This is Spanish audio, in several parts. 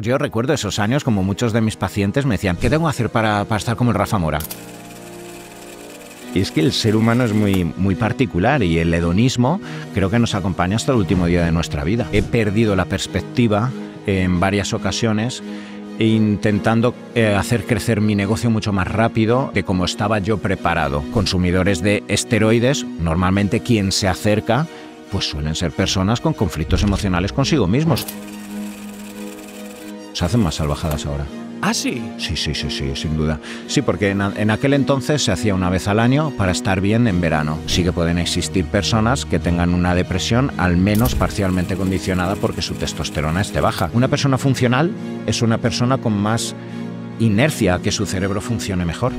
Yo recuerdo esos años como muchos de mis pacientes me decían, ¿qué tengo que hacer para, para estar como el Rafa Mora? Y es que el ser humano es muy, muy particular y el hedonismo creo que nos acompaña hasta el último día de nuestra vida. He perdido la perspectiva en varias ocasiones intentando eh, hacer crecer mi negocio mucho más rápido de como estaba yo preparado. Consumidores de esteroides, normalmente quien se acerca, pues suelen ser personas con conflictos emocionales consigo mismos. Se hacen más salvajadas ahora. ¿Ah, sí? Sí, sí, sí, sí, sin duda. Sí, porque en, en, aquel entonces se hacía una vez al año para estar bien en verano. Sí que pueden existir personas que tengan una depresión al menos parcialmente condicionada porque su testosterona esté baja. Una persona funcional es una persona con más inercia que su cerebro funcione mejor.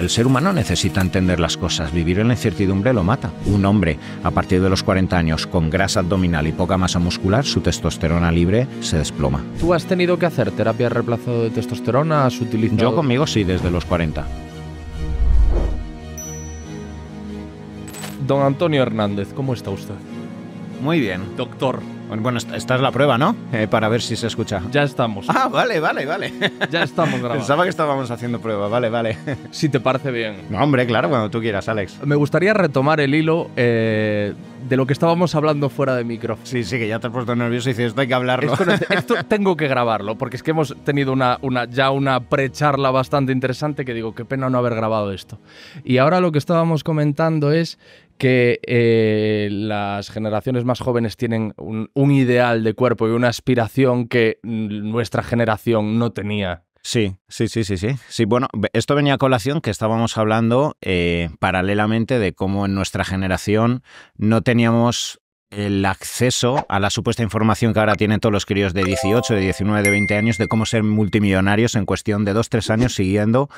El ser humano necesita entender las cosas, vivir en la incertidumbre lo mata. Un hombre, a partir de los 40 años, con grasa abdominal y poca masa muscular, su testosterona libre se desploma. ¿Tú has tenido que hacer terapia de reemplazo de testosterona? ¿Has utilizado... Yo conmigo sí, desde los 40. Don Antonio Hernández, ¿cómo está usted? Muy bien. Doctor. Bueno, esta es la prueba, ¿no? Eh, para ver si se escucha. Ya estamos. Ah, vale, vale, vale. Ya estamos grabando. Pensaba que estábamos haciendo prueba, vale, vale. Si te parece bien. No, hombre, claro, cuando tú quieras, Alex. Me gustaría retomar el hilo eh, de lo que estábamos hablando fuera de micro. Sí, sí, que ya te has puesto nervioso y dices, esto hay que hablarlo. tengo que grabarlo, porque es que hemos tenido una, una, ya una precharla bastante interesante que digo, qué pena no haber grabado esto. Y ahora lo que estábamos comentando es que eh, las generaciones más jóvenes tienen un, ideal de cuerpo y una aspiración que nuestra generación no tenía. Sí, sí, sí, sí, sí. Sí, bueno, esto venía a colación que estábamos hablando eh, paralelamente de cómo en nuestra generación no teníamos el acceso a la supuesta información que ahora tienen todos los críos de 18, de 19, de 20 años de cómo ser multimillonarios en cuestión de 2-3 años siguiendo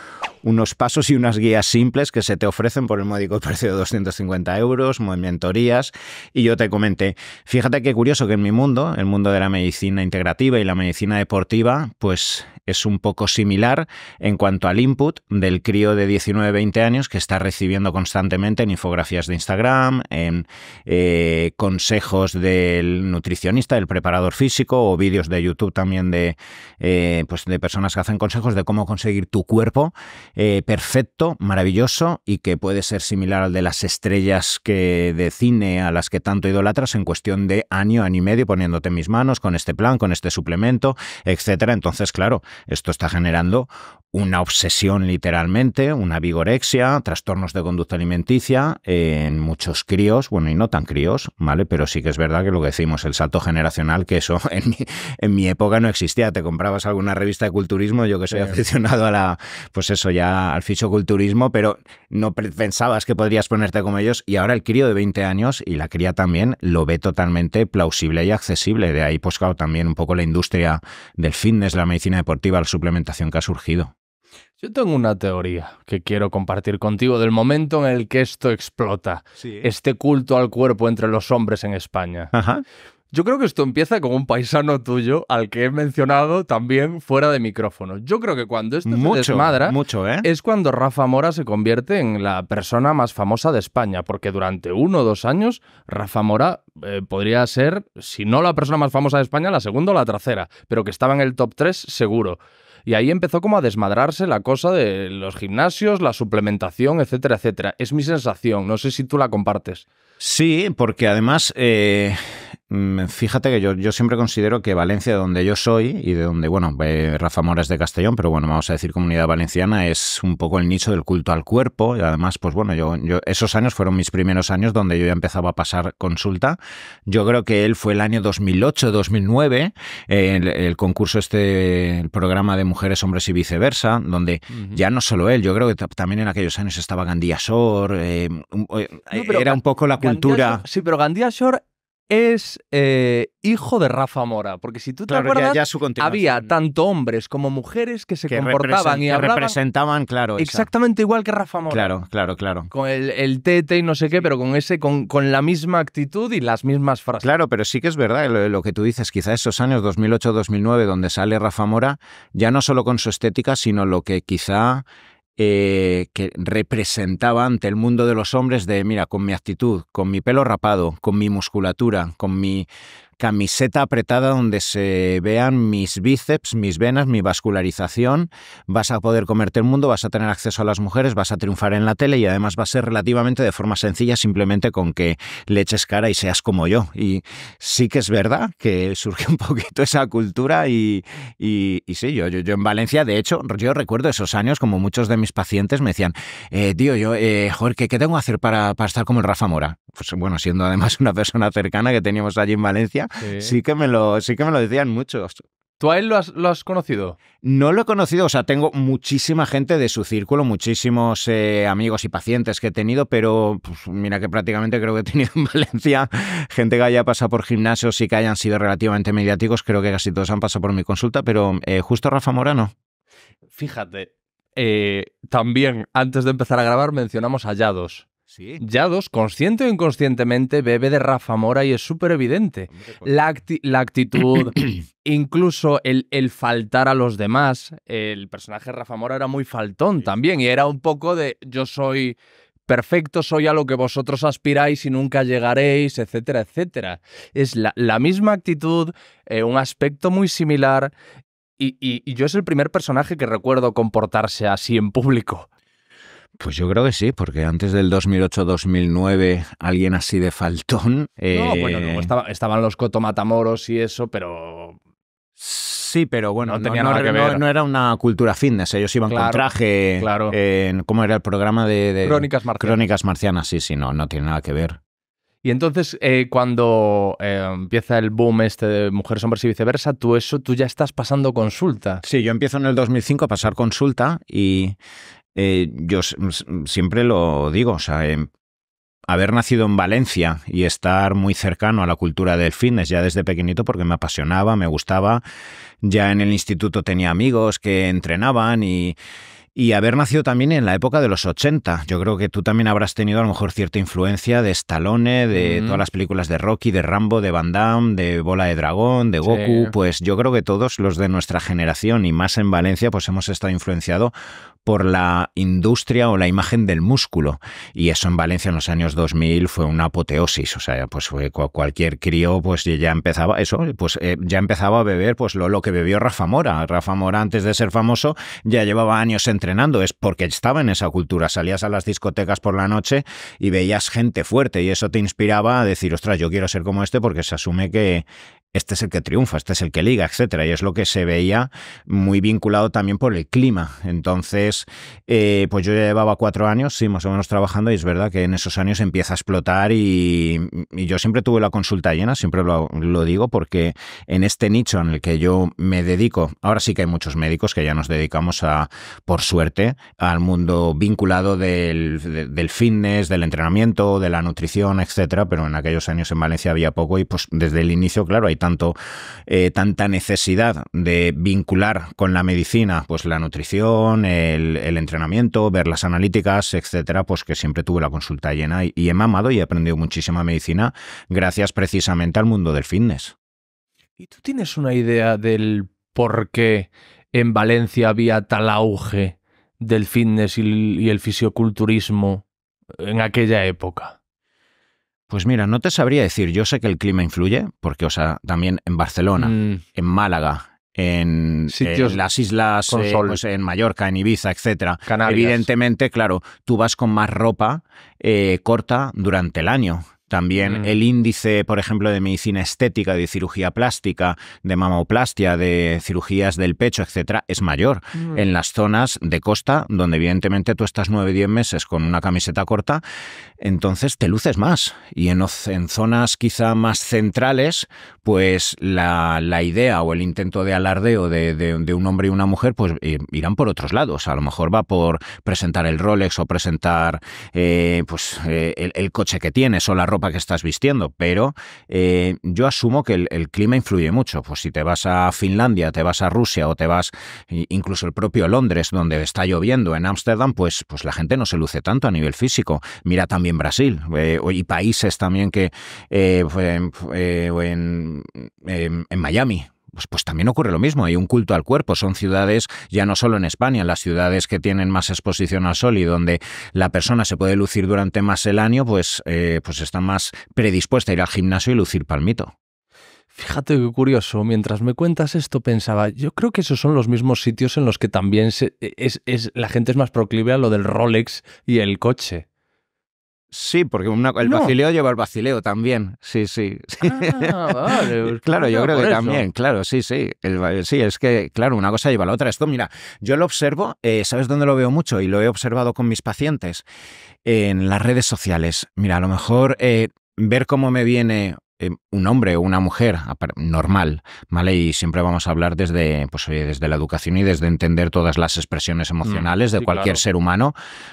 unos pasos y unas guías simples que se te ofrecen por el módico precio de 250 euros, mentorías. Y yo te comenté, fíjate qué curioso que en mi mundo, el mundo de la medicina integrativa y la medicina deportiva, pues es un poco similar en cuanto al input del crío de 19-20 años que está recibiendo constantemente en infografías de Instagram, en eh, consejos del nutricionista, del preparador físico o vídeos de YouTube también de, eh, pues de personas que hacen consejos de cómo conseguir tu cuerpo eh, perfecto, maravilloso y que puede ser similar al de las estrellas que de cine a las que tanto idolatras en cuestión de año, año y medio poniéndote en mis manos con este plan, con este suplemento, etcétera. Entonces, claro, esto está generando una obsesión literalmente, una vigorexia, trastornos de conducta alimenticia en muchos críos, bueno, y no tan críos, ¿vale? Pero sí que es verdad que lo que decimos, el salto generacional, que eso en mi, época no existía. Te comprabas alguna revista de culturismo, yo que soy aficionado a la, pues eso, ya al fichoculturismo, pero no pensabas que podrías ponerte como ellos y ahora el crío de 20 años y la cría también lo ve totalmente plausible y accesible. De ahí, pues claro, también un poco la industria del fitness, la medicina deportiva, la suplementación que ha surgido. Yo tengo una teoría que quiero compartir contigo del momento en el que esto explota, este culto al cuerpo entre los hombres en España. Yo creo que esto empieza con un paisano tuyo al que he mencionado también fuera de micrófono. Yo creo que cuando esto mucho, se desmadra ¿eh? es cuando Rafa Mora se convierte en la persona más famosa de España, porque durante uno o dos años Rafa Mora eh, podría ser, si no la persona más famosa de España, la segunda o la tercera, pero que estaba en el top tres seguro. Y ahí empezó como a desmadrarse la cosa de los gimnasios, la suplementación, etcétera, etcétera. Es mi sensación, no sé si tú la compartes. Sí, porque además... Eh, Mm, fíjate que yo, siempre considero que Valencia, donde yo soy y de donde, bueno, Rafa Mora de Castellón, pero bueno, vamos a decir comunidad valenciana, es un poco el nicho del culto al cuerpo. Y además, pues bueno, yo, esos años fueron mis primeros años donde yo ya empezaba a pasar consulta. Yo creo que él fue el año 2008-2009, el, el, concurso, este el programa de mujeres, hombres y viceversa, donde ya no solo él, yo creo que también en aquellos años estaba Gandía Sor, eh, eh, era un poco la cultura. sí, pero Gandía Sor es eh, hijo de Rafa Mora, porque si tú te acuerdas, ya, había tanto hombres como mujeres que se comportaban y hablaban representaban, claro, exactamente igual que Rafa Mora. Claro, claro, claro. Con el, el tete y no sé qué, pero con ese, con, la misma actitud y las mismas frases. Claro, pero sí que es verdad lo, lo que tú dices. Quizá esos años 2008-2009 donde sale Rafa Mora, ya no solo con su estética, sino lo que quizá eh, que representaba ante el mundo de los hombres de, mira, con mi actitud, con mi pelo rapado, con mi musculatura, con mi, camiseta apretada donde se vean mis bíceps, mis venas, mi vascularización, vas a poder comerte el mundo, vas a tener acceso a las mujeres, vas a triunfar en la tele y además va a ser relativamente de forma sencilla, simplemente con que le eches cara y seas como yo. Y sí que es verdad que surge un poquito esa cultura y, sí, yo, yo, en Valencia, de hecho, yo recuerdo esos años como muchos de mis pacientes me decían, eh, tío, yo, eh, ¿qué, tengo que hacer para, para estar como el Rafa Mora? Pues bueno, siendo además una persona cercana que teníamos allí en Valencia, sí. que, me lo, sí que me lo decían muchos. ¿Tú a él lo has, conocido? No lo he conocido, o sea, tengo muchísima gente de su círculo, muchísimos eh, amigos y pacientes que he tenido, pero pues, mira que prácticamente creo que he tenido en Valencia gente que haya pasado por gimnasios y que hayan sido relativamente mediáticos, creo que casi todos han pasado por mi consulta, pero eh, justo Rafa Morano. Fíjate, eh, también antes de empezar a grabar mencionamos hallados. Ya Yados, consciente o inconscientemente, bebe de Rafa Mora y es súper evidente. Pues. La, actitud, incluso el, faltar a los demás. El personaje de Rafa Mora era muy faltón también y era un poco de yo soy perfecto, soy a lo que vosotros aspiráis y nunca llegaréis, etcétera, etcétera. Es la, misma actitud, eh, un aspecto muy similar. y, yo es el primer personaje que recuerdo comportarse así en público. Pues yo creo que sí, porque antes del 2008-2009 alguien así de faltón... No, bueno, eh, estaban los Cotomatamoros Matamoros y eso, pero... Sí, pero bueno, no, tenía nada que ver. no, era una cultura fitness. Ellos iban con traje. Claro. En, ¿Cómo era el programa de, Crónicas Marcianas? Crónicas Marcianas, sí, sí, no, no tiene nada que ver. Y entonces, eh, cuando eh, empieza el boom este de mujeres, hombres y viceversa, tú eso, tú ya estás pasando consulta. Sí, yo empiezo en el 2005 a pasar consulta y eh, yo siempre lo digo, o sea, em, haber nacido en Valencia y estar muy cercano a la cultura del fitness ya desde pequeñito porque me apasionaba, me gustaba, ya en el instituto tenía amigos que entrenaban y... haber nacido también en la época de los 80. Yo creo que tú también habrás tenido a lo mejor cierta influencia de Stallone, de todas las películas de Rocky, de Rambo, de Van Damme, de Bola de Dragón, de Goku. Pues yo creo que todos los de nuestra generación y más en Valencia, pues hemos estado influenciados por la industria o la imagen del músculo. Y eso en Valencia en los años 2000 fue una apoteosis. O sea, pues fue cualquier crío pues ya empezaba eso, pues eh, ya empezaba a beber pues lo, lo, que bebió Rafa Mora. Rafa Mora antes de ser famoso ya llevaba años entrenando. Es porque estaba en esa cultura. Salías a las discotecas por la noche y veías gente fuerte y eso te inspiraba a decir, ostras, yo quiero ser como este porque se asume que este es el que triunfa, este es el que liga, etcétera. Y es lo que se veía muy vinculado también por el clima. Entonces, eh, pues yo ya llevaba cuatro años, sí, más o menos trabajando, y es verdad que en esos años empieza a explotar. Y, yo siempre tuve la consulta llena, siempre lo, digo, porque en este nicho en el que yo me dedico, ahora sí que hay muchos médicos que ya nos dedicamos a, por suerte, al mundo vinculado del, fitness, del entrenamiento, de la nutrición, etcétera. Pero en aquellos años en Valencia había poco, y pues desde el inicio, claro, hay tanto, eh, tanta necesidad de vincular con la medicina, pues la nutrición, el, entrenamiento, ver las analíticas, etcétera, pues que siempre tuve la consulta llena y, y he mamado y he aprendido muchísima medicina gracias precisamente al mundo del fitness. ¿Y tú tienes una idea del por qué en Valencia había tal auge del fitness y el fisioculturismo en aquella época? Pues mira, no te sabría decir. Yo sé que el clima influye, porque, o sea, también en Barcelona, mm. en Málaga, en, Sitios las islas, eh, pues en Mallorca, en Ibiza, etcétera. Evidentemente, claro, tú vas con más ropa eh, corta durante el año. También mm. el índice, por ejemplo, de medicina estética, de cirugía plástica, de mamoplastia, de cirugías del pecho, etcétera, es mayor mm. en las zonas de costa, donde evidentemente tú estás 9 10 meses con una camiseta corta, entonces te luces más. Y en, zonas quizá más centrales, pues la, idea o el intento de alardeo de, un hombre y una mujer, pues eh, irán por otros lados. A lo mejor va por presentar el Rolex o presentar eh, pues, eh, el, el, coche que tienes o la ropa que estás vistiendo, pero eh, yo asumo que el, clima influye mucho. Pues si te vas a Finlandia, te vas a Rusia o te vas incluso el propio Londres, donde está lloviendo, en Ámsterdam, pues, pues la gente no se luce tanto a nivel físico. Mira también Brasil eh, y países también que eh, en Miami, pues, pues, también ocurre lo mismo, hay un culto al cuerpo, son ciudades, ya no solo en España, las ciudades que tienen más exposición al sol y donde la persona se puede lucir durante más el año, pues, eh, pues está más predispuesta a ir al gimnasio y lucir palmito. Fíjate qué curioso, mientras me cuentas esto pensaba, yo creo que esos son los mismos sitios en los que también es, la gente es más proclive a lo del Rolex y el coche. Sí, porque el vacileo bacileo lleva el bacileo también. Sí, sí. Ah, pues claro, yo creo que también, claro, sí, sí. sí, es que, claro, una cosa lleva la otra. Esto, mira, yo lo observo, eh, ¿sabes dónde lo veo mucho? Y lo he observado con mis pacientes, en las redes sociales. Mira, a lo mejor eh, ver cómo me viene Em, un hombre o una mujer normal, ¿vale? Y siempre vamos a hablar desde, pues, desde la educación y desde entender todas las expresiones mm, emocionales de cualquier ser humano,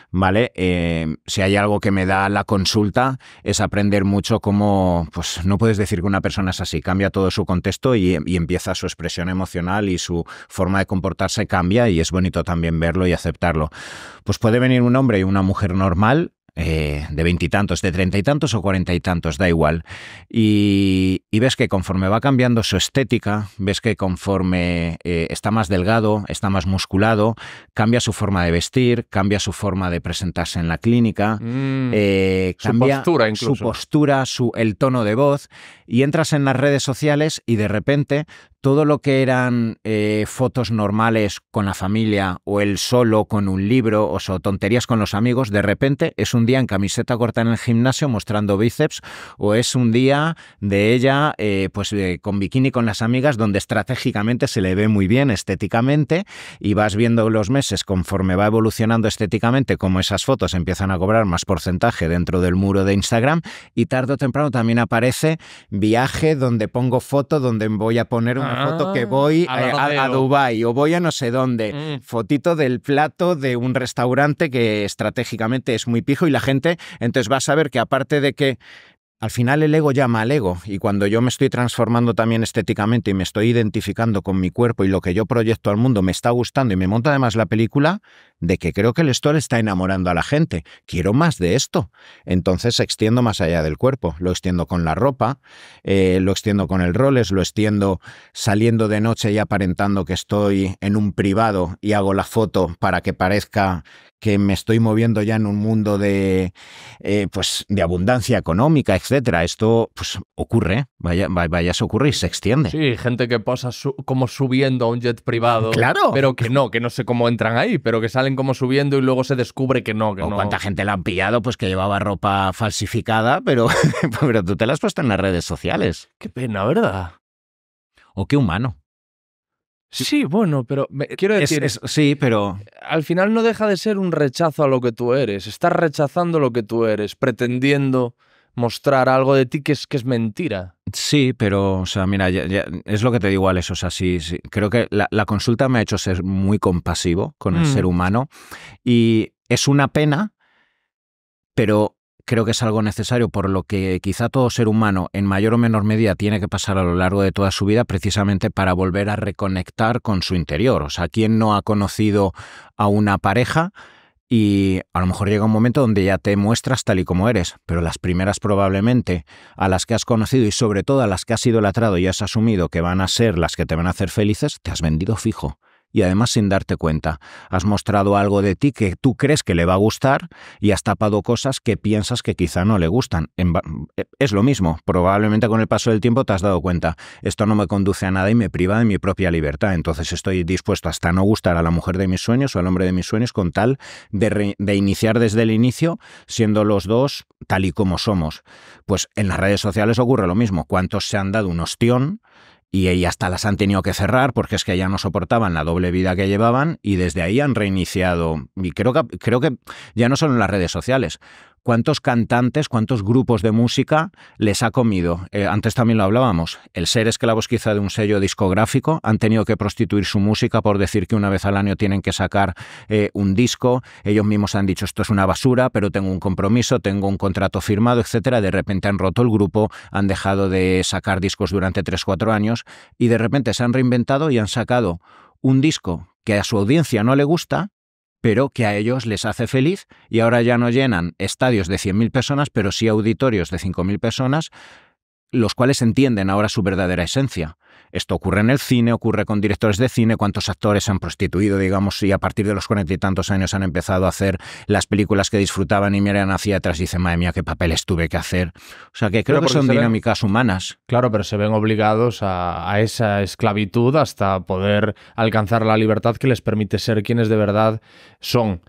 ¿vale? Em, si hay algo que me da la consulta es aprender mucho cómo, pues no puedes decir que una persona es así, cambia todo su contexto y, em, y empieza su expresión emocional y su forma de comportarse cambia y es bonito también verlo y aceptarlo. Pues puede venir un hombre y una mujer normal eh, de veintitantos, de treinta y tantos o cuarenta y tantos, da igual. Y, ves que conforme va cambiando su estética, ves que conforme eh, está más delgado, está más musculado, cambia su forma de vestir, cambia su forma de presentarse en la clínica, mm, eh, cambia su postura, incluso. su postura, su, el tono de voz, y entras en las redes sociales y de repente todo lo que eran eh, fotos normales con la familia o el solo con un libro o tonterías con los amigos, de repente es un día en camiseta corta en el gimnasio mostrando bíceps o es un día de ella eh, pues eh, con bikini con las amigas donde estratégicamente se le ve muy bien estéticamente y vas viendo los meses conforme va evolucionando estéticamente como esas fotos empiezan a cobrar más porcentaje dentro del muro de Instagram y tarde o temprano también aparece viaje donde pongo foto donde voy a poner un Ah, foto que voy a, Dubai Dubái o voy a no sé dónde. Mm. Fotito del plato de un restaurante que estratégicamente es muy pijo y la gente entonces va a saber que aparte de que al final el ego llama al ego, y cuando yo me estoy transformando también estéticamente y me estoy identificando con mi cuerpo y lo que yo proyecto al mundo me está gustando y me monta además la película, de que creo que el store está enamorando a la gente. Quiero más de esto. Entonces extiendo más allá del cuerpo. Lo extiendo con la ropa, eh, lo extiendo con el roles, lo extiendo saliendo de noche y aparentando que estoy en un privado y hago la foto para que parezca que me estoy moviendo ya en un mundo de, eh, pues, de abundancia económica, etcétera. Esto pues, ocurre, vaya, vaya, se ocurre y se extiende. Sí, gente que pasa como subiendo a un jet privado. Claro. Pero que no, que no sé cómo entran ahí, pero que salen como subiendo y luego se descubre que no. o cuánta gente la han pillado, pues que llevaba ropa falsificada, pero, pero tú te la has puesto en las redes sociales. Qué pena, ¿verdad? O qué humano. Sí, bueno, pero. Quiero decir. sí, pero. Al final no deja de ser un rechazo a lo que tú eres. Estás rechazando lo que tú eres, pretendiendo mostrar algo de ti que es, que es mentira. Sí, pero, o sea, mira, es lo que te digo, Alex. O sea, sí, creo que la, consulta me ha hecho ser muy compasivo con el mm. ser humano y es una pena, pero creo que es algo necesario por lo que quizá todo ser humano en mayor o menor medida tiene que pasar a lo largo de toda su vida precisamente para volver a reconectar con su interior. O sea, ¿quién no ha conocido a una pareja? Y a lo mejor llega un momento donde ya te muestras tal y como eres, pero las primeras probablemente a las que has conocido y sobre todo a las que has idolatrado y has asumido que van a ser las que te van a hacer felices, te has vendido fijo y además sin darte cuenta. Has mostrado algo de ti que tú crees que le va a gustar y has tapado cosas que piensas que quizá no le gustan. Es lo mismo, probablemente con el paso del tiempo te has dado cuenta, esto no me conduce a nada y me priva de mi propia libertad, entonces estoy dispuesto hasta no gustar a la mujer de mis sueños o al hombre de mis sueños con tal de, de iniciar desde el inicio siendo los dos tal y como somos. Pues en las redes sociales ocurre lo mismo, ¿cuántos se han dado un ostión? y, ahí hasta las han tenido que cerrar porque es que ya no soportaban la doble vida que llevaban y desde ahí han reiniciado, y creo que, creo que ya no solo en las redes sociales, ¿Cuántos cantantes, cuántos grupos de música les ha comido? Eh, antes también lo hablábamos. El ser que la quizá de un sello discográfico, han tenido que prostituir su música por decir que una vez al año tienen que sacar eh, un disco. Ellos mismos han dicho esto es una basura, pero tengo un compromiso, tengo un contrato firmado, etcétera. De repente han roto el grupo, han dejado de sacar discos durante 3-4 años y de repente se han reinventado y han sacado un disco que a su audiencia no le gusta, pero que a ellos les hace feliz y ahora ya no llenan estadios de 100.000 personas, pero sí auditorios de 5.000 personas, los cuales entienden ahora su verdadera esencia. Esto ocurre en el cine, ocurre con directores de cine, cuántos actores han prostituido, digamos, y a partir de los cuarenta y tantos años han empezado a hacer las películas que disfrutaban y miran hacia atrás y dicen, madre mía, qué papeles tuve que hacer. O sea, que creo que son dinámicas humanas. Claro, pero se ven obligados a, esa esclavitud hasta poder alcanzar la libertad que les permite ser quienes de verdad son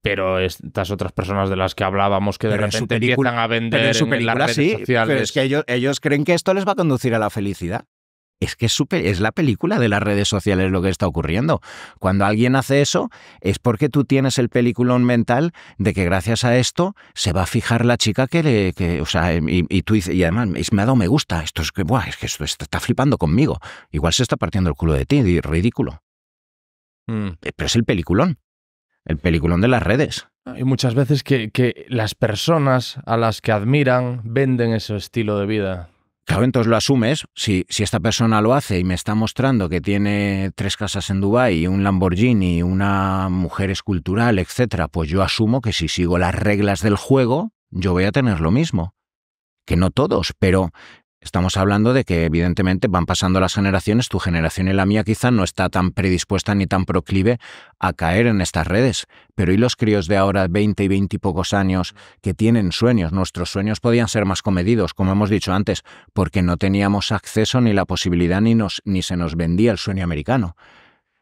pero estas otras personas de las que hablábamos que de repente película, empiezan a vender en, su película, Pero es que ellos creen que esto les va a conducir a la felicidad es que es, la película de las redes sociales lo que está ocurriendo. Cuando alguien hace eso es porque tú tienes el peliculón mental de que gracias a esto se va a fijar la chica que le... sea, em, y, y además me ha dado me gusta, esto es que, es que esto está, flipando conmigo. Igual se está partiendo el culo de ti, ridículo. Mm. Eh, pero es el peliculón, el peliculón de las redes. Y muchas veces que las personas a las que admiran venden ese estilo de vida Claro, entonces lo asumes. Si, esta persona lo hace y me está mostrando que tiene tres casas en Dubái, un Lamborghini, una mujer escultural, etc., pues yo asumo que si sigo las reglas del juego, yo voy a tener lo mismo. Que no todos, pero Estamos hablando de que evidentemente van pasando las generaciones, tu generación y la mía quizá no está tan predispuesta ni tan proclive a caer en estas redes, pero ¿y los críos de ahora 20 y 20 y pocos años que tienen sueños? Nuestros sueños podían ser más comedidos, como hemos dicho antes, porque no teníamos acceso ni la posibilidad ni, nos, ni se nos vendía el sueño americano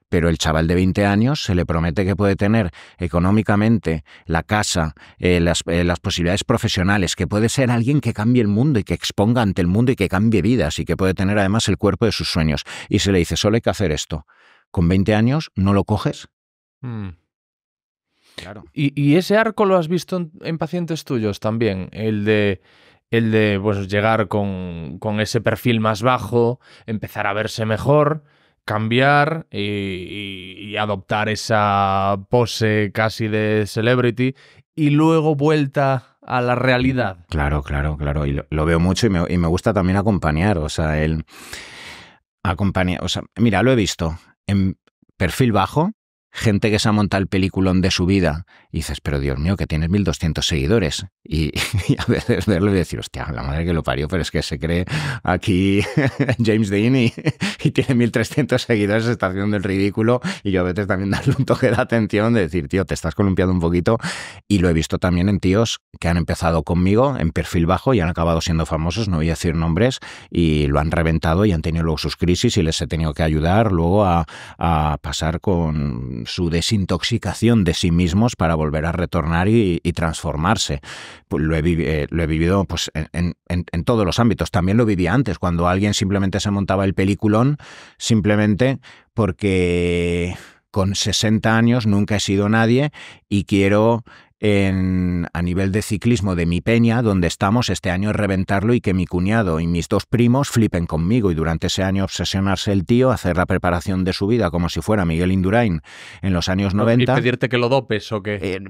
pero el chaval de 20 años se le promete que puede tener económicamente la casa, eh, eh, las, posibilidades profesionales, que puede ser alguien que cambie el mundo y que exponga ante el mundo y que cambie vidas y que puede tener además el cuerpo de sus sueños. Y se le dice, solo hay que hacer esto. Con 20 años no lo coges. Mm. Claro. Y, ese arco lo has visto en, pacientes tuyos también, el de el de pues, llegar con, con, ese perfil más bajo, empezar a verse mejor, cambiar y, adoptar esa pose casi de celebrity y luego vuelta a la realidad. Claro, claro, claro. Y lo, veo mucho y me, y me, gusta también acompañar. O sea, él... acompañar. O sea, mira, lo he visto en perfil bajo, gente que se ha montado el peliculón de su vida y dices, pero Dios mío, que tienes 1200 seguidores. Y, a veces verlo y decir, hostia, la madre que lo parió, pero es que se cree aquí James Dean y, tiene 1300 seguidores, se está haciendo el ridículo. Y yo a veces también darle un toque de atención de decir, tío, te estás columpiando un poquito. Y lo he visto también en tíos que han empezado conmigo en perfil bajo y han acabado siendo famosos, no voy a decir nombres, y lo han reventado y han tenido luego sus crisis y les he tenido que ayudar luego a pasar con su desintoxicación de sí mismos para volver a retornar y, transformarse. Pues eh, lo, he vivido pues, en, todos los ámbitos. También lo vivía antes, cuando alguien simplemente se montaba el peliculón, simplemente porque con 60 años nunca he sido nadie y quiero en, a nivel de ciclismo de mi peña, donde estamos este año es reventarlo y que mi cuñado y mis dos primos flipen conmigo y durante ese año obsesionarse el tío, hacer la preparación de su vida como si fuera Miguel Indurain en los años 90. ¿Y pedirte que lo dopes o qué? Eh,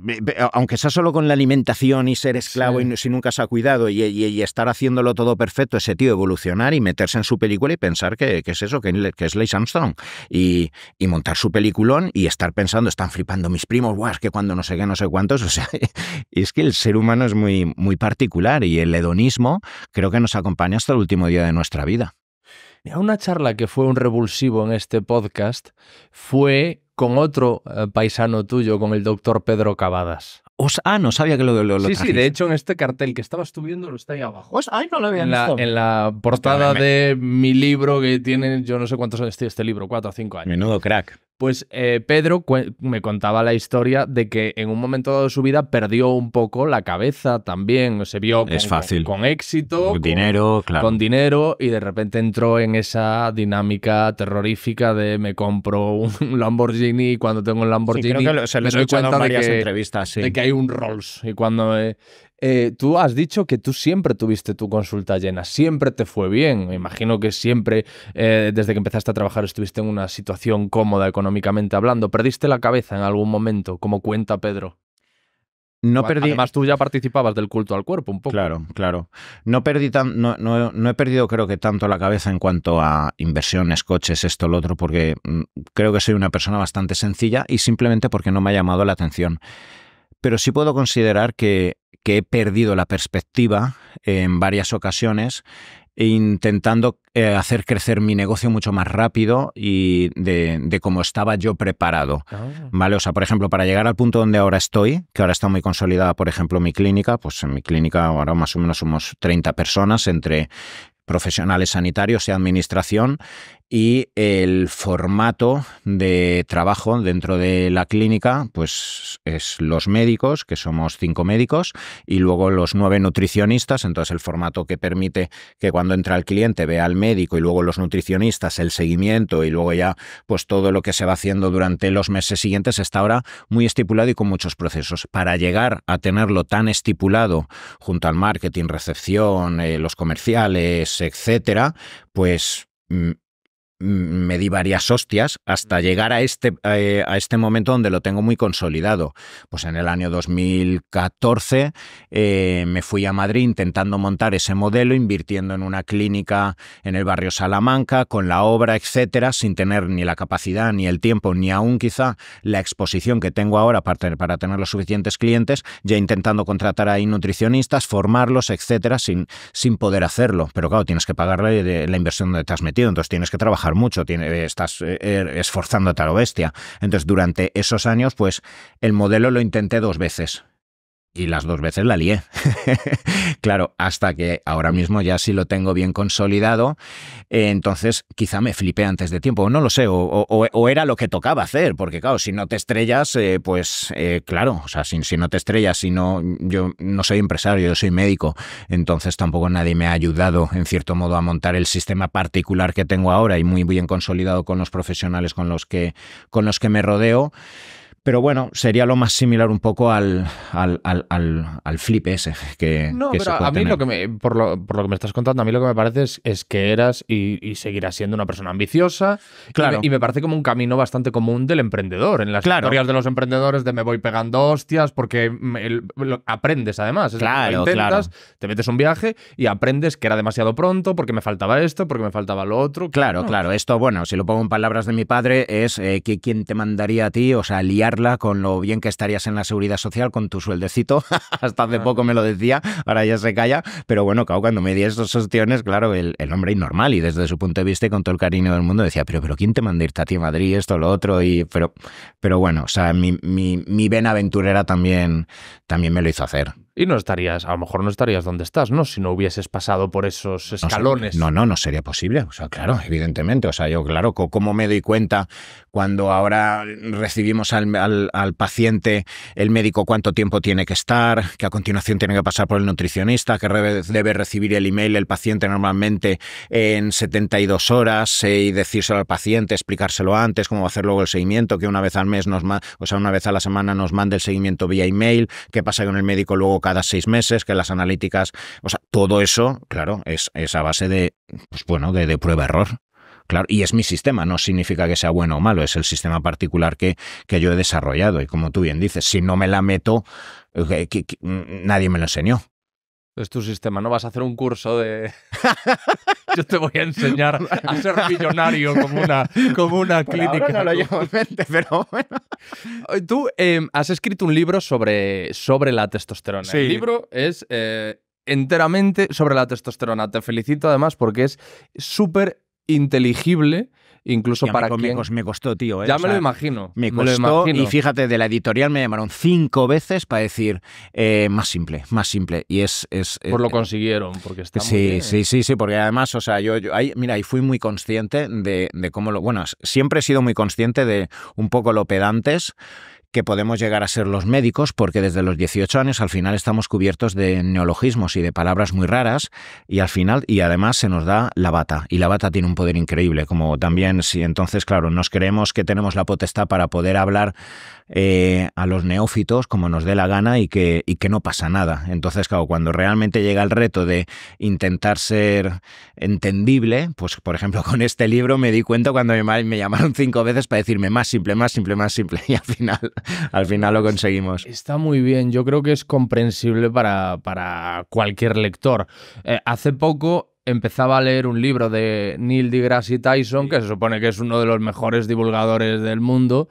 aunque sea solo con la alimentación y ser esclavo y si nunca se ha cuidado y, estar haciéndolo todo perfecto, ese tío evolucionar y meterse en su película y pensar que, es eso, que, es Leigh Armstrong y, montar su peliculón y estar pensando, están flipando mis primos, guau, que cuando no sé qué, no sé cuántos, Y es que el ser humano es muy, muy particular y el hedonismo creo que nos acompaña hasta el último día de nuestra vida. Una charla que fue un revulsivo en este podcast fue con otro eh, paisano tuyo, con el doctor Pedro Cavadas. ah, no sabía que lo, lo, Sí, sí, de hecho en este cartel que estabas tú viendo lo está ahí abajo. ay, no lo había en visto. La, en la portada de mi libro que tiene, yo no sé cuántos años tiene este, este libro, cuatro o cinco años. Menudo crack. Pues eh, Pedro me contaba la historia de que en un momento dado de su vida perdió un poco la cabeza también. Se vio con, con, éxito. Con dinero, claro. Con dinero y de repente entró en esa dinámica terrorífica de me compro un Lamborghini cuando tengo un Lamborghini se me doy cuenta varias que, entrevistas, de que hay un Rolls. Y cuando eh, eh, tú has dicho que tú siempre tuviste tu consulta llena, siempre te fue bien. Me imagino que siempre, eh, desde que empezaste a trabajar, estuviste en una situación cómoda económicamente hablando. ¿Perdiste la cabeza en algún momento, como cuenta Pedro? No perdí. Además, tú ya participabas del culto al cuerpo un poco. Claro, claro. No, perdí tan, no, he perdido, creo que, tanto la cabeza en cuanto a inversiones, coches, esto, lo otro, porque mm, creo que soy una persona bastante sencilla y simplemente porque no me ha llamado la atención. Pero sí puedo considerar que que he perdido la perspectiva en varias ocasiones intentando eh, hacer crecer mi negocio mucho más rápido y de, cómo estaba yo preparado. Ah. ¿Vale? O sea, por ejemplo, para llegar al punto donde ahora estoy, que ahora está muy consolidada, por ejemplo, mi clínica, pues en mi clínica ahora más o menos somos 30 personas entre profesionales sanitarios y administración y el formato de trabajo dentro de la clínica, pues es los médicos, que somos cinco médicos, y luego los nueve nutricionistas, entonces el formato que permite que cuando entra el cliente vea al médico y luego los nutricionistas, el seguimiento y luego ya pues todo lo que se va haciendo durante los meses siguientes está ahora muy estipulado y con muchos procesos. Para llegar a tenerlo tan estipulado junto al marketing, recepción, eh, los comerciales, etcétera, pues mm, me di varias hostias hasta llegar a este, eh, a este momento donde lo tengo muy consolidado. Pues en el año 2014 eh, me fui a Madrid intentando montar ese modelo, invirtiendo en una clínica en el barrio Salamanca, con la obra, etcétera, sin tener ni la capacidad, ni el tiempo, ni aún quizá la exposición que tengo ahora para tener, los suficientes clientes, ya intentando contratar a nutricionistas, formarlos, etcétera, sin, sin poder hacerlo. Pero claro, tienes que pagarle la inversión donde te metido, entonces tienes que trabajar mucho, tiene, estás eh, er, esforzándote a lo bestia. Entonces, durante esos años, pues el modelo lo intenté dos veces y las dos veces la lié. Claro, hasta que ahora mismo ya sí lo tengo bien consolidado, eh, entonces quizá me flipé antes de tiempo, no lo sé, o, era lo que tocaba hacer, porque claro, si no te estrellas, eh, pues eh, claro, o sea, si, no te estrellas, si no, yo no soy empresario, yo soy médico, entonces tampoco nadie me ha ayudado en cierto modo a montar el sistema particular que tengo ahora y muy bien consolidado con los profesionales con los que, con los que me rodeo. Pero bueno, sería lo más similar un poco al, al, al, al, flip ese que. a mí lo que me, por lo, por, lo, que me estás contando, a mí lo que me parece es, que eras y, y, seguirás siendo una persona ambiciosa. Claro. Y me, parece como un camino bastante común del emprendedor. En las historias de los emprendedores de me voy pegando hostias porque aprendes además. claro, intentas, Te metes un viaje y aprendes que era demasiado pronto porque me faltaba esto, porque me faltaba lo otro. Claro, claro. Esto, bueno, si lo pongo en palabras de mi padre, es eh, que quién te mandaría a ti, o sea, liar con lo bien que estarías en la seguridad social con tu sueldecito. Hasta hace poco me lo decía, ahora ya se calla. Pero bueno, claro, cuando me di esas opciones, claro, el, el hombre normal y desde su punto de vista y con todo el cariño del mundo decía, pero, pero ¿quién te manda irte a ti a Madrid? Esto, lo otro. Y, pero, pero bueno, o sea, mi, mi, aventurera también, también me lo hizo hacer. Y no estarías, a lo mejor no estarías donde estás, ¿no? Si no hubieses pasado por esos escalones. No, no, no, sería posible. O sea, claro, evidentemente. O sea, yo, claro, ¿cómo me doy cuenta cuando ahora recibimos al, al, paciente, el médico, cuánto tiempo tiene que estar, que a continuación tiene que pasar por el nutricionista, que debe recibir el email el paciente normalmente en 72 horas eh, y decírselo al paciente, explicárselo antes, cómo va a hacer luego el seguimiento, que una vez al mes nos, o sea, una vez a la semana nos mande el seguimiento vía email, qué pasa con el médico luego cada seis meses, que las analíticas, o sea, todo eso, claro, es, es a base de, pues bueno, de, de prueba-error. Claro, y es mi sistema, no significa que sea bueno o malo, es el sistema particular que, que yo he desarrollado. Y como tú bien dices, si no me la meto, eh, nadie me lo enseñó. Es tu sistema, no vas a hacer un curso de. Yo te voy a enseñar a ser millonario como una, como una clínica. no lo llevo en mente, pero bueno. Tú em, has escrito un libro sobre, sobre la testosterona. El libro es eh, enteramente sobre la testosterona. Te felicito además porque es súper inteligible Incluso para me, me costó, tío. ¿eh? Ya me lo imagino. Me costó. Y fíjate, de la editorial me llamaron cinco veces para decir eh, más simple, más simple. Y es. es eh, pues lo consiguieron, porque está sí, Sí, sí, sí, porque además, o sea, yo, mira, y fui muy consciente de, de cómo lo. Bueno, siempre he sido muy consciente de un poco lo pedantes que podemos llegar a ser los médicos, porque desde los 18 años al final estamos cubiertos de neologismos y de palabras muy raras, y al final, y además se nos da la bata, y la bata tiene un poder increíble, como también si entonces, claro, nos creemos que tenemos la potestad para poder hablar eh, a los neófitos como nos dé la gana y que, y que no pasa nada. Entonces, claro, cuando realmente llega el reto de intentar ser entendible, pues por ejemplo con este libro me di cuenta cuando me, me llamaron cinco veces para decirme más simple, más simple, más simple, y al final al final lo conseguimos. Está muy bien, yo creo que es comprensible para, para cualquier lector. Eh, hace poco empezaba a leer un libro de Neil deGrasse Tyson, que se supone que es uno de los mejores divulgadores del mundo,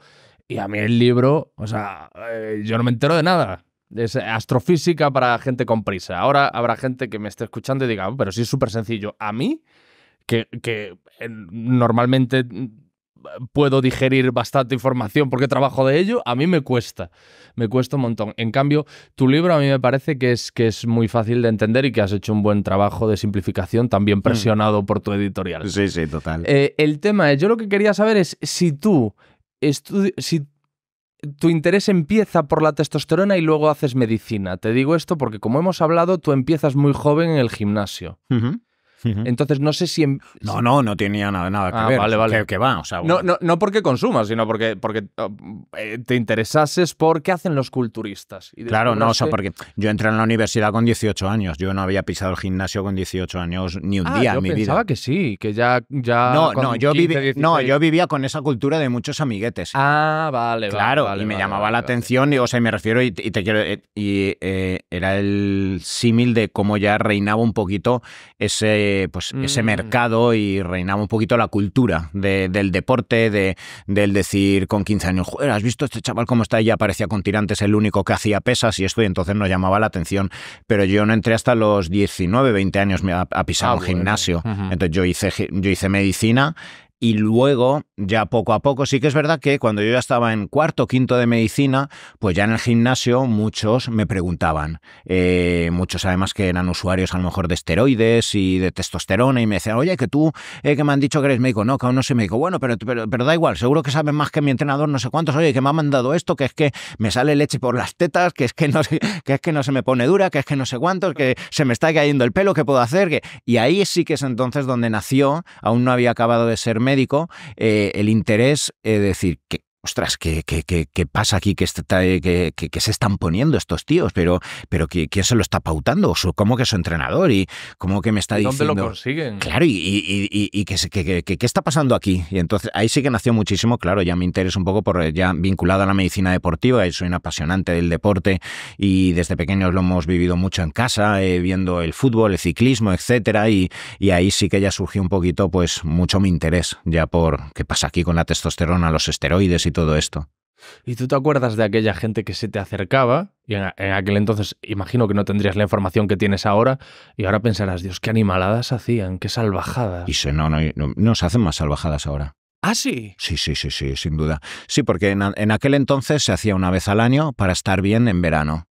y a mí el libro, o sea, eh, yo no me entero de nada. Es astrofísica para gente con prisa. Ahora habrá gente que me esté escuchando y diga, oh, pero sí es súper sencillo. A mí, que, eh, normalmente puedo digerir bastante información porque trabajo de ello, a mí me cuesta, me cuesta un montón. En cambio, tu libro a mí me parece que es, que es muy fácil de entender y que has hecho un buen trabajo de simplificación, también mm. presionado por tu editorial. Sí, sí, total. Eh, el tema es, yo lo que quería saber es si tú, si tu interés empieza por la testosterona y luego haces medicina. Te digo esto porque como hemos hablado, tú empiezas muy joven en el gimnasio. Entonces, no sé si... No, no, no tenía nada, nada que ah, Vale, vale. Que, va, no, porque consumas, sino porque, porque oh, eh, te interesases por qué hacen los culturistas. claro, no, o sea, porque yo entré en la universidad con 18 años. Yo no había pisado el gimnasio con 18 años ni un ah, día en mi vida. Yo pensaba que sí, que ya... ya no, no yo, no, yo vivía con esa cultura de muchos amiguetes. Ah, vale, Claro, y me llamaba la atención, o sea, y me refiero y, te quiero... Eh, y eh, era el símil de cómo ya reinaba un poquito ese eh, pues ese mm. mercado y reinaba un poquito la cultura del deporte, del decir con 15 años, ¿has visto este chaval cómo está? Y aparecía con tirantes, el único que hacía pesas y esto, y entonces nos llamaba la atención. Pero yo no entré hasta los 19, 20 años a, pisar un gimnasio. Entonces yo hice, yo hice medicina y luego ya poco a poco, sí que es verdad que cuando yo ya estaba en cuarto, quinto de medicina, pues ya en el gimnasio muchos me preguntaban, eh, muchos además que eran usuarios a lo mejor de esteroides y de testosterona y me decían, oye, que tú, eh, que me han dicho que eres médico, no, que aún no soy médico, bueno, pero, pero, da igual, seguro que sabes más que mi entrenador, no sé cuántos, oye, que me ha mandado esto, que es que me sale leche por las tetas, que es que no, se, que es que no se me pone dura, que es que no sé cuántos, que se me está cayendo el pelo, ¿qué puedo hacer? Y ahí sí que es entonces donde nació, aún no había acabado de ser médico, eh, el interés, es eh, decir, que ostras, ¿qué, qué, qué, qué pasa aquí? ¿Qué, está, eh, qué, se están poniendo estos tíos? ¿Pero, pero quién se lo está pautando? ¿Cómo que su entrenador? ¿Y cómo que me está diciendo? ¿Dónde lo consiguen? Claro, ¿y, y, y, y qué, qué, qué, qué está pasando aquí? Y entonces ahí sí que nació muchísimo, claro, ya me interesa un poco por eh, ya vinculado a la medicina deportiva, y eh, soy un apasionante del deporte y desde pequeños lo hemos vivido mucho en casa, viendo el fútbol, el ciclismo, etcétera, y, y ahí sí que ya surgió un poquito, pues mucho mi interés ya por qué pasa aquí con la testosterona, los esteroides y todo esto. ¿Y tú te acuerdas de aquella gente que se te acercaba? Y en, aquel entonces imagino que no tendrías la información que tienes ahora y ahora pensarás, Dios, qué animaladas hacían, qué salvajadas. Y se, no, no, se hacen más salvajadas ahora. ¿Ah, sí? Sí, sí, sí, sí, sin duda. Sí, porque en, aquel entonces se hacía una vez al año para estar bien en verano.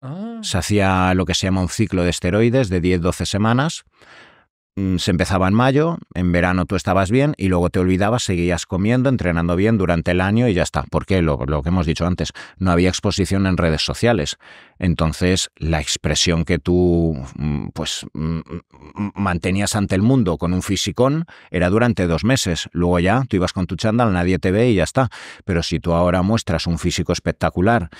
Ah. Se hacía lo que se llama un ciclo de esteroides de 10-12 semanas Mm, se empezaba en mayo, en verano tú estabas bien y luego te olvidabas, seguías comiendo, entrenando bien durante el año y ya está. Porque lo, que hemos dicho antes, no había exposición en redes sociales. Entonces, la expresión que tú mm, pues mm, mantenías ante el mundo con un fisicón era durante dos meses. Luego ya tú ibas con tu chándal, nadie te ve y ya está. Pero si tú ahora muestras un físico espectacular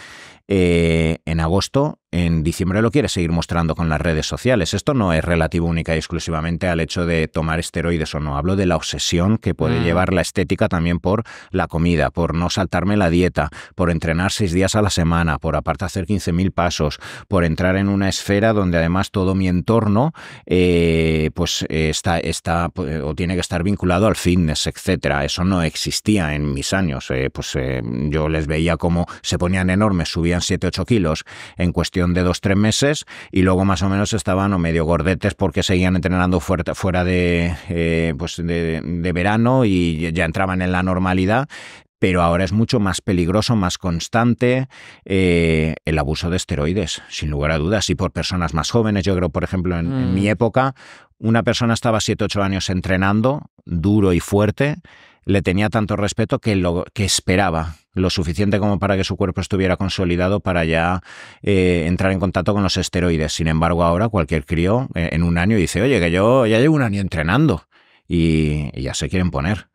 eh, en agosto, en diciembre lo quiere seguir mostrando con las redes sociales. Esto no es relativo única y exclusivamente al hecho de tomar esteroides o no. Hablo de la obsesión que puede mm. llevar la estética también por la comida, por no saltarme la dieta, por entrenar seis días a la semana, por aparte hacer 15.000 pasos, por entrar en una esfera donde además todo mi entorno eh, pues está, está eh, o tiene que estar vinculado al fitness, etcétera. Eso no existía en mis años. pues yo les veía como se ponían enormes, subían siete 7-8 kilos en cuestión de 2-3 meses y luego más o menos estaban o medio gordetes porque seguían entrenando fuera, fuera de, eh, pues de, verano y ya entraban en la normalidad, pero ahora es mucho más peligroso, más constante eh, el abuso de esteroides, sin lugar a dudas, y por personas más jóvenes. Yo creo, por ejemplo, en, en mi mm. época, una persona estaba 7-8 años entrenando duro y fuerte le tenía tanto respeto que lo que esperaba lo suficiente como para que su cuerpo estuviera consolidado para ya eh, entrar en contacto con los esteroides. Sin embargo, ahora cualquier crío eh, en un año dice, oye, que yo ya llevo un año entrenando y ya se quieren poner.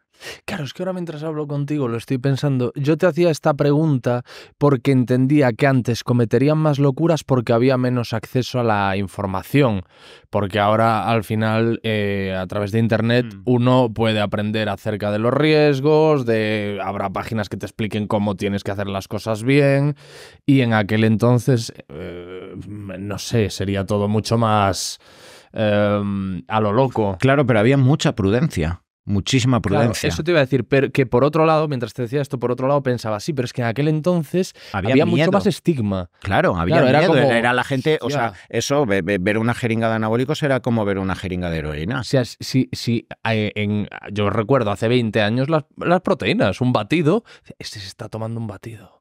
Claro, es que ahora mientras hablo contigo lo estoy pensando. Yo te hacía esta pregunta porque entendía que antes cometerían más locuras porque había menos acceso a la información. Porque ahora al final eh, a través de Internet mm. uno puede aprender acerca de los riesgos, de habrá páginas que te expliquen cómo tienes que hacer las cosas bien. Y en aquel entonces, eh, no sé, sería todo mucho más... Eh, a lo loco. Claro, pero había mucha prudencia muchísima prudencia. eso te iba a decir, pero que por otro lado, mientras te decía esto, por otro lado pensaba, sí, pero es que en aquel entonces había, mucho más estigma. Claro, había Era, la gente, o sea, eso, ver una jeringa de anabólicos era como ver una jeringa de heroína. O sea, si eh, en, yo recuerdo hace 20 años las, las proteínas, un batido, este se está tomando un batido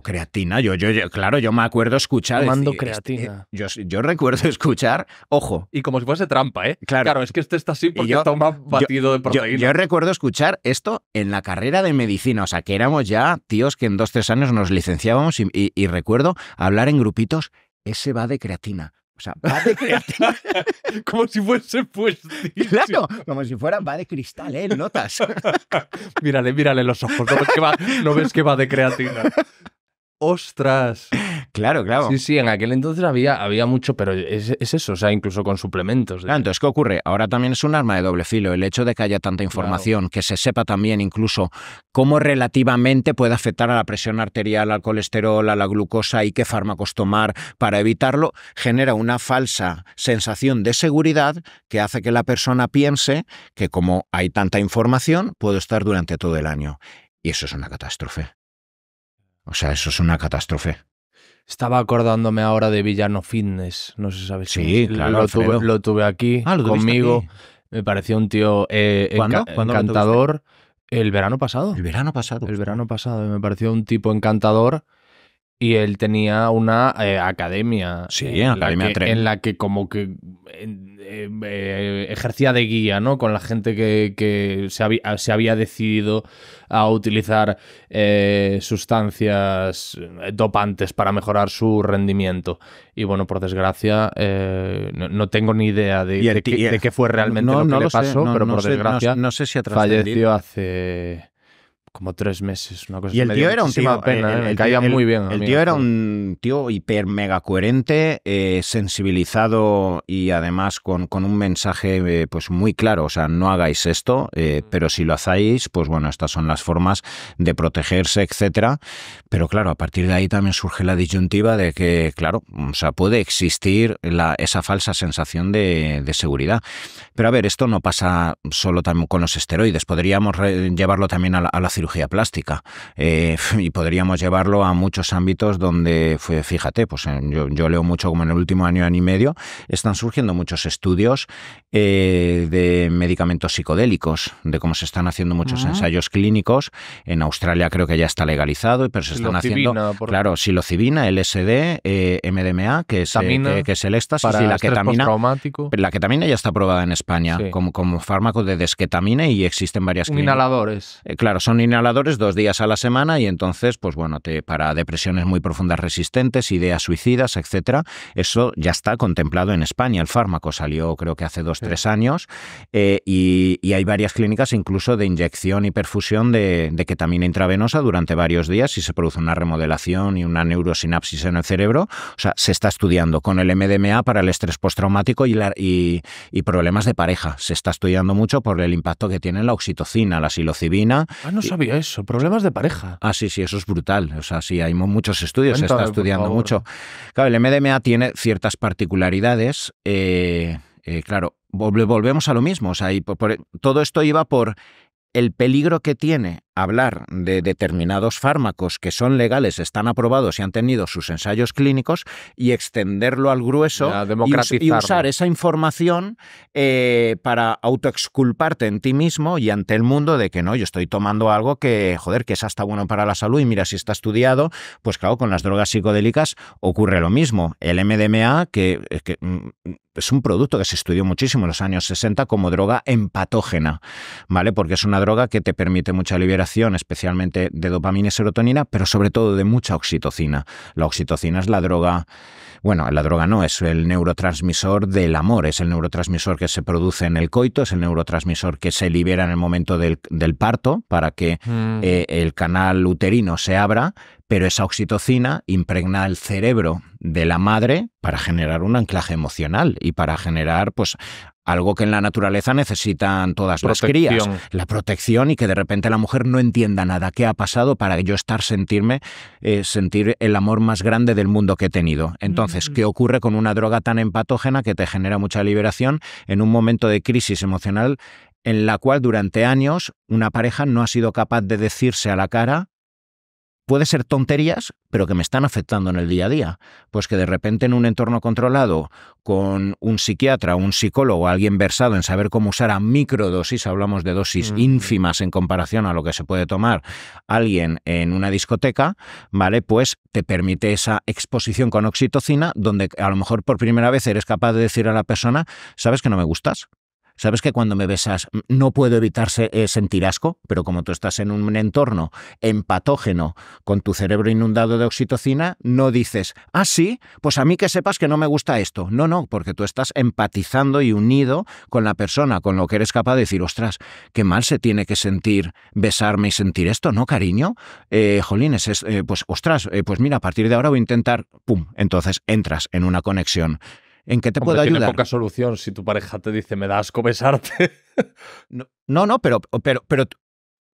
creatina. Yo, yo, claro, yo me acuerdo escuchar. creatina. yo, yo, recuerdo escuchar, ojo. Y como si fuese trampa, ¿eh? Claro, es que este está así porque yo, toma batido de proteína. Yo, recuerdo escuchar esto en la carrera de medicina. O sea, que éramos ya tíos que en dos, tres años nos licenciábamos y, recuerdo hablar en grupitos, ese va de creatina. O sea, va de creatina. como si fuese pues. Claro, como si fuera va de cristal, ¿eh? Notas. mírale, mírale los ojos. no ves que va de creatina ostras. Claro, claro. Sí, sí, en aquel entonces había, había mucho, pero es, eso, o sea, incluso con suplementos. Claro, ah, entonces, ¿qué ocurre? Ahora también es un arma de doble filo el hecho de que haya tanta información, que se sepa también incluso cómo relativamente puede afectar a la presión arterial, al colesterol, a la glucosa y qué fármacos tomar para evitarlo, genera una falsa sensación de seguridad que hace que la persona piense que como hay tanta información, puedo estar durante todo el año. Y eso es una catástrofe. O sea, eso es una catástrofe. Estaba acordándome ahora de Villano Fitness, no sé sabes. Sí, si claro. Lo tuve, aquí ah, conmigo. Me pareció un tío eh, encantador. El verano pasado. El verano pasado. El verano pasado. Me pareció un tipo encantador y él tenía una eh, academia. en la que, En la que como que eh, eh, ejercía de guía, ¿no? Con la gente que, ah, se, había, decidido a utilizar sustancias dopantes para mejorar su rendimiento. Y bueno, por desgracia, no, tengo ni idea de, qué fue realmente lo que le pasó, pero por desgracia sé si falleció hace como tres meses, una cosa Y el tío era un tío. ¿eh? muy bien. El tío era un tío hiper mega coherente, eh, sensibilizado y además con, un mensaje eh, pues muy claro. O sea, no hagáis esto, mm. pero si lo hacéis, pues bueno, estas son las formas de protegerse, etcétera. Pero claro, a partir de ahí también surge la disyuntiva de que, claro, o sea, puede existir la, esa falsa sensación de, seguridad. Pero a ver, esto no pasa solo con los esteroides. Podríamos llevarlo también a la, a plástica eh, y podríamos llevarlo a muchos ámbitos donde, fíjate, pues yo, leo mucho como en el último año, y medio, están surgiendo muchos estudios eh, de medicamentos psicodélicos, de cómo se están haciendo muchos ensayos clínicos. En Australia creo que ya está legalizado, pero se están haciendo, claro, psilocibina, LSD, eh, MDMA, que es, eh, que, que es, el éxtasis, para la ketamina. La ketamina ya está aprobada en España como, como fármaco de desketamina y existen varias... Inhaladores. claro, son inhaladores inhaladores dos días a la semana y entonces, pues bueno, para depresiones muy profundas resistentes, ideas suicidas, etcétera, eso ya está contemplado en España. El fármaco salió creo que hace dos, o tres años eh, y, hay varias clínicas incluso de inyección y perfusión de, ketamina intravenosa durante varios días y se produce una remodelación y una neurosinapsis en el cerebro. O sea, se está estudiando con el MDMA para el estrés postraumático y, y, problemas de pareja. Se está estudiando mucho por el impacto que tiene la oxitocina, la psilocibina. Ah, eso, problemas de pareja. Ah, sí, sí, eso es brutal. O sea, sí, hay muchos estudios, se está estudiando mucho. Claro, el MDMA tiene ciertas particularidades. Eh, eh, claro, volvemos a lo mismo. O sea, e-, todo esto iba por el peligro que tiene hablar de determinados fármacos que son legales, están aprobados y han tenido sus ensayos clínicos y extenderlo al grueso y, usar esa información eh, para autoexculparte en ti mismo y ante el mundo de que no, yo estoy tomando algo que, joder, que es hasta bueno para la salud y mira si está estudiado, pues claro, con las drogas psicodélicas ocurre lo mismo. El MDMA, que, eh, que mm, es un producto que se estudió muchísimo en los años 60 como droga empatógena, ¿vale? Porque es una droga que te permite mucha liberación, especialmente de dopamina y serotonina, pero sobre todo de mucha oxitocina. La oxitocina es la droga, bueno, la droga no, es el neurotransmisor del amor, es el neurotransmisor que se produce en el coito, es el neurotransmisor que se libera en el momento del, parto para que mm. eh, el canal uterino se abra, pero esa oxitocina impregna el cerebro de la madre para generar un anclaje emocional y para generar, pues, algo que en la naturaleza necesitan todas las crías, la protección y que de repente la mujer no entienda nada. ¿Qué ha pasado para yo estar sentirme, eh, sentir el amor más grande del mundo que he tenido? Entonces, ¿qué ocurre con una droga tan empatógena que te genera mucha liberación en un momento de crisis emocional en la cual durante años una pareja no ha sido capaz de decirse a la cara puede ser tonterías, pero que me están afectando en el día a día. Pues que de repente en un entorno controlado, con un psiquiatra, un psicólogo, alguien versado en saber cómo usar a microdosis, hablamos de dosis mm. ínfimas en comparación a lo que se puede tomar alguien en una discoteca, ¿vale? Pues te permite esa exposición con oxitocina, donde a lo mejor por primera vez eres capaz de decir a la persona, sabes que no me gustas, ¿Sabes que cuando me besas no puedo evitar eh, sentir asco? Pero como tú estás en un entorno empatógeno, con tu cerebro inundado de oxitocina, no dices, ah, sí, pues a mí que sepas que no me gusta esto. No, no, porque tú estás empatizando y unido con la persona, con lo que eres capaz de decir, ostras, qué mal se tiene que sentir besarme y sentir esto, ¿no, cariño? Eh, jolines, eh, pues ostras, eh, pues mira, a partir de ahora voy a intentar, pum, entonces entras en una conexión ¿En qué te puedo ayudar? Tiene poca solución si tu pareja te dice, me da asco besarte. no, no, pero, pero,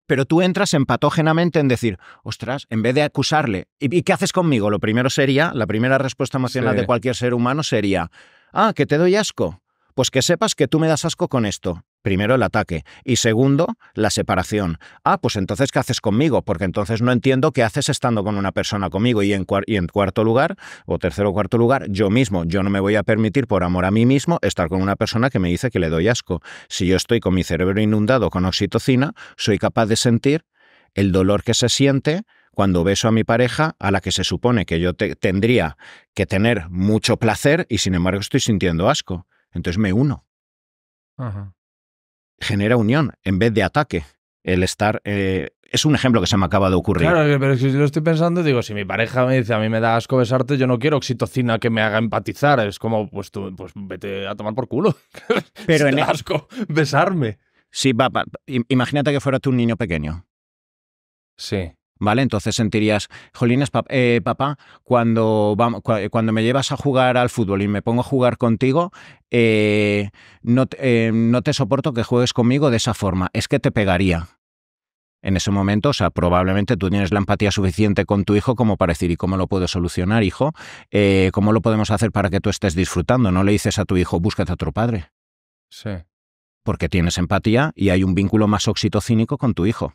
pero, tú entras empatógenamente en decir, ostras, en vez de acusarle, ¿y, qué haces conmigo? Lo primero sería, la primera respuesta emocional de cualquier ser humano sería, ah, que te doy asco. Pues que sepas que tú me das asco con esto. Primero el ataque y segundo la separación. Ah, pues entonces ¿qué haces conmigo? Porque entonces no entiendo qué haces estando con una persona conmigo. Y en, cuarto lugar, o tercero o cuarto lugar, yo mismo. Yo no me voy a permitir por amor a mí mismo estar con una persona que me dice que le doy asco. Si yo estoy con mi cerebro inundado con oxitocina, soy capaz de sentir el dolor que se siente cuando beso a mi pareja, a la que se supone que yo tendría que tener mucho placer y sin embargo estoy sintiendo asco. Entonces me uno. Genera unión en vez de ataque. El estar. Eh, es un ejemplo que se me acaba de ocurrir. Claro, pero si lo estoy pensando, digo, si mi pareja me dice a mí me da asco besarte, yo no quiero oxitocina que me haga empatizar. Es como, pues tú, pues vete a tomar por culo. Pero e- asco besarme. Sí, papá. imagínate que fueras tú un niño pequeño. Sí. ¿vale? Entonces sentirías, Jolines, eh, papá, cuando, eh, cuando me llevas a jugar al fútbol y me pongo a jugar contigo, eh, no, te soporto que juegues conmigo de esa forma, es que te pegaría. En ese momento, o sea, probablemente tú tienes la empatía suficiente con tu hijo como para decir, ¿y cómo lo puedo solucionar, hijo? ¿Cómo lo podemos hacer para que tú estés disfrutando? No le dices a tu hijo, búscate a otro padre. Sí. Porque tienes empatía y hay un vínculo más oxitocínico con tu hijo.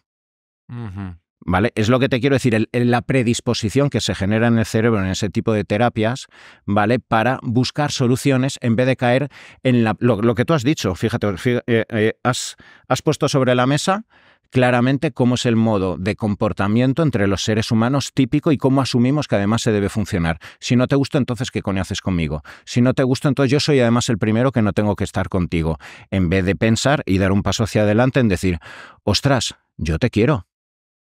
¿Vale? Es lo que te quiero decir, la predisposición que se genera en el cerebro en ese tipo de terapias, ¿vale? Para buscar soluciones en vez de caer en la, lo, que tú has dicho. Fíjate, eh, eh, has, has puesto sobre la mesa claramente cómo es el modo de comportamiento entre los seres humanos típico y cómo asumimos que además se debe funcionar. Si no te gusta, entonces ¿qué coño haces conmigo? Si no te gusta, entonces yo soy además el primero que no tengo que estar contigo. En vez de pensar y dar un paso hacia adelante en decir, ostras, yo te quiero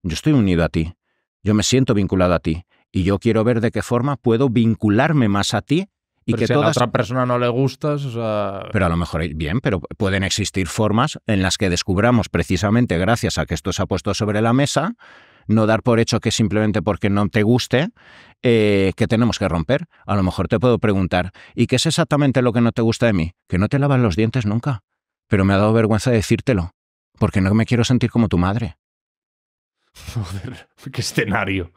yo estoy unido a ti, yo me siento vinculado a ti y yo quiero ver de qué forma puedo vincularme más a ti y que a la otra persona no le gustas, Pero a lo mejor, bien, pero pueden existir formas en las que descubramos precisamente gracias a que esto se ha puesto sobre la mesa, no dar por hecho que simplemente porque no te guste, eh, que tenemos que romper. A lo mejor te puedo preguntar, ¿y qué es exactamente lo que no te gusta de mí? Que no te lavas los dientes nunca. Pero me ha dado vergüenza decírtelo, porque no me quiero sentir como tu madre. Joder, qué escenario.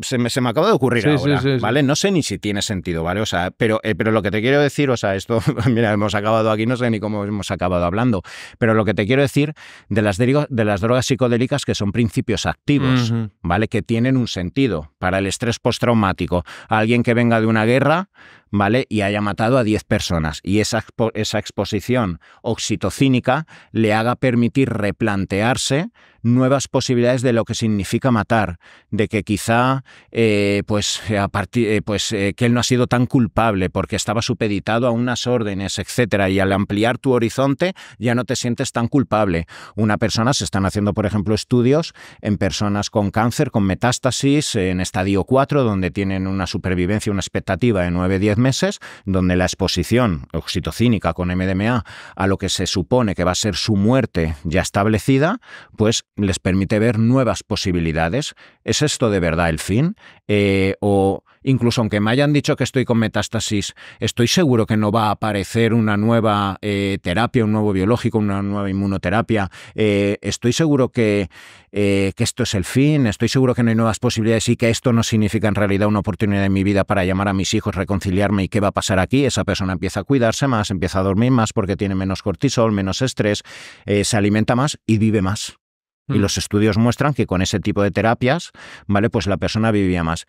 Se me, acaba de ocurrir ahora, ¿vale? No sé ni si tiene sentido, ¿vale? O sea, pero, eh, pero lo que te quiero decir, o sea, esto, mira, hemos acabado aquí, no sé ni cómo hemos acabado hablando, pero lo que te quiero decir de las, de las drogas psicodélicas que son principios activos, ¿vale? Que tienen un sentido para el estrés postraumático. Alguien que venga de una guerra, ¿vale? Y haya matado a 10 personas y esa, esa exposición oxitocínica le haga permitir replantearse nuevas posibilidades de lo que significa matar, de que quizá eh, pues, a eh, pues eh, que él no ha sido tan culpable porque estaba supeditado a unas órdenes, etcétera, y al ampliar tu horizonte ya no te sientes tan culpable. Una persona se están haciendo, por ejemplo, estudios en personas con cáncer, con metástasis, en estadio 4, donde tienen una supervivencia, una expectativa de 9-10 meses, donde la exposición oxitocínica con MDMA a lo que se supone que va a ser su muerte ya establecida, pues les permite ver nuevas posibilidades. ¿Es esto de verdad el fin? Eh, o incluso aunque me hayan dicho que estoy con metástasis, estoy seguro que no va a aparecer una nueva eh, terapia, un nuevo biológico, una nueva inmunoterapia. Eh, estoy seguro que, que, esto es el fin, estoy seguro que no hay nuevas posibilidades y que esto no significa en realidad una oportunidad en mi vida para llamar a mis hijos, reconciliarme y qué va a pasar aquí. Esa persona empieza a cuidarse más, empieza a dormir más porque tiene menos cortisol, menos estrés, se alimenta más y vive más. Y mm. los estudios muestran que con ese tipo de terapias, ¿vale? Pues la persona vivía más.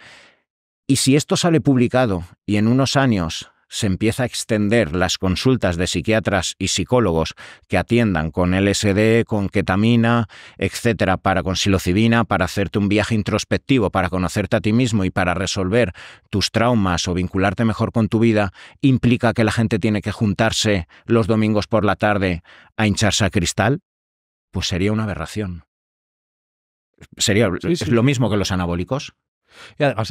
Y si esto sale publicado y en unos años se empieza a extender las consultas de psiquiatras y psicólogos que atiendan con LSD, con ketamina, etcétera, para con psilocibina, para hacerte un viaje introspectivo, para conocerte a ti mismo y para resolver tus traumas o vincularte mejor con tu vida, implica que la gente tiene que juntarse los domingos por la tarde a hincharse a cristal, pues sería una aberración. Sería lo mismo que los anabólicos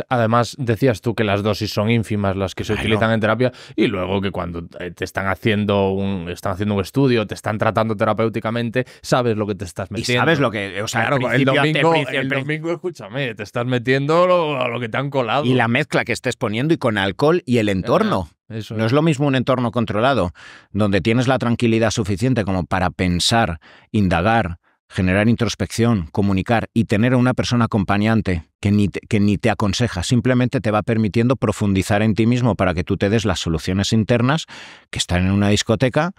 además, decías tú que las dosis son ínfimas las que se utilizan en terapia y luego que cuando te están haciendo un están haciendo un estudio, te están tratando terapéuticamente, sabes lo que te estás metiendo. Y sabes lo que, o sea, el domingo, domingo, escúchame, te estás metiendo a lo que te han colado. Y la mezcla que estés poniendo y con alcohol y el entorno. No es lo mismo un entorno controlado, donde tienes la tranquilidad suficiente como para pensar, indagar, generar introspección, comunicar y tener a una persona acompañante que ni, te, ni te aconseja, simplemente te va permitiendo profundizar en ti mismo para que tú te des las soluciones internas que están en una discoteca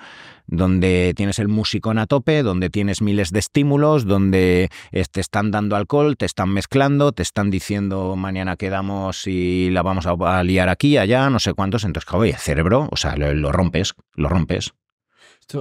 donde tienes el en a tope, donde tienes miles de estímulos, donde eh, te están dando alcohol, te están mezclando, te están diciendo mañana quedamos y la vamos a liar aquí, allá, no sé cuántos. Entonces, oye, cerebro, o sea, lo rompes, lo rompes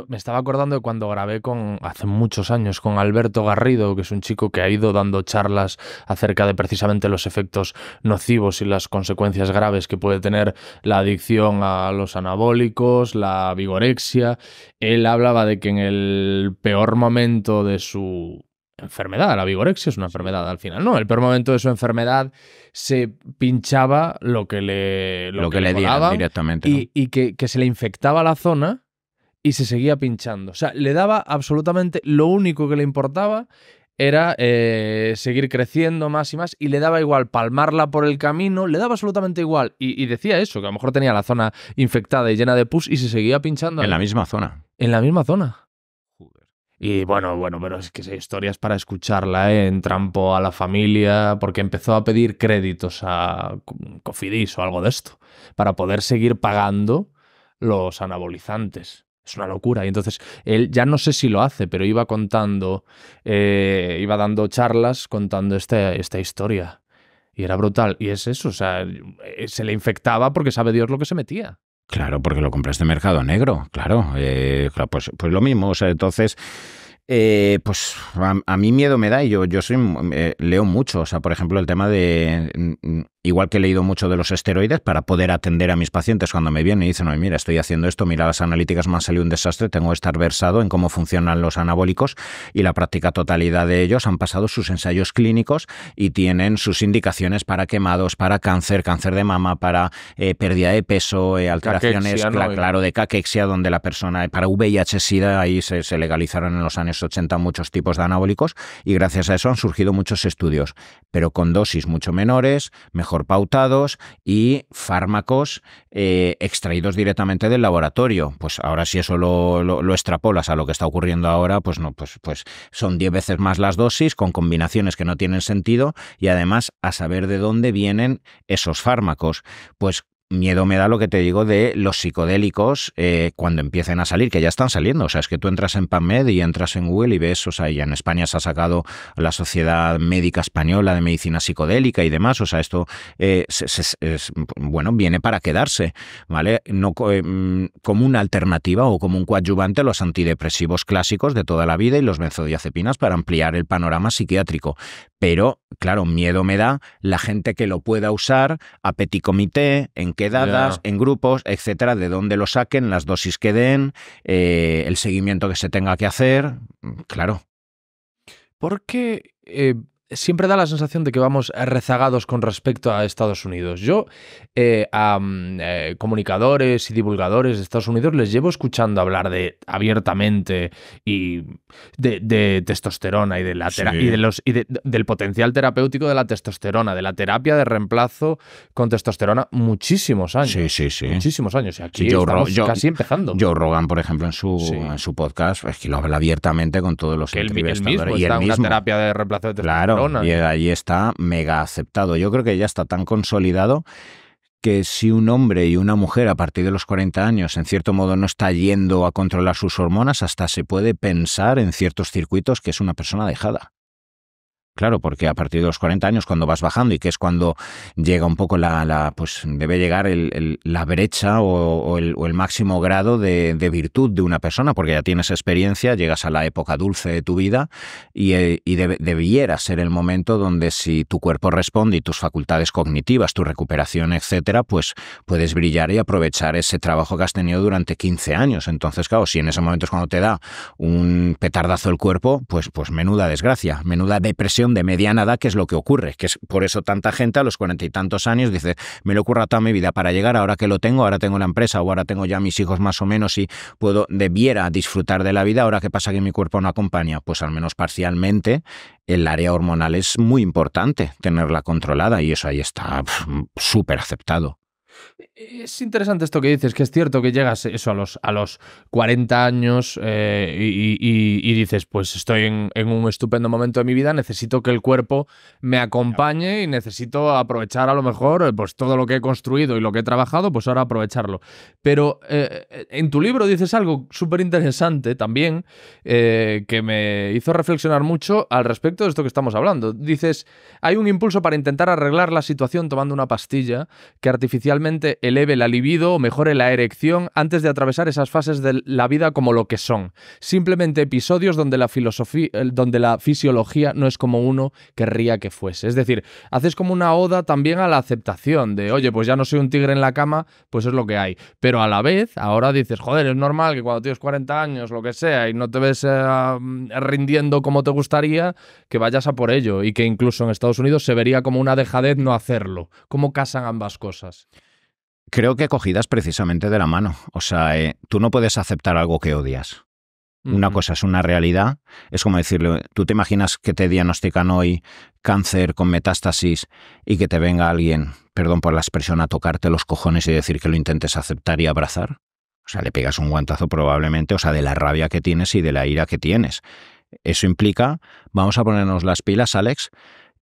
me estaba acordando de cuando grabé con, hace muchos años, con Alberto Garrido, que es un chico que ha ido dando charlas acerca de precisamente los efectos nocivos y las consecuencias graves que puede tener la adicción a los anabólicos, la vigorexia. Él hablaba de que en el peor momento de su enfermedad. La vigorexia es una enfermedad al final, ¿no? El peor momento de su enfermedad se pinchaba lo que le, lo, directamente. Y, que, se le infectaba la zona y se seguía pinchando. O sea, le daba absolutamente lo único que le importaba era eh, seguir creciendo más y más y le daba igual palmarla por el camino, le daba absolutamente igual. Y, decía eso, que a lo mejor tenía la zona infectada y llena de pus y se seguía pinchando. En la misma zona. En la misma zona. Y bueno, bueno, pero es que hay historias para escucharla, ¿eh? en trampo a la familia, porque empezó a pedir créditos a Cofidis o algo de esto, para poder seguir pagando los anabolizantes. Es una locura. Y entonces él ya no sé si lo hace, pero iba contando, eh, iba dando charlas contando esta historia. Y era brutal. Y es eso, o sea, eh, se le infectaba porque sabe Dios lo que se metía. Claro, porque lo compraste en mercado negro, claro. Eh, pues, pues, lo mismo, o sea, entonces... pues a, mí miedo me da y yo, yo soy, leo mucho, o sea, por ejemplo, el tema de igual que he leído mucho de los esteroides, para poder atender a mis pacientes cuando me vienen y dicen, oye, mira, estoy haciendo esto, mira, las analíticas me han salido un desastre, tengo que estar versado en cómo funcionan los anabólicos y la práctica totalidad de ellos han pasado sus ensayos clínicos y tienen sus indicaciones para quemados, para cáncer, cáncer de mama, para eh, pérdida de peso, eh, alteraciones, claro, de caquexia, donde la persona, para VIH, SIDA, ahí se, se legalizaron en los años 80 muchos tipos de anabólicos y gracias a eso han surgido muchos estudios, pero con dosis mucho menores, mejor mejor pautados y fármacos eh, extraídos directamente del laboratorio. Pues ahora si eso lo, extrapolas a lo que está ocurriendo ahora, pues no, pues, pues son 10 veces más las dosis con combinaciones que no tienen sentido y además a saber de dónde vienen esos fármacos. Pues miedo me da lo que te digo de los psicodélicos eh, cuando empiecen a salir, que ya están saliendo. O sea, es que tú entras en PubMed y entras en Google y ves, o sea, ya en España se ha sacado la Sociedad Médica Española de Medicina Psicodélica y demás. O sea, esto, eh, es, bueno, viene para quedarse, ¿vale? No, eh, mm, como una alternativa o como un coadyuvante a los antidepresivos clásicos de toda la vida y los benzodiazepinas para ampliar el panorama psiquiátrico. Pero, claro, miedo me da la gente que lo pueda usar a petit comité, en quedadas, en grupos, etcétera, de dónde lo saquen, las dosis que den, eh, el seguimiento que se tenga que hacer. Mm, claro. Porque eh, siempre da la sensación de que vamos eh, rezagados con respecto a Estados Unidos. Yo eh, a mm, eh, comunicadores y divulgadores de Estados Unidos les llevo escuchando hablar de abiertamente y de, testosterona y de la y de los y del potencial terapéutico de la testosterona, de la terapia de reemplazo con testosterona muchísimos años. Sí, sí, sí. Muchísimos años. Y aquí yo, casi empezando. Joe Rogan, por ejemplo, en su, en su podcast, es que lo habla abiertamente con todos los que él, mismo y era una terapia de reemplazo de testosterona. Claro y ahí está mega aceptado. Yo creo que ya está tan consolidado que si un hombre y una mujer a partir de los 40 años en cierto modo no está yendo a controlar sus hormonas, hasta se puede pensar en ciertos circuitos que es una persona dejada. Claro, porque a partir de los 40 años, cuando vas bajando y que es cuando llega un poco la, pues debe llegar el, la brecha o, el, máximo grado de, virtud de una persona, porque ya tienes experiencia, llegas a la época dulce de tu vida y, eh, debiera ser el momento donde si tu cuerpo responde y tus facultades cognitivas, tu recuperación, etcétera, pues puedes brillar y aprovechar ese trabajo que has tenido durante 15 años. Entonces, claro, si en ese momento es cuando te da un petardazo el cuerpo, pues, pues menuda desgracia, menuda depresión de mediana edad, que es lo que ocurre, que es por eso tanta gente a los cuarenta y tantos años dice, me lo ocurra toda mi vida para llegar, ahora que lo tengo, ahora tengo la empresa o ahora tengo ya mis hijos más o menos y puedo, debiera disfrutar de la vida, ahora que pasa que mi cuerpo no acompaña, pues al menos parcialmente el área hormonal es muy importante tenerla controlada y eso ahí está súper aceptado. Eh, es interesante esto que dices, que es cierto que llegas eso a los, a los 40 años eh, y, dices, pues estoy en, un estupendo momento de mi vida, necesito que el cuerpo me acompañe y necesito aprovechar a lo mejor eh, pues, todo lo que he construido y lo que he trabajado, pues ahora aprovecharlo. Pero en tu libro dices algo súper interesante también que me hizo reflexionar mucho al respecto de esto que estamos hablando. Dices, hay un impulso para intentar arreglar la situación tomando una pastilla que artificialmente eleve la libido o mejore la erección antes de atravesar esas fases de la vida como lo que son. Simplemente episodios donde la, filosofía, eh, donde la fisiología no es como uno querría que fuese. Es decir, haces como una oda también a la aceptación de, oye, pues ya no soy un tigre en la cama, pues es lo que hay. Pero a la vez, ahora dices, joder, es normal que cuando tienes 40 años, lo que sea, y no te ves eh, rindiendo como te gustaría, que vayas a por ello y que incluso en Estados Unidos se vería como una dejadez no hacerlo. ¿Cómo casan ambas cosas? Creo que cogidas precisamente de la mano. O sea, eh, tú no puedes aceptar algo que odias. Una cosa es una realidad, es como decirle, tú te imaginas que te diagnostican hoy cáncer con metástasis y que te venga alguien, perdón por la expresión, a tocarte los cojones y decir que lo intentes aceptar y abrazar. O sea, le pegas un guantazo probablemente, o sea, de la rabia que tienes y de la ira que tienes. Eso implica, vamos a ponernos las pilas, Alex,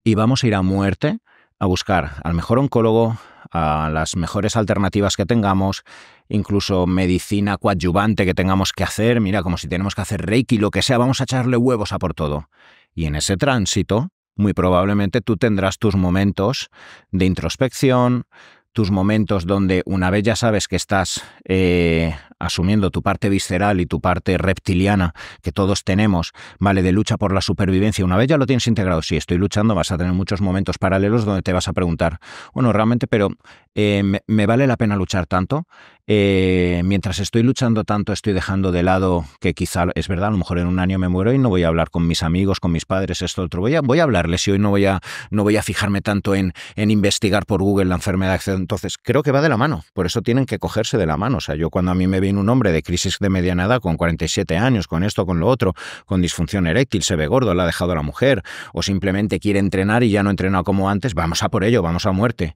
y vamos a ir a muerte a buscar al mejor oncólogo, a las mejores alternativas que tengamos, incluso medicina coadyuvante que tengamos que hacer, mira, como si tenemos que hacer reiki, lo que sea, vamos a echarle huevos a por todo. Y en ese tránsito, muy probablemente tú tendrás tus momentos de introspección, tus momentos donde una vez ya sabes que estás eh, asumiendo tu parte visceral y tu parte reptiliana que todos tenemos, ¿vale? De lucha por la supervivencia, una vez ya lo tienes integrado, si estoy luchando vas a tener muchos momentos paralelos donde te vas a preguntar, bueno, realmente, pero eh, ¿me vale la pena luchar tanto? Eh, mientras estoy luchando tanto, estoy dejando de lado que quizá es verdad, a lo mejor en un año me muero y no voy a hablar con mis amigos, con mis padres, esto, otro. Voy a, voy a hablarles y hoy no voy a, no voy a fijarme tanto en, en investigar por Google la enfermedad. Entonces, creo que va de la mano. Por eso tienen que cogerse de la mano. O sea, yo cuando a mí me viene un hombre de crisis de mediana edad, con 47 años, con esto, con lo otro, con disfunción eréctil, se ve gordo, la ha dejado la mujer, o simplemente quiere entrenar y ya no entrena como antes, vamos a por ello, vamos a muerte.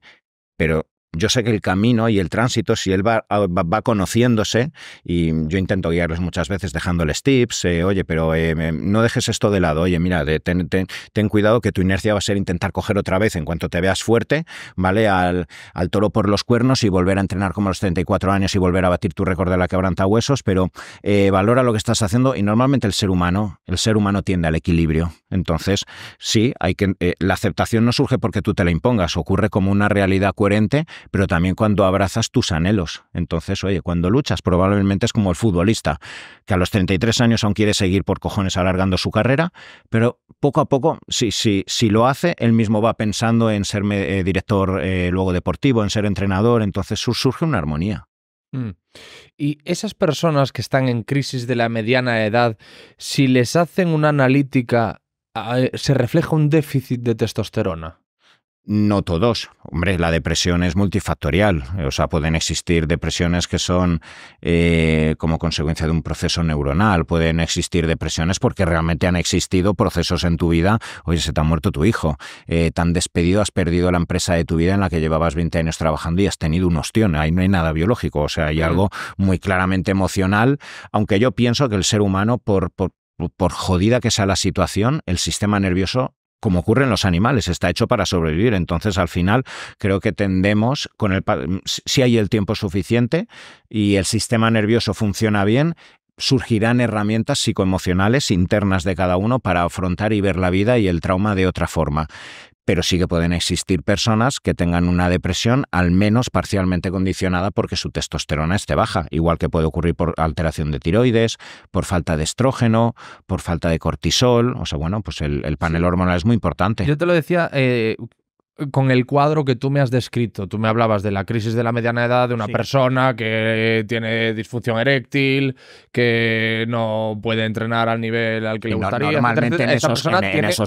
Pero yo sé que el camino y el tránsito, si él va, ah, va, conociéndose, y yo intento guiarles muchas veces dejándoles tips, eh, oye, pero eh, no dejes esto de lado, oye, mira, ten, cuidado que tu inercia va a ser intentar coger otra vez en cuanto te veas fuerte, ¿vale? Al, toro por los cuernos y volver a entrenar como a los 34 años y volver a batir tu récord de la quebranta huesos, pero eh, valora lo que estás haciendo y normalmente el ser humano, el ser humano tiende al equilibrio. Entonces, sí, hay que, la aceptación no surge porque tú te la impongas, ocurre como una realidad coherente pero también cuando abrazas tus anhelos. Entonces, oye, cuando luchas probablemente es como el futbolista, que a los 33 años aún quiere seguir por cojones alargando su carrera, pero poco a poco, si, si, si lo hace, él mismo va pensando en ser eh, director eh, luego deportivo, en ser entrenador, entonces surge una armonía. Mm. Y esas personas que están en crisis de la mediana edad, si les hacen una analítica, ah, eh, se refleja un déficit de testosterona. No todos. Hombre, la depresión es multifactorial. O sea, pueden existir depresiones que son eh, como consecuencia de un proceso neuronal. Pueden existir depresiones porque realmente han existido procesos en tu vida. Oye, se te ha muerto tu hijo. Eh, tan despedido, has perdido la empresa de tu vida en la que llevabas 20 años trabajando y has tenido un ostión. Ahí no hay nada biológico. O sea, hay algo muy claramente emocional. Aunque yo pienso que el ser humano, por jodida que sea la situación, el sistema nervioso como ocurre en los animales, está hecho para sobrevivir. Entonces, al final, creo que tendemos, con el, mm, si hay el tiempo suficiente y el sistema nervioso funciona bien, surgirán herramientas psicoemocionales internas de cada uno para afrontar y ver la vida y el trauma de otra forma pero sí que pueden existir personas que tengan una depresión al menos parcialmente condicionada porque su testosterona esté baja, igual que puede ocurrir por alteración de tiroides, por falta de estrógeno, por falta de cortisol, o sea, bueno, pues el, panel hormonal es muy importante. Yo te lo decía eh, con el cuadro que tú me has descrito. Tú me hablabas de la crisis de la mediana edad de una persona que tiene disfunción eréctil, que no puede entrenar al nivel al que le gustaría. Normalmente en, esos,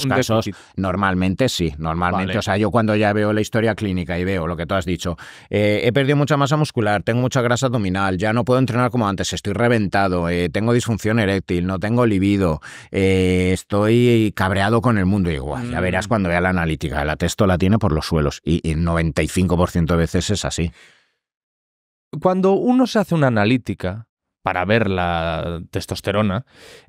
casos, normalmente sí, normalmente. O sea, yo cuando ya veo la historia clínica y veo lo que tú has dicho, eh, he perdido mucha masa muscular, tengo mucha grasa abdominal, ya no puedo entrenar como antes, estoy reventado, eh, tengo disfunción eréctil, no tengo libido, eh, estoy cabreado con el mundo. Igual, ya mm. verás cuando vea la analítica, la texto la tiene por los suelos. Y, y 95% de veces es así. Cuando uno se hace una analítica para ver la testosterona,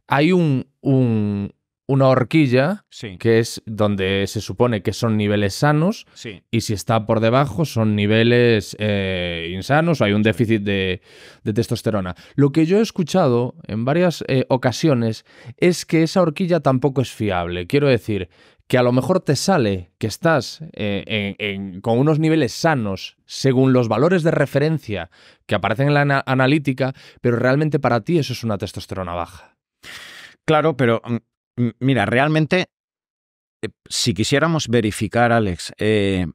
hay un, una horquilla que es donde se supone que son niveles sanos y si está por debajo son niveles eh, insanos o hay un déficit de, testosterona. Lo que yo he escuchado en varias eh, ocasiones es que esa horquilla tampoco es fiable. Quiero decir que a lo mejor te sale que estás eh, con unos niveles sanos según los valores de referencia que aparecen en la analítica, pero realmente para ti eso es una testosterona baja. Claro, pero mm, mira, realmente, eh, si quisiéramos verificar, Alex, eh,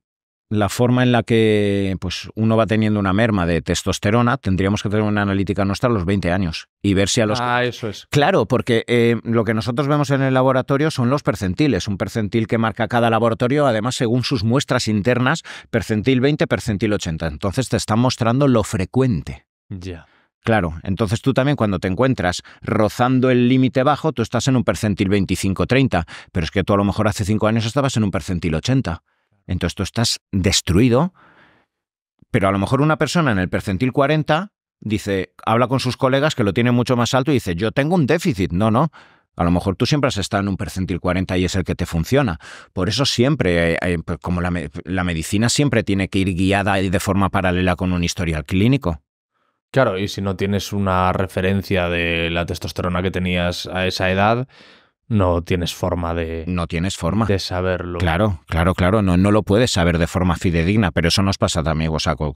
la forma en la que pues, uno va teniendo una merma de testosterona, tendríamos que tener una analítica nuestra a los 20 años y ver si a los... Ah, eso es. Claro, porque eh, lo que nosotros vemos en el laboratorio son los percentiles, un percentil que marca cada laboratorio, además según sus muestras internas, percentil 20, percentil 80. Entonces te están mostrando lo frecuente. Ya. Claro, entonces tú también cuando te encuentras rozando el límite bajo, tú estás en un percentil 25-30, pero es que tú a lo mejor hace 5 años estabas en un percentil 80. Entonces tú estás destruido, pero a lo mejor una persona en el percentil 40 dice, habla con sus colegas que lo tienen mucho más alto y dice, yo tengo un déficit. No, no. A lo mejor tú siempre has estado en un percentil 40 y es el que te funciona. Por eso siempre, eh, eh, pues, como la, la medicina siempre tiene que ir guiada y de forma paralela con un historial clínico. Claro, y si no tienes una referencia de la testosterona que tenías a esa edad, no tienes forma de... No tienes forma. De saberlo. Claro, claro, claro. No, no lo puedes saber de forma fidedigna, pero eso nos pasa también, o sea, con,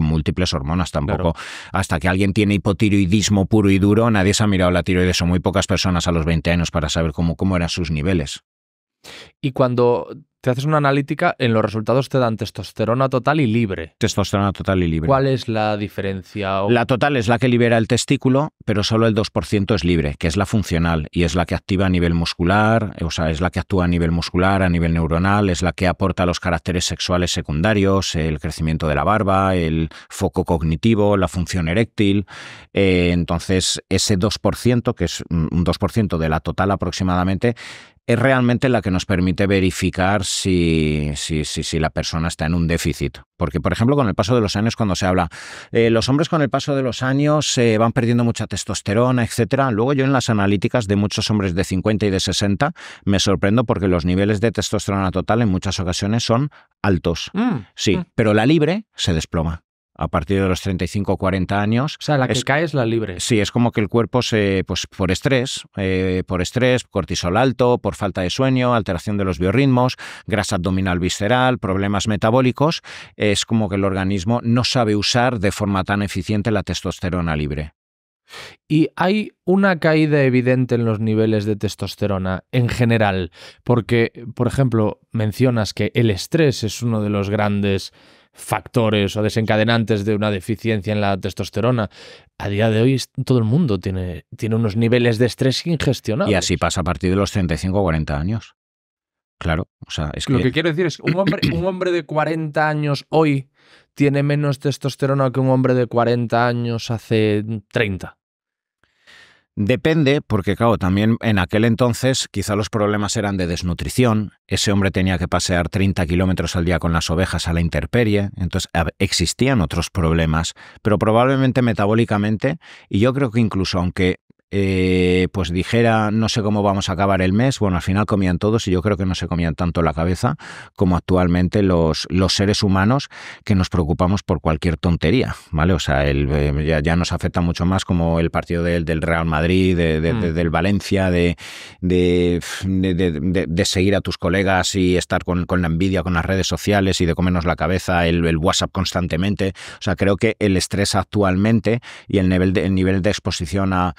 múltiples hormonas tampoco. Hasta que alguien tiene hipotiroidismo puro y duro, nadie se ha mirado la tiroides o muy pocas personas a los 20 años para saber cómo, cómo eran sus niveles. Y cuando te haces una analítica, en los resultados te dan testosterona total y libre. Testosterona total y libre. ¿Cuál es la diferencia? La total es la que libera el testículo, pero solo el 2% es libre, que es la funcional y es la que activa a nivel muscular, o sea, es la que actúa a nivel muscular, a nivel neuronal, es la que aporta los caracteres sexuales secundarios, el crecimiento de la barba, el foco cognitivo, la función eréctil. Eh, entonces, ese 2%, que es un 2% de la total aproximadamente, es realmente la que nos permite verificar si, si, la persona está en un déficit. Porque, por ejemplo, con el paso de los años, cuando se habla, eh, los hombres con el paso de los años se eh, van perdiendo mucha testosterona, etcétera. Luego yo en las analíticas de muchos hombres de 50 y de 60 me sorprendo porque los niveles de testosterona total en muchas ocasiones son altos. Mm. Sí, mm. pero la libre se desploma a partir de los 35 o 40 años. O sea, la que cae es la libre. Sí, es como que el cuerpo se, pues por estrés, eh, por estrés, cortisol alto, por falta de sueño, alteración de los biorritmos, grasa abdominal visceral, problemas metabólicos, es como que el organismo no sabe usar de forma tan eficiente la testosterona libre. Y hay una caída evidente en los niveles de testosterona en general, porque, por ejemplo, mencionas que el estrés es uno de los grandes factores o desencadenantes de una deficiencia en la testosterona. A día de hoy todo el mundo tiene, tiene unos niveles de estrés ingestionables. Y así pasa a partir de los 35 o 40 años. Claro, o sea, es Lo que quiero decir es, un hombre, un hombre de 40 años hoy tiene menos testosterona que un hombre de 40 años hace 30. Depende, porque claro, también en aquel entonces quizá los problemas eran de desnutrición, ese hombre tenía que pasear 30 kilómetros al día con las ovejas a la interperie, entonces existían otros problemas, pero probablemente metabólicamente, y yo creo que incluso aunque eh, pues dijera no sé cómo vamos a acabar el mes, bueno, al final comían todos y yo creo que no se comían tanto la cabeza como actualmente los, los seres humanos que nos preocupamos por cualquier tontería, ¿vale? O sea, el, eh, ya, nos afecta mucho más como el partido del, del Real Madrid, de, de, mm. del Valencia, de, seguir a tus colegas y estar con, la envidia, con las redes sociales y de comernos la cabeza, el, WhatsApp constantemente. O sea, creo que el estrés actualmente y el nivel de, el nivel de exposición a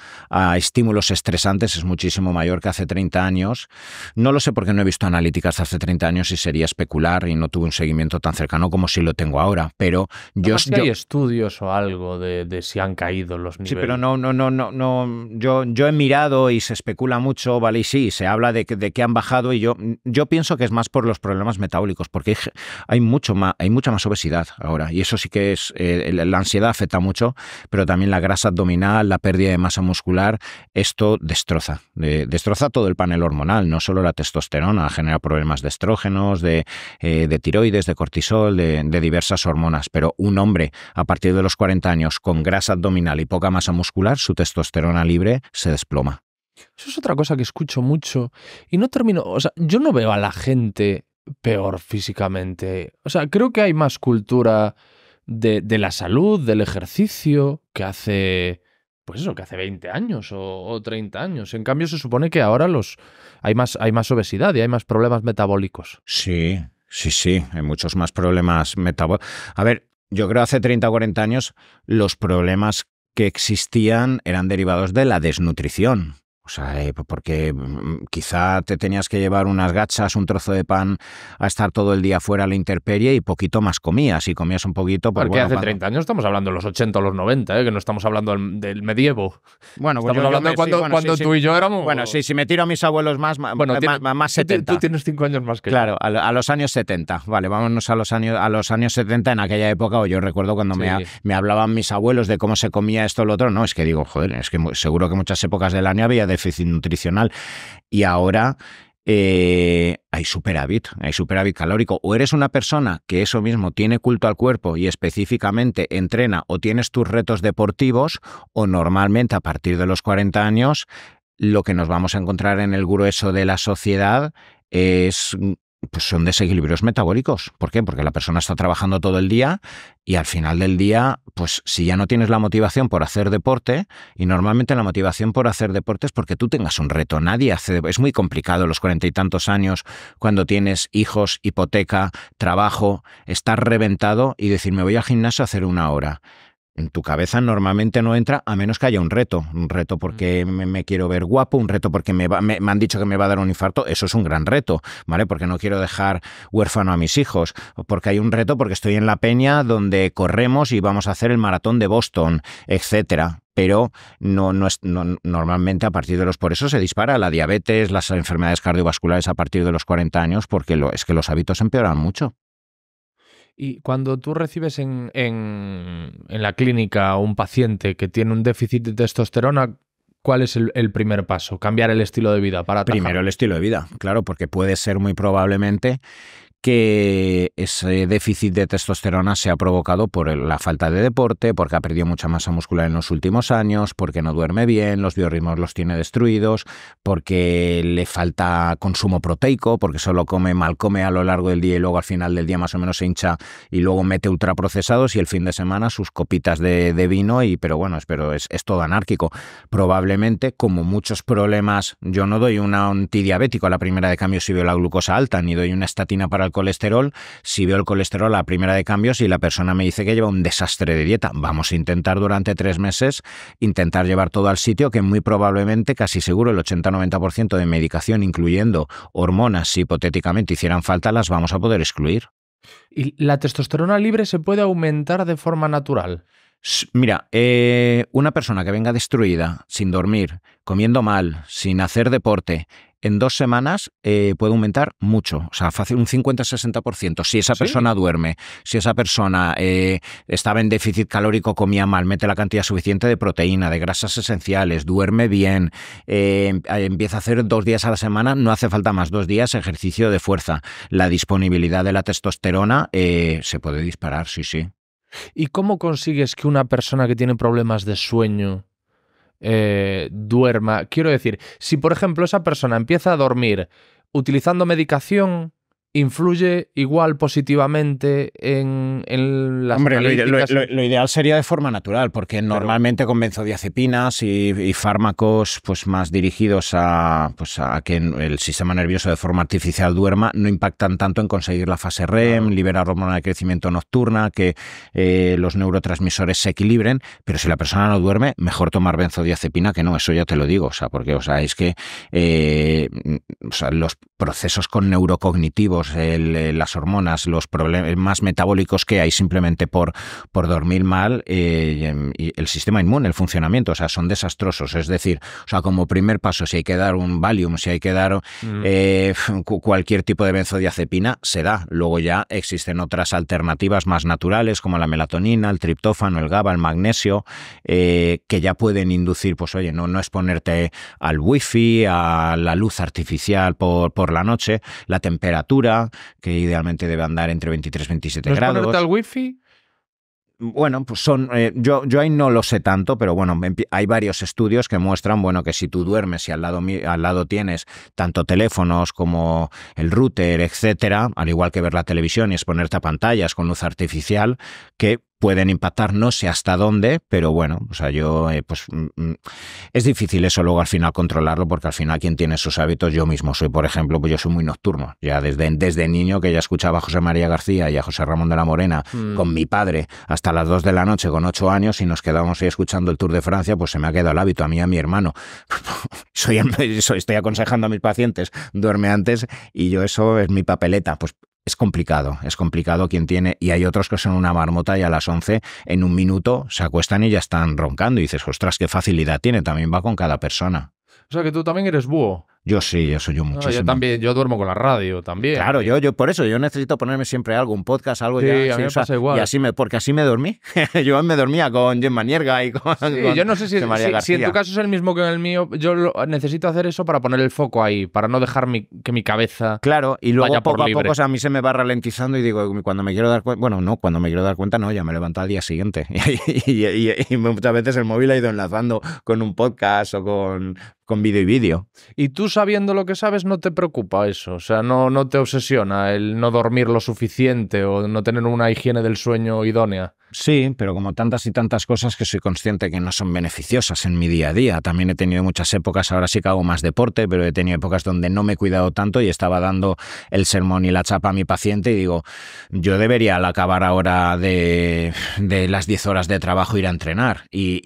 estímulos estresantes es muchísimo mayor que hace 30 años. No lo sé porque no he visto analíticas hace 30 años y sería especular y no tuve un seguimiento tan cercano como si lo tengo ahora. Pero yo, hay estudios o algo de, si han caído los niveles. Sí, pero no, no, no, no, no. Yo, yo he mirado y se especula mucho, vale, y sí, se habla de que, han bajado y yo, yo pienso que es más por los problemas metabólicos, porque hay, mucho más, hay mucha más obesidad ahora y eso sí que es, eh, la ansiedad afecta mucho, pero también la grasa abdominal, la pérdida de masa muscular esto destroza, eh, destroza todo el panel hormonal, no solo la testosterona, genera problemas de estrógenos, de, eh, tiroides, de cortisol, de, diversas hormonas. Pero un hombre a partir de los 40 años con grasa abdominal y poca masa muscular, su testosterona libre se desploma. Eso es otra cosa que escucho mucho y no termino, o sea, yo no veo a la gente peor físicamente. O sea, creo que hay más cultura de la salud, del ejercicio, que hace pues eso, que hace 20 años o, 30 años. En cambio, se supone que ahora los hay más, hay más obesidad y hay más problemas metabólicos. Sí, sí, sí, hay muchos más problemas metabólicos. A ver, yo creo que hace 30 o 40 años los problemas que existían eran derivados de la desnutrición. O sea, eh, porque mm, quizá te tenías que llevar unas gachas, un trozo de pan, a estar todo el día fuera a la interperie y poquito más comías. Y comías un poquito. Pues porque hace 30 años estamos hablando de los 80 o los 90, eh, que no estamos hablando del, medievo. Bueno, pues estamos hablando cuando, tú y yo éramos. Bueno, sí, si me tiro a mis abuelos más, bueno, eh, más, 70. Tú tienes 5 años más que claro, yo. Claro, a, los años 70. Vale, vámonos a los años, a los años 70 en aquella época. O yo recuerdo cuando me, me hablaban mis abuelos de cómo se comía esto o lo otro. No, es que digo, joder, es que seguro que muchas épocas del año había de déficit nutricional. Y ahora eh, hay superávit, hay superávit calórico. O eres una persona que eso mismo tiene culto al cuerpo y específicamente entrena o tienes tus retos deportivos, o normalmente a partir de los 40 años, lo que nos vamos a encontrar en el grueso de la sociedad es pues son desequilibrios metabólicos. ¿Por qué? Porque la persona está trabajando todo el día y al final del día, pues si ya no tienes la motivación por hacer deporte, y normalmente la motivación por hacer deporte es porque tú tengas un reto. Nadie hace. Es muy complicado los cuarenta y tantos años cuando tienes hijos, hipoteca, trabajo, estar reventado y decir, me voy al gimnasio a hacer una hora en tu cabeza normalmente no entra a menos que haya un reto. Un reto porque me, quiero ver guapo, un reto porque me, han dicho que me va a dar un infarto. Eso es un gran reto, ¿vale? Porque no quiero dejar huérfano a mis hijos. Porque hay un reto porque estoy en la peña donde corremos y vamos a hacer el maratón de Boston, etcétera pero no, no es, normalmente a partir de los por eso se dispara la diabetes, las enfermedades cardiovasculares a partir de los 40 años, porque lo, es que los hábitos empeoran mucho. Y cuando tú recibes en, en, la clínica a un paciente que tiene un déficit de testosterona, ¿Cuál es el, primer paso? Cambiar el estilo de vida para Primero el estilo de vida, claro, porque puede ser muy probablemente que ese déficit de testosterona se ha provocado por la falta de deporte, porque ha perdido mucha masa muscular en los últimos años, porque no duerme bien, los biorritmos los tiene destruidos, porque le falta consumo proteico, porque solo come mal come a lo largo del día y luego al final del día más o menos se hincha y luego mete ultraprocesados y el fin de semana sus copitas de, vino y pero bueno, espero es, es, todo anárquico. Probablemente como muchos problemas, yo no doy una antidiabético a la primera de cambio si veo la glucosa alta, ni doy una estatina para el colesterol, si veo el colesterol a primera de cambios y la persona me dice que lleva un desastre de dieta, vamos a intentar durante tres meses intentar llevar todo al sitio que muy probablemente, casi seguro, el 80-90% de medicación, incluyendo hormonas, si hipotéticamente hicieran falta, las vamos a poder excluir. ¿Y la testosterona libre se puede aumentar de forma natural? Mira, eh, una persona que venga destruida, sin dormir, comiendo mal, sin hacer deporte, en dos semanas eh, puede aumentar mucho, o sea, un 50-60%. Si esa persona duerme, si esa persona eh, estaba en déficit calórico, comía mal, mete la cantidad suficiente de proteína, de grasas esenciales, duerme bien, em, empieza a hacer dos días a la semana, no hace falta más, dos días ejercicio de fuerza. La disponibilidad de la testosterona se puede disparar, sí, sí. ¿Y cómo consigues que una persona que tiene problemas de sueño eh, duerma? Quiero decir, si por ejemplo esa persona empieza a dormir utilizando medicación, influye igual positivamente en, en las Hombre, lo, e- ideal sería de forma natural, porque normalmente con benzodiazepinas y, fármacos pues, más dirigidos a, pues, a que el sistema nervioso de forma artificial duerma, no impactan tanto en conseguir la fase REM, liberar hormona de crecimiento nocturna, que eh, los neurotransmisores se equilibren, pero si la persona no duerme, mejor tomar benzodiazepina que no, eso ya te lo digo, o sea, porque o sea, es que eh, los procesos con neurocognitivos eh, las hormonas, los problemas eh, más metabólicos que hay simplemente por, por dormir mal eh, em, y el sistema inmune, el funcionamiento, o sea, son desastrosos. Es decir, o sea, como primer paso, si hay que dar un Valium, si hay que dar mm. cualquier tipo de benzodiazepina, se da. Luego ya existen otras alternativas más naturales como la melatonina, el triptófano, el GABA, el magnesio, que ya pueden inducir, pues oye, no, no es ponerte al wifi, a la luz artificial por la noche, la temperatura, que idealmente debe andar entre 23 y 27 grados. es grados. al wifi? Bueno, pues son. Eh, yo, yo ahí no lo sé tanto, pero bueno, hay varios estudios que muestran, bueno, que si tú duermes y al lado, al lado tienes tanto teléfonos como el router, etcétera, al igual que ver la televisión y exponerte a pantallas con luz artificial, que pueden impactar, no sé hasta dónde, pero bueno, o sea, yo, eh, pues mm, mm, es difícil eso luego al final controlarlo, porque al final quien tiene sus hábitos, yo mismo soy, por ejemplo, pues yo soy muy nocturno, ya desde, desde niño que ya escuchaba a José María García y a José Ramón de la Morena mm. con mi padre hasta las 2 de la noche con 8 años y nos quedábamos ahí escuchando el Tour de Francia, pues se me ha quedado el hábito a mí a mi hermano. soy, estoy aconsejando a mis pacientes, duerme antes y yo eso es mi papeleta, pues es complicado, es complicado quien tiene, y hay otros que son una marmota y a las 11 en un minuto se acuestan y ya están roncando y dices, ostras, qué facilidad tiene, también va con cada persona. O sea que tú también eres búho. Yo sí, eso yo muchísimo. yo también, yo duermo con la radio también. Claro, yo, yo por eso, yo necesito ponerme siempre algo, un podcast, algo ya. Y así me, porque así me dormí. yo me dormía con Jim Manierga y con, yo no sé si, si, en tu caso es el mismo que en el mío, yo necesito hacer eso para poner el foco ahí, para no dejar que mi cabeza. Claro, y luego poco a poco a mí se me va ralentizando y digo, cuando me quiero dar cuenta, bueno, no, cuando me quiero dar cuenta, no, ya me levanto al día siguiente. y, y muchas veces el móvil ha ido enlazando con un podcast o con con vídeo y vídeo. Y tú sabiendo lo que sabes no te preocupa eso, o sea, no, no te obsesiona el no dormir lo suficiente o no tener una higiene del sueño idónea. Sí, pero como tantas y tantas cosas que soy consciente que no son beneficiosas en mi día a día. También he tenido muchas épocas, ahora sí que hago más deporte, pero he tenido épocas donde no me he cuidado tanto y estaba dando el sermón y la chapa a mi paciente y digo, yo debería al acabar ahora de, las 10 horas de trabajo ir a entrenar y,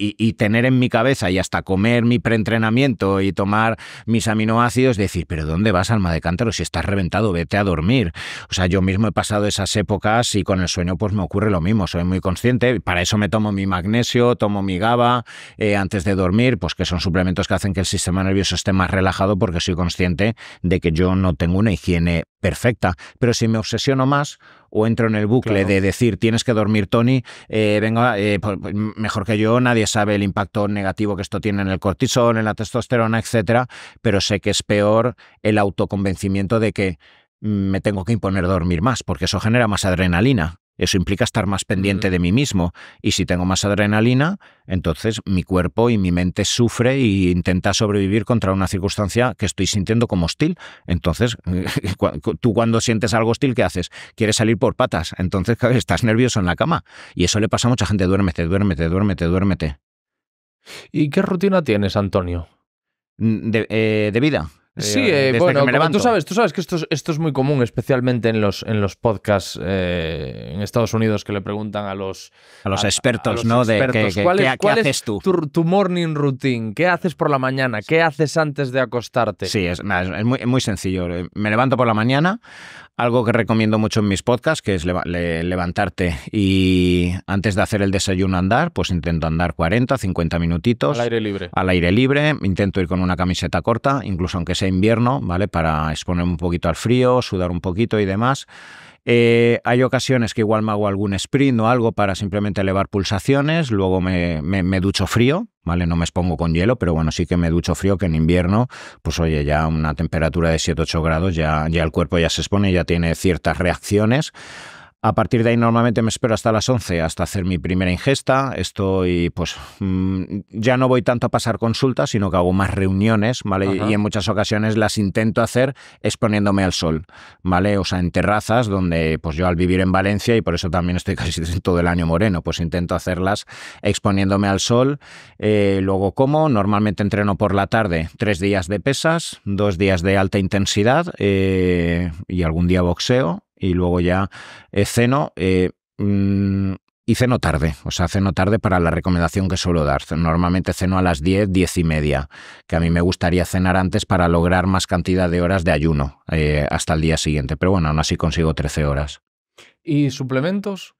tener en mi cabeza y hasta comer mi preentrenamiento y tomar mis aminoácidos, decir, pero ¿dónde vas, alma de cántaro? Si estás reventado, vete a dormir. O sea, yo mismo he pasado esas épocas y con el sueño pues me ocurre lo mismo, soy muy consciente. Para eso me tomo mi magnesio, tomo mi GABA eh, antes de dormir, pues que son suplementos que hacen que el sistema nervioso esté más relajado porque soy consciente de que yo no tengo una higiene perfecta. Pero si me obsesiono más o entro en el bucle de decir tienes que dormir, Tony, eh, venga, eh, pues, pues, mejor que yo, nadie sabe el impacto negativo que esto tiene en el cortisol, en la testosterona, etcétera, pero sé que es peor el autoconvencimiento de que me tengo que imponer dormir más, porque eso genera más adrenalina. Eso implica estar más pendiente de mí mismo. Y si tengo más adrenalina, entonces mi cuerpo y mi mente sufre e intenta sobrevivir contra una circunstancia que estoy sintiendo como hostil. Entonces, tú cuando sientes algo hostil, ¿qué haces? Quieres salir por patas. Entonces, estás nervioso en la cama. Y eso le pasa a mucha gente. Duérmete, duérmete, duérmete, duérmete. ¿Y qué rutina tienes, Antonio? Mm, eh, de vida. Sí, eh, eh, bueno, tú sabes, tú sabes que esto es, esto es muy común, especialmente en los, en los podcasts eh, en Estados Unidos que le preguntan a los, a los expertos, ¿no? de, ¿Cuál, es, ¿qué haces tú? Tu, morning routine, ¿qué haces por la mañana? ¿Qué haces antes de acostarte? Sí, es, muy, muy, sencillo. Me levanto por la mañana, algo que recomiendo mucho en mis podcasts, que es levantarte y antes de hacer el desayuno andar, pues intento andar 40, 50 minutitos. Al aire libre. Al aire libre, intento ir con una camiseta corta, incluso aunque invierno, ¿vale? Para exponerme un poquito al frío, sudar un poquito y demás. Eh, hay ocasiones que igual me hago algún sprint o algo para simplemente elevar pulsaciones, luego me, ducho frío, ¿vale? No me expongo con hielo, pero bueno, sí que me ducho frío, que en invierno, pues oye, ya una temperatura de 7-8 grados, ya, ya el cuerpo ya se expone, ya tiene ciertas reacciones. A partir de ahí normalmente me espero hasta las 11, hasta hacer mi primera ingesta. Estoy, pues, mm, ya no voy tanto a pasar consultas, sino que hago más reuniones, ¿vale? Y en muchas ocasiones las intento hacer exponiéndome al sol, ¿vale? O sea, en terrazas, donde, pues yo al vivir en Valencia, y por eso también estoy casi todo el año moreno, pues intento hacerlas exponiéndome al sol. Eh, luego como, normalmente entreno por la tarde tres días de pesas, dos días de alta intensidad eh, y algún día boxeo y luego ya eh, ceno. Eh, mm, y ceno tarde, o sea, ceno tarde para la recomendación que suelo dar. Normalmente ceno a las 10, 10 y media, que a mí me gustaría cenar antes para lograr más cantidad de horas de ayuno eh, hasta el día siguiente, pero bueno, aún así consigo 13 horas. ¿Y suplementos?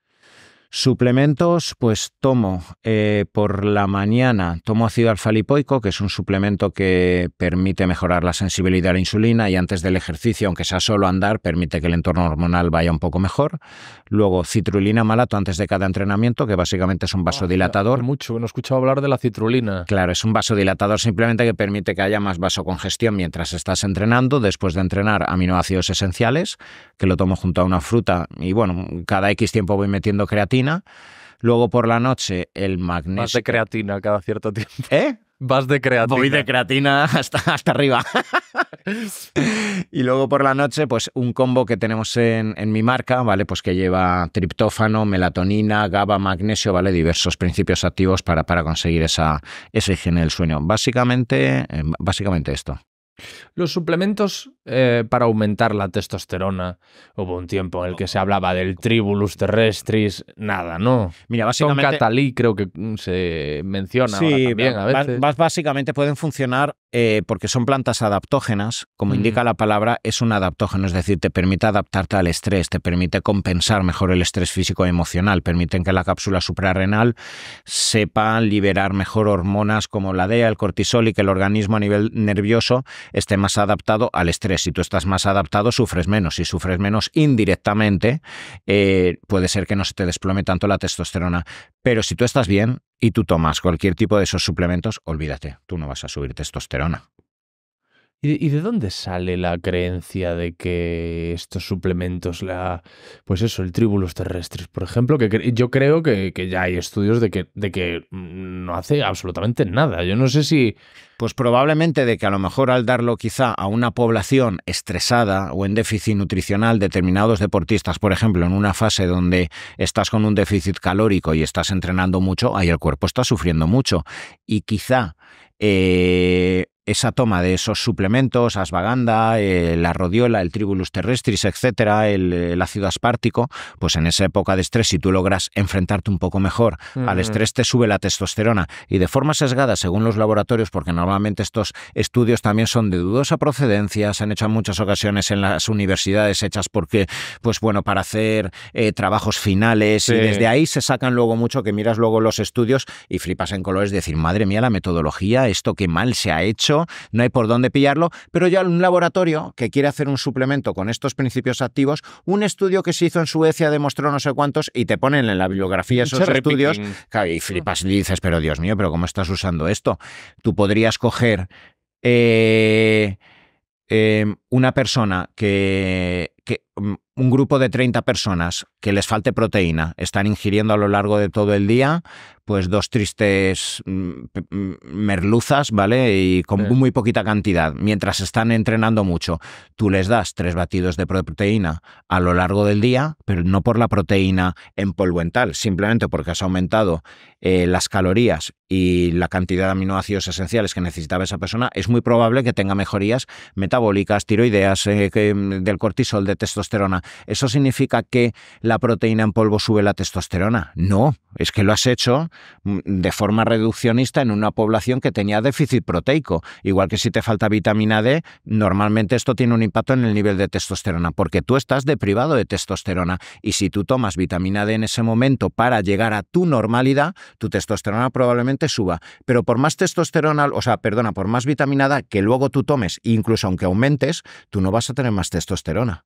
Suplementos, pues tomo eh, por la mañana, tomo ácido alfa-lipoico, que es un suplemento que permite mejorar la sensibilidad a la insulina y antes del ejercicio, aunque sea solo andar, permite que el entorno hormonal vaya un poco mejor. Luego, citrulina malato antes de cada entrenamiento, que básicamente es un vasodilatador. mucho, no he escuchado hablar de la citrulina. Claro, es un vasodilatador simplemente que permite que haya más vasocongestión mientras estás entrenando. Después de entrenar, aminoácidos esenciales, que lo tomo junto a una fruta y bueno, cada X tiempo voy metiendo creatina Luego por la noche el magnesio. Vas de creatina cada cierto tiempo. ¿Eh? Vas de creatina. Voy de creatina hasta, hasta arriba. y luego por la noche, pues un combo que tenemos en, en, mi marca, ¿vale? Pues que lleva triptófano, melatonina, GABA, magnesio, ¿vale? Diversos principios activos para, para conseguir esa, esa higiene del sueño. Básicamente, eh, básicamente esto. Los suplementos eh, para aumentar la testosterona. Hubo un tiempo en el que se hablaba del tribulus terrestris, nada, ¿no? Mira, básicamente... catalí creo que mm, se menciona sí, Básicamente pueden funcionar eh, porque son plantas adaptógenas, como mm. indica la palabra, es un adaptógeno, es decir, te permite adaptarte al estrés, te permite compensar mejor el estrés físico y emocional, permiten que la cápsula suprarrenal sepa liberar mejor hormonas como la DEA, el cortisol y que el organismo a nivel nervioso esté más adaptado al estrés si tú estás más adaptado, sufres menos. Si sufres menos indirectamente, eh, puede ser que no se te desplome tanto la testosterona. Pero si tú estás bien y tú tomas cualquier tipo de esos suplementos, olvídate, tú no vas a subir testosterona. ¿Y, de dónde sale la creencia de que estos suplementos, la, pues eso, el tribulus terrestres, por ejemplo, que yo creo que, ya hay estudios de que, mm, no hace absolutamente nada? Yo no sé si... Pues probablemente de que a lo mejor al darlo quizá a una población estresada o en déficit nutricional, determinados deportistas, por ejemplo, en una fase donde estás con un déficit calórico y estás entrenando mucho, ahí el cuerpo está sufriendo mucho. Y quizá eh, esa toma de esos suplementos, asvaganda, eh, la rodiola, el tribulus terrestris, etcétera, el, ácido aspártico, pues en esa época de estrés, si tú logras enfrentarte un poco mejor al estrés, te sube la testosterona. Y de forma sesgada, según los laboratorios, porque normalmente estos estudios también son de dudosa procedencia, se han hecho en muchas ocasiones en las universidades, hechas porque, pues bueno, para hacer eh, trabajos finales, y desde ahí se sacan luego mucho que miras luego los estudios y flipas en colores, decir, madre mía, la metodología, esto que mal se ha hecho no hay por dónde pillarlo, pero ya un laboratorio que quiere hacer un suplemento con estos principios activos, un estudio que se hizo en Suecia demostró no sé cuántos y te ponen en la bibliografía esos estudios y flipas y dices, pero Dios mío, pero ¿cómo estás usando esto? Tú podrías coger... Eh, eh, una persona que que mm, un grupo de 30 personas que les falte proteína están ingiriendo a lo largo de todo el día, pues dos tristes mm, mm, merluzas, ¿vale? Y con muy poquita cantidad. Mientras están entrenando mucho, tú les das tres batidos de proteína a lo largo del día, pero no por la proteína en polvo simplemente porque has aumentado eh, las calorías y la cantidad de aminoácidos esenciales que necesitaba esa persona, es muy probable que tenga mejorías metabólicas, tiroideas, eh, del cortisol, de testosterona. ¿Eso significa que la proteína en polvo sube la testosterona? No, es que lo has hecho mm, de forma reduccionista en una población que tenía déficit proteico. Igual que si te falta vitamina D, normalmente esto tiene un impacto en el nivel de testosterona, porque tú estás deprivado de testosterona. Y si tú tomas vitamina D en ese momento para llegar a tu normalidad, tu testosterona probablemente suba. Pero por más testosterona, o sea, perdona, por más vitamina D que luego tú tomes, incluso aunque aumentes, tú no vas a tener más testosterona.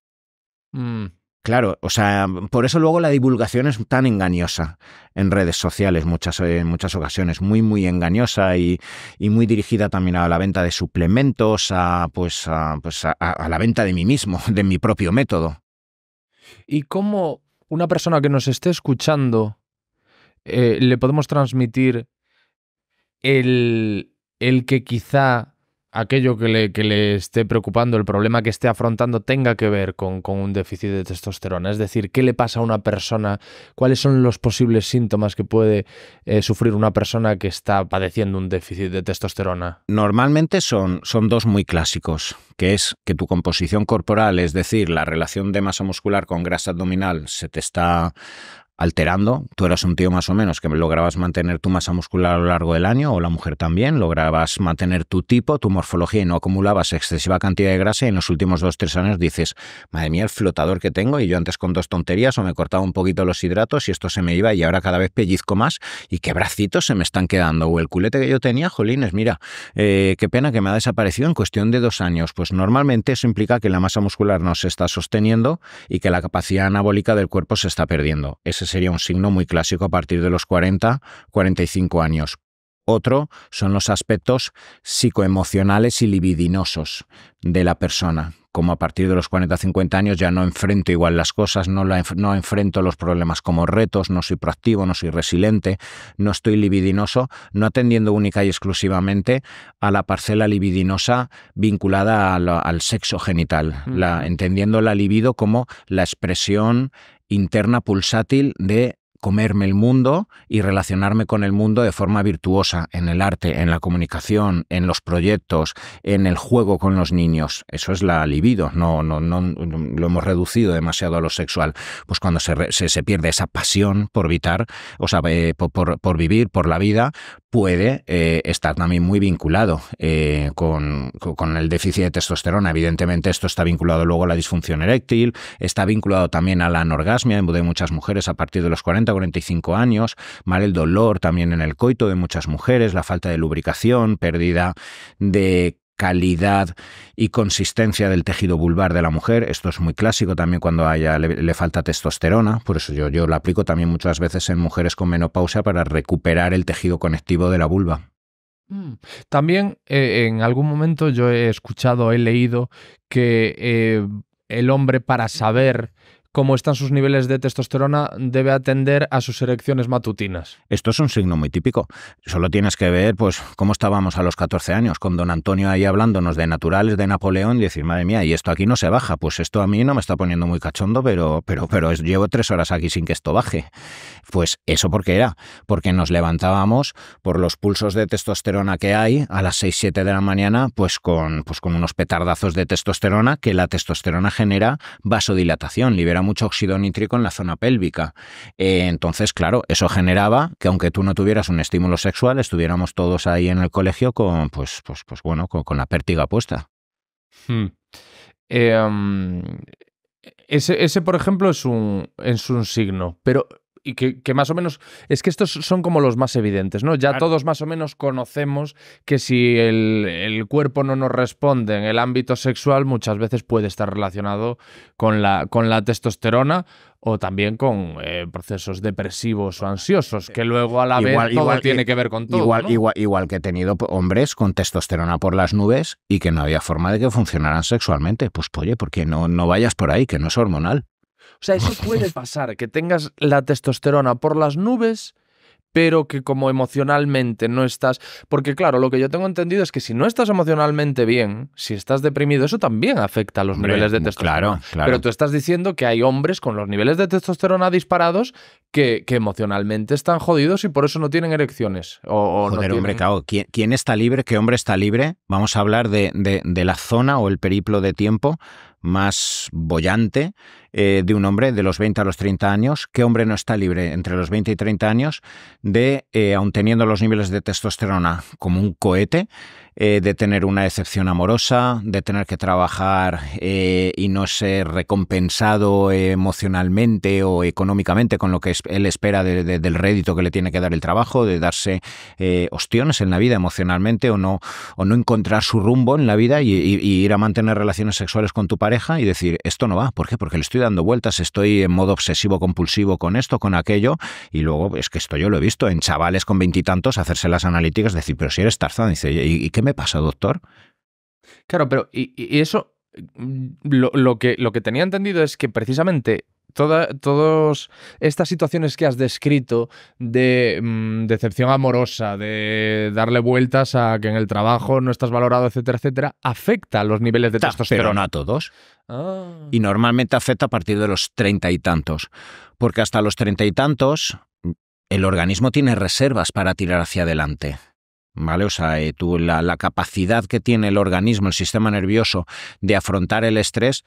Mm. Claro, o sea, por eso luego la divulgación es tan engañosa en redes sociales muchas, eh, en muchas ocasiones, muy, muy engañosa y, muy dirigida también a la venta de suplementos, a, pues, a, pues, la venta de mí mismo, de mi propio método. ¿Y cómo una persona que nos esté escuchando eh, le podemos transmitir el, el que quizá aquello que le, le, esté preocupando, el problema que esté afrontando, tenga que ver con, un déficit de testosterona. Es decir, ¿qué le pasa a una persona? ¿Cuáles son los posibles síntomas que puede eh, sufrir una persona que está padeciendo un déficit de testosterona? Normalmente son, son dos muy clásicos, que es que tu composición corporal, es decir, la relación de masa muscular con grasa abdominal, se te está alterando. Tú eras un tío más o menos que lograbas mantener tu masa muscular a lo largo del año, o la mujer también, lograbas mantener tu tipo, tu morfología y no acumulabas excesiva cantidad de grasa y en los últimos dos, tres años dices, madre mía, el flotador que tengo y yo antes con dos tonterías o me cortaba un poquito los hidratos y esto se me iba y ahora cada vez pellizco más y qué bracitos se me están quedando o el culete que yo tenía, jolines, mira, eh, qué pena que me ha desaparecido en cuestión de dos años. Pues normalmente eso implica que la masa muscular no se está sosteniendo y que la capacidad anabólica del cuerpo se está perdiendo. Ese sería un signo muy clásico a partir de los 40, 45 años. Otro son los aspectos psicoemocionales y libidinosos de la persona. Como a partir de los 40-50 años ya no enfrento igual las cosas, no, no enfrento los problemas como retos, no soy proactivo, no soy resiliente, no estoy libidinoso, no atendiendo única y exclusivamente a la parcela libidinosa vinculada al sexo genital, entendiendo la libido como la expresión interna pulsátil de comerme el mundo y relacionarme con el mundo de forma virtuosa, en el arte, en la comunicación, en los proyectos, en el juego con los niños. Eso es la libido, no, no, no lo hemos reducido demasiado a lo sexual. Pues cuando se, se, pierde esa pasión por evitar o sea, eh, por, por, vivir, por la vida, puede eh, estar también muy vinculado eh, con, el déficit de testosterona. Evidentemente esto está vinculado luego a la disfunción eréctil, está vinculado también a la anorgasmia de muchas mujeres a partir de los 40-45 años, mal el dolor también en el coito de muchas mujeres, la falta de lubricación, pérdida de calidad y consistencia del tejido vulvar de la mujer. Esto es muy clásico también cuando haya, le, falta testosterona, por eso yo, yo lo aplico también muchas veces en mujeres con menopausia para recuperar el tejido conectivo de la vulva. Mm. También eh, en algún momento yo he escuchado, he leído que eh, el hombre para saber cómo están sus niveles de testosterona, debe atender a sus erecciones matutinas. Esto es un signo muy típico. Solo tienes que ver, pues, cómo estábamos a los 14 años, con don Antonio ahí hablándonos de naturales, de Napoleón, y decir, madre mía, y esto aquí no se baja. Pues esto a mí no me está poniendo muy cachondo, pero, pero, pero llevo tres horas aquí sin que esto baje. Pues eso porque era, porque nos levantábamos por los pulsos de testosterona que hay a las 6, 7 de la mañana, pues con, pues con unos petardazos de testosterona que la testosterona genera vasodilatación, libera mucho óxido nítrico en la zona pélvica. Eh, entonces, claro, eso generaba que aunque tú no tuvieras un estímulo sexual, estuviéramos todos ahí en el colegio con, pues, pues, pues bueno, con, la pértiga puesta. Hmm. Eh, ese, por ejemplo, es un, es un signo, pero y que, más o menos, es que estos son como los más evidentes, ¿no? Ya todos más o menos conocemos que si el, cuerpo no nos responde en el ámbito sexual, muchas veces puede estar relacionado con la, con la testosterona o también con eh, procesos depresivos o ansiosos, que luego a la vez todo igual, tiene que ver con todo. Igual, igual, que he tenido hombres con testosterona por las nubes y que no había forma de que funcionaran sexualmente. Pues oye, porque no, no vayas por ahí, que no es hormonal. O sea, eso puede pasar, que tengas la testosterona por las nubes, pero que como emocionalmente no estás... Porque claro, lo que yo tengo entendido es que si no estás emocionalmente bien, si estás deprimido, eso también afecta a los niveles de testosterona. Claro, claro. Pero tú estás diciendo que hay hombres con los niveles de testosterona disparados que, emocionalmente están jodidos y por eso no tienen erecciones. O, hombre, cao. ¿Quién, está libre? ¿Qué hombre está libre? Vamos a hablar de, de la zona o el periplo de tiempo más bollante eh, de un hombre de los 20 a los 30 años. ¿Qué hombre no está libre entre los 20 y 30 años de, eh, aun teniendo los niveles de testosterona como un cohete, eh, de tener una excepción amorosa, de tener que trabajar y no ser recompensado emocionalmente o económicamente con lo que él espera del rédito que le tiene que dar el trabajo, de darse ostiones en la vida emocionalmente o no, o no encontrar su rumbo en la vida y, ir a mantener relaciones sexuales con tu pareja y decir, esto no va? ¿Por qué? Porque el estoy dando vueltas, estoy en modo obsesivo compulsivo con esto, con aquello, y luego es que esto yo lo he visto en chavales con veintitantos hacerse las analíticas, decir, pero si eres Tarzán, dice, ¿y, qué me pasa, doctor? Claro, pero y, eso mm, lo, que, lo que tenía entendido es que precisamente Toda, todas estas situaciones que has descrito de mm, decepción amorosa, de darle vueltas a que en el trabajo no estás valorado, etcétera, etcétera, afecta a los niveles de testosterona. Pero no a todos. Y ah. normalmente afecta a partir de los treinta y tantos, porque hasta los treinta y tantos el organismo tiene reservas para tirar hacia adelante. ¿Vale? O sea, eh, tú, la capacidad que tiene el organismo, el sistema nervioso, de afrontar el estrés,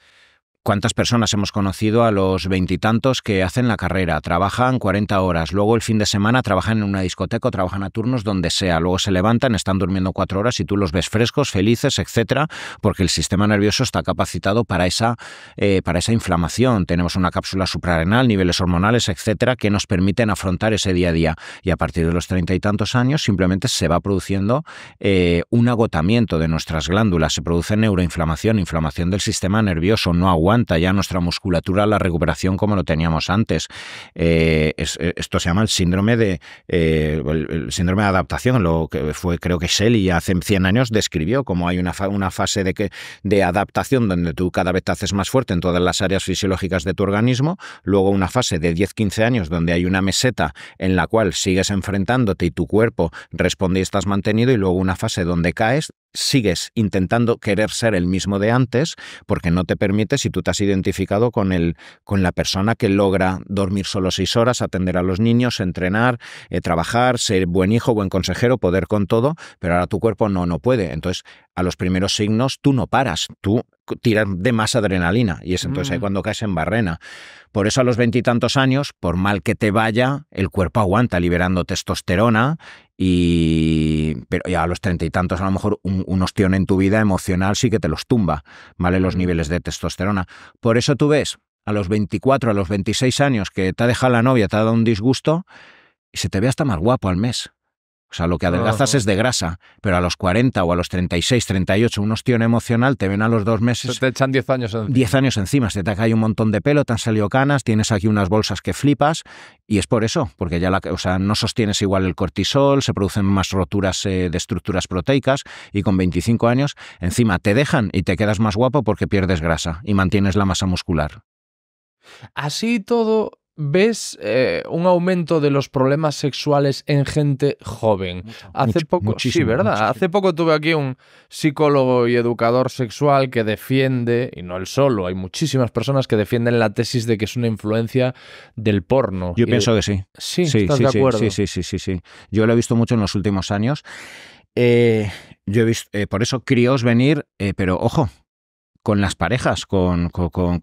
¿Cuántas personas hemos conocido a los veintitantos que hacen la carrera? Trabajan 40 horas, luego el fin de semana trabajan en una discoteca, o trabajan a turnos donde sea, luego se levantan, están durmiendo cuatro horas y tú los ves frescos, felices, etcétera, porque el sistema nervioso está capacitado para esa, eh, para esa inflamación. Tenemos una cápsula suprarrenal, niveles hormonales, etcétera, que nos permiten afrontar ese día a día. Y a partir de los treinta y tantos años simplemente se va produciendo eh, un agotamiento de nuestras glándulas, se produce neuroinflamación, inflamación del sistema nervioso, no agua ya nuestra musculatura la recuperación como lo teníamos antes. Eh, eh, esto se llama el síndrome de eh, el, síndrome de adaptación, lo que fue creo que Shelley hace 100 años describió como hay una, una fase de, que, de adaptación donde tú cada vez te haces más fuerte en todas las áreas fisiológicas de tu organismo, luego una fase de 10-15 años donde hay una meseta en la cual sigues enfrentándote y tu cuerpo responde y estás mantenido y luego una fase donde caes sigues intentando querer ser el mismo de antes porque no te permite si tú te has identificado con, el, con la persona que logra dormir solo seis horas, atender a los niños, entrenar, eh, trabajar, ser buen hijo, buen consejero, poder con todo, pero ahora tu cuerpo no, no puede. Entonces, a los primeros signos tú no paras, tú tiran de más adrenalina y es entonces ahí mm. cuando caes en barrena. Por eso a los veintitantos años, por mal que te vaya, el cuerpo aguanta liberando testosterona y pero ya a los treinta y tantos a lo mejor un, ostión en tu vida emocional sí que te los tumba, ¿vale? Los mm. niveles de testosterona. Por eso tú ves a los 24, a los 26 años que te ha dejado la novia, te ha dado un disgusto y se te ve hasta más guapo al mes. O sea, lo que adelgazas es de grasa, pero a los 40 o a los 36, 38, un ostión emocional te ven a los dos meses. Te echan 10 años encima. 10 años encima, se te cae un montón de pelo, te han salido canas, tienes aquí unas bolsas que flipas, y es por eso, porque ya la, no sostienes igual el cortisol, se producen más roturas eh, de estructuras proteicas, y con 25 años, encima te dejan y te quedas más guapo porque pierdes grasa y mantienes la masa muscular. Así todo, ves eh, un aumento de los problemas sexuales en gente joven. Hace poco, sí, ¿verdad? Hace poco tuve aquí un psicólogo y educador sexual que defiende, y no él solo, hay muchísimas personas que defienden la tesis de que es una influencia del porno. Yo pienso que sí. Sí, sí, sí, de acuerdo? sí, sí, sí, sí, Yo lo he visto mucho en los últimos años. Eh, yo he visto, eh, por eso críos venir, pero ojo, con las parejas, con,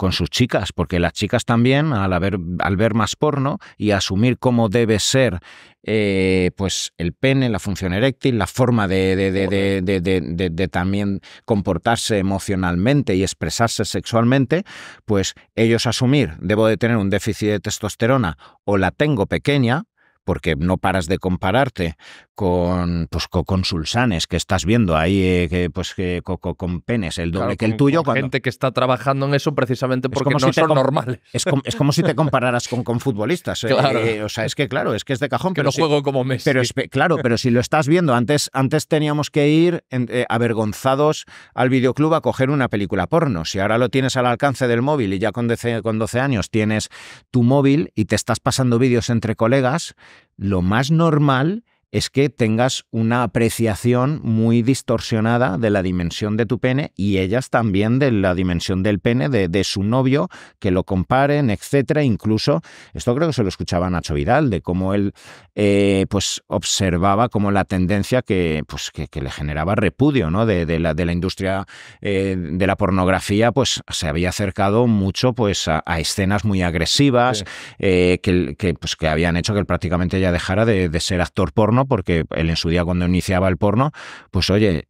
sus chicas, porque las chicas también, al, al ver más porno y asumir cómo debe ser eh, pues el pene, la función eréctil, la forma de, de, también comportarse emocionalmente y expresarse sexualmente, pues ellos asumir, debo de tener un déficit de testosterona o la tengo pequeña, porque no paras de compararte con, pues, con, sulsanes que estás viendo ahí, eh, que, pues, que, con, penes, el doble que el tuyo. Con gente que está trabajando en eso precisamente porque no son normales. Es como, si te compararas con, futbolistas. Eh, eh, o sea, es que claro, es que es de cajón. Que pero no juego como mes. Pero claro, pero si lo estás viendo, antes, antes teníamos que ir avergonzados al videoclub a coger una película porno. Si ahora lo tienes al alcance del móvil y ya con con 12 años tienes tu móvil y te estás pasando vídeos entre colegas, lo más normal es que tengas una apreciación muy distorsionada de la dimensión de tu pene y ellas también de la dimensión del pene de, su novio, que lo comparen, etcétera. Incluso, esto creo que se lo escuchaba Nacho Vidal, de cómo él eh, pues observaba como la tendencia que, pues, que, le generaba repudio ¿no? de, la, de la industria eh, de la pornografía, pues se había acercado mucho pues, a, escenas muy agresivas, eh, que, pues, que habían hecho que él prácticamente ya dejara de ser actor porno porque él en su día cuando iniciaba el porno, pues oye,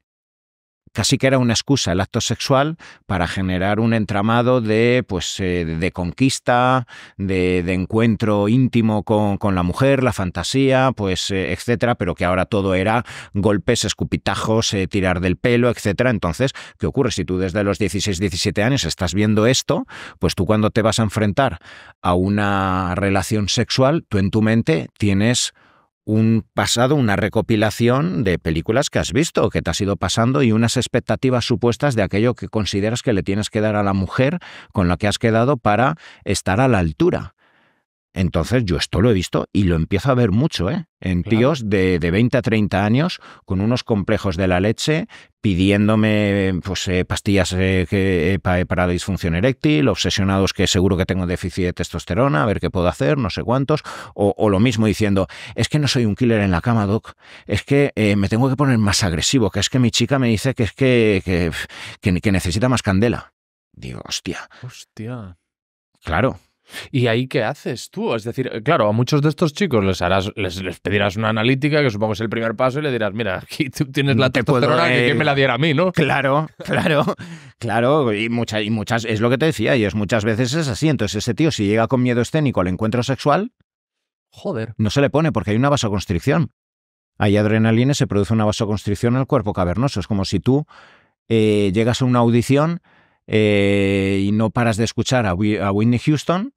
casi que era una excusa el acto sexual para generar un entramado de, pues, eh, de conquista, de, encuentro íntimo con, la mujer, la fantasía, pues, eh, etcétera, pero que ahora todo era golpes, escupitajos, eh, tirar del pelo, etcétera. Entonces, ¿qué ocurre? Si tú desde los 16, 17 años estás viendo esto, pues tú cuando te vas a enfrentar a una relación sexual, tú en tu mente tienes un pasado, una recopilación de películas que has visto, que te has ido pasando y unas expectativas supuestas de aquello que consideras que le tienes que dar a la mujer con la que has quedado para estar a la altura. Entonces yo esto lo he visto y lo empiezo a ver mucho, ¿eh? En tíos de, de, 20 a 30 años con unos complejos de la leche pidiéndome pues, eh, pastillas eh, eh, para disfunción eréctil, obsesionados que seguro que tengo déficit de testosterona, a ver qué puedo hacer, no sé cuántos, o, lo mismo diciendo, es que no soy un killer en la cama, doc, es que me tengo que poner más agresivo, que es que mi chica me dice que es que, que necesita más candela. Digo, hostia. Hostia. Claro, ¿Y ahí qué haces tú? Es decir, eh, claro, a muchos de estos chicos les harás, les, pedirás una analítica, que supongo es el primer paso, y le dirás, mira, aquí tú tienes la testosterona te que, eh, me la diera a mí, ¿no? Claro, claro, claro, y muchas, y muchas, es lo que te decía, y muchas veces es así. Entonces, ese tío, si llega con miedo escénico al encuentro sexual, joder. No se le pone porque hay una vasoconstricción. Hay adrenalina se produce una vasoconstricción en el cuerpo cavernoso. Es como si tú eh, llegas a una audición eh, y no paras de escuchar a, a Whitney Houston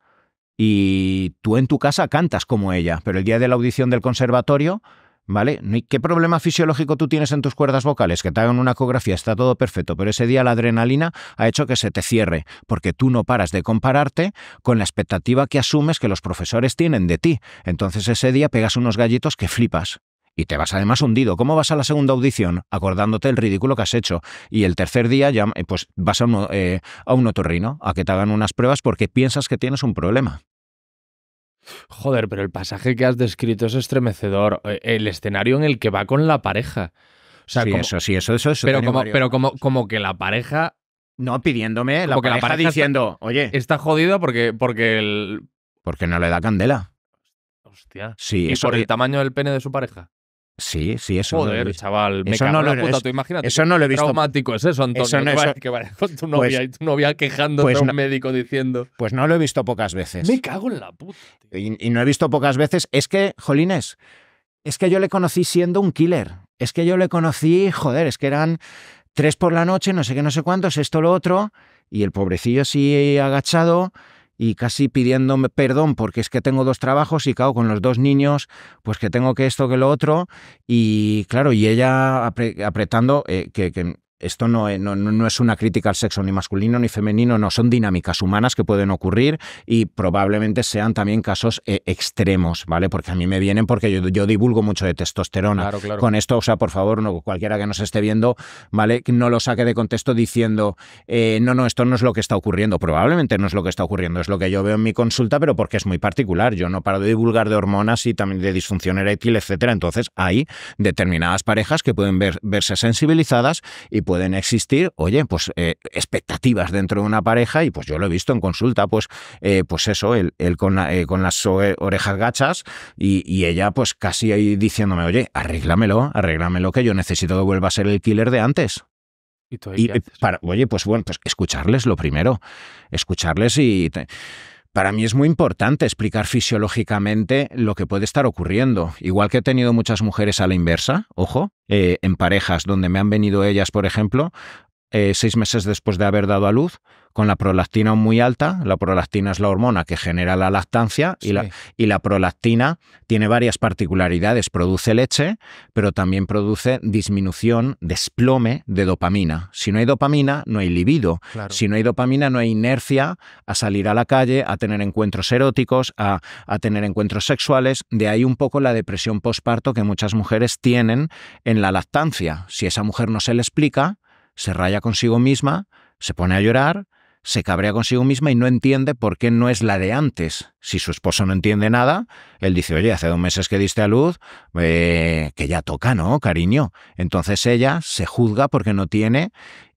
y tú en tu casa cantas como ella, pero el día de la audición del conservatorio ¿vale? ¿Qué problema fisiológico tú tienes en tus cuerdas vocales? Que te hagan una ecografía, está todo perfecto, pero ese día la adrenalina ha hecho que se te cierre, porque tú no paras de compararte con la expectativa que asumes que los profesores tienen de ti. Entonces ese día pegas unos gallitos que flipas. Y te vas además hundido. ¿Cómo vas a la segunda audición? Acordándote el ridículo que has hecho. Y el tercer día ya eh, pues, vas a un, eh, a otorrino a que te hagan unas pruebas porque piensas que tienes un problema. Joder, pero el pasaje que has descrito es estremecedor. Eh, el escenario en el que va con la pareja. sí, eso, sí, eso, eso, Pero, como, pero como, como que la pareja. No, pidiéndome, la pareja, la pareja, diciendo, oye. Está jodido porque, porque el. Porque no le da candela. Hostia. Sí, ¿Y por el tamaño del pene de su pareja? Sí, sí, eso. Joder, chaval, me cago no la puta, tú imagínate. Eso no lo he visto. Traumático es eso, Antonio. Eso no, eso, que vaya con tu pues novia y pues a un médico diciendo. Pues no lo he visto pocas veces. Me cago en la puta. Y, y, no he visto pocas veces. Es que, jolines, es que yo le conocí siendo un killer. Es que yo le conocí, joder, es que eran tres por la noche, no sé qué, no sé cuántos, esto, lo otro. Y el pobrecillo así agachado y casi pidiéndome perdón porque es que tengo dos trabajos y cago con los dos niños, pues que tengo que esto, que lo otro, y claro, y ella apretando, eh, que, esto eh, no, no, es una crítica al sexo ni masculino ni femenino, no, son dinámicas humanas que pueden ocurrir y probablemente sean también casos eh, extremos, ¿vale? Porque a mí me vienen porque yo, divulgo mucho de testosterona. Con esto, o sea, por favor, cualquiera que nos esté viendo, ¿vale? No lo saque de contexto diciendo, eh, no, no, esto no es lo que está ocurriendo, probablemente no es lo que está ocurriendo, es lo que yo veo en mi consulta, pero porque es muy particular, yo no paro de divulgar de hormonas y también de disfunción eréctil, etcétera. Entonces, hay determinadas parejas que pueden verse sensibilizadas y pueden existir, oye, pues eh, expectativas dentro de una pareja y pues yo lo he visto en consulta, pues, eh, pues eso, él, eh, con, las orejas gachas y, ella pues casi ahí diciéndome, oye, arréglamelo, arréglamelo que yo necesito que vuelva a ser el killer de antes. Y, para, oye, pues bueno, pues escucharles lo primero, escucharles y... Para mí es muy importante explicar fisiológicamente lo que puede estar ocurriendo. Igual que he tenido muchas mujeres a la inversa, ojo, eh, en parejas donde me han venido ellas, por ejemplo, eh, seis meses después de haber dado a luz, con la prolactina muy alta. La prolactina es la hormona que genera la lactancia y, la, y la prolactina tiene varias particularidades. Produce leche, pero también produce disminución, desplome de dopamina. Si no hay dopamina, no hay libido. Si no hay dopamina, no hay inercia a salir a la calle, a tener encuentros eróticos, a, a tener encuentros sexuales. De ahí un poco la depresión postparto que muchas mujeres tienen en la lactancia. Si esa mujer no se le explica, se raya consigo misma, se pone a llorar, se cabrea consigo misma y no entiende por qué no es la de antes. Si su esposo no entiende nada, él dice, oye, hace dos meses que diste a luz, eh, que ya toca, ¿no, cariño? Entonces ella se juzga porque no tiene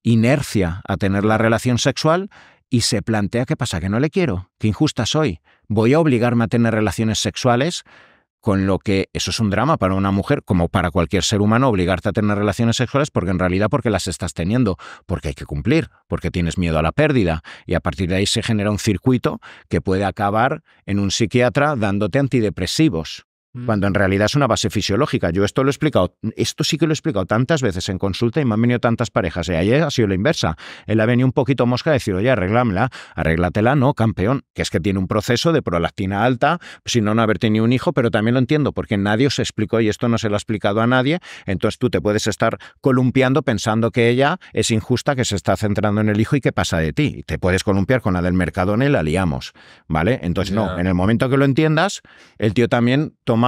inercia a tener la relación sexual y se plantea, ¿qué pasa? Que no le quiero, que injusta soy. Voy a obligarme a tener relaciones sexuales con lo que eso es un drama para una mujer, como para cualquier ser humano, obligarte a tener relaciones sexuales porque en realidad porque las estás teniendo, porque hay que cumplir, porque tienes miedo a la pérdida. Y a partir de ahí se genera un circuito que puede acabar en un psiquiatra dándote antidepresivos Mm. cuando en realidad es una base fisiológica. Yo esto lo he explicado, esto sí que lo he explicado tantas veces en consulta y me han venido tantas parejas. Y ayer ha sido la inversa. Él ha venido un poquito mosca a decir, oye, arreglámela, arréglatela, no, campeón, que es que tiene un proceso de prolactina alta, si no, haber tenido un hijo, pero también lo entiendo, porque nadie se explicó y esto no se lo ha explicado a nadie, entonces tú te puedes estar columpiando pensando que ella es injusta, que se está centrando en el hijo y qué pasa de ti. Y Te puedes columpiar con la del mercadón. y la liamos, ¿vale? Entonces, no, en el momento que lo entiendas, el tío también toma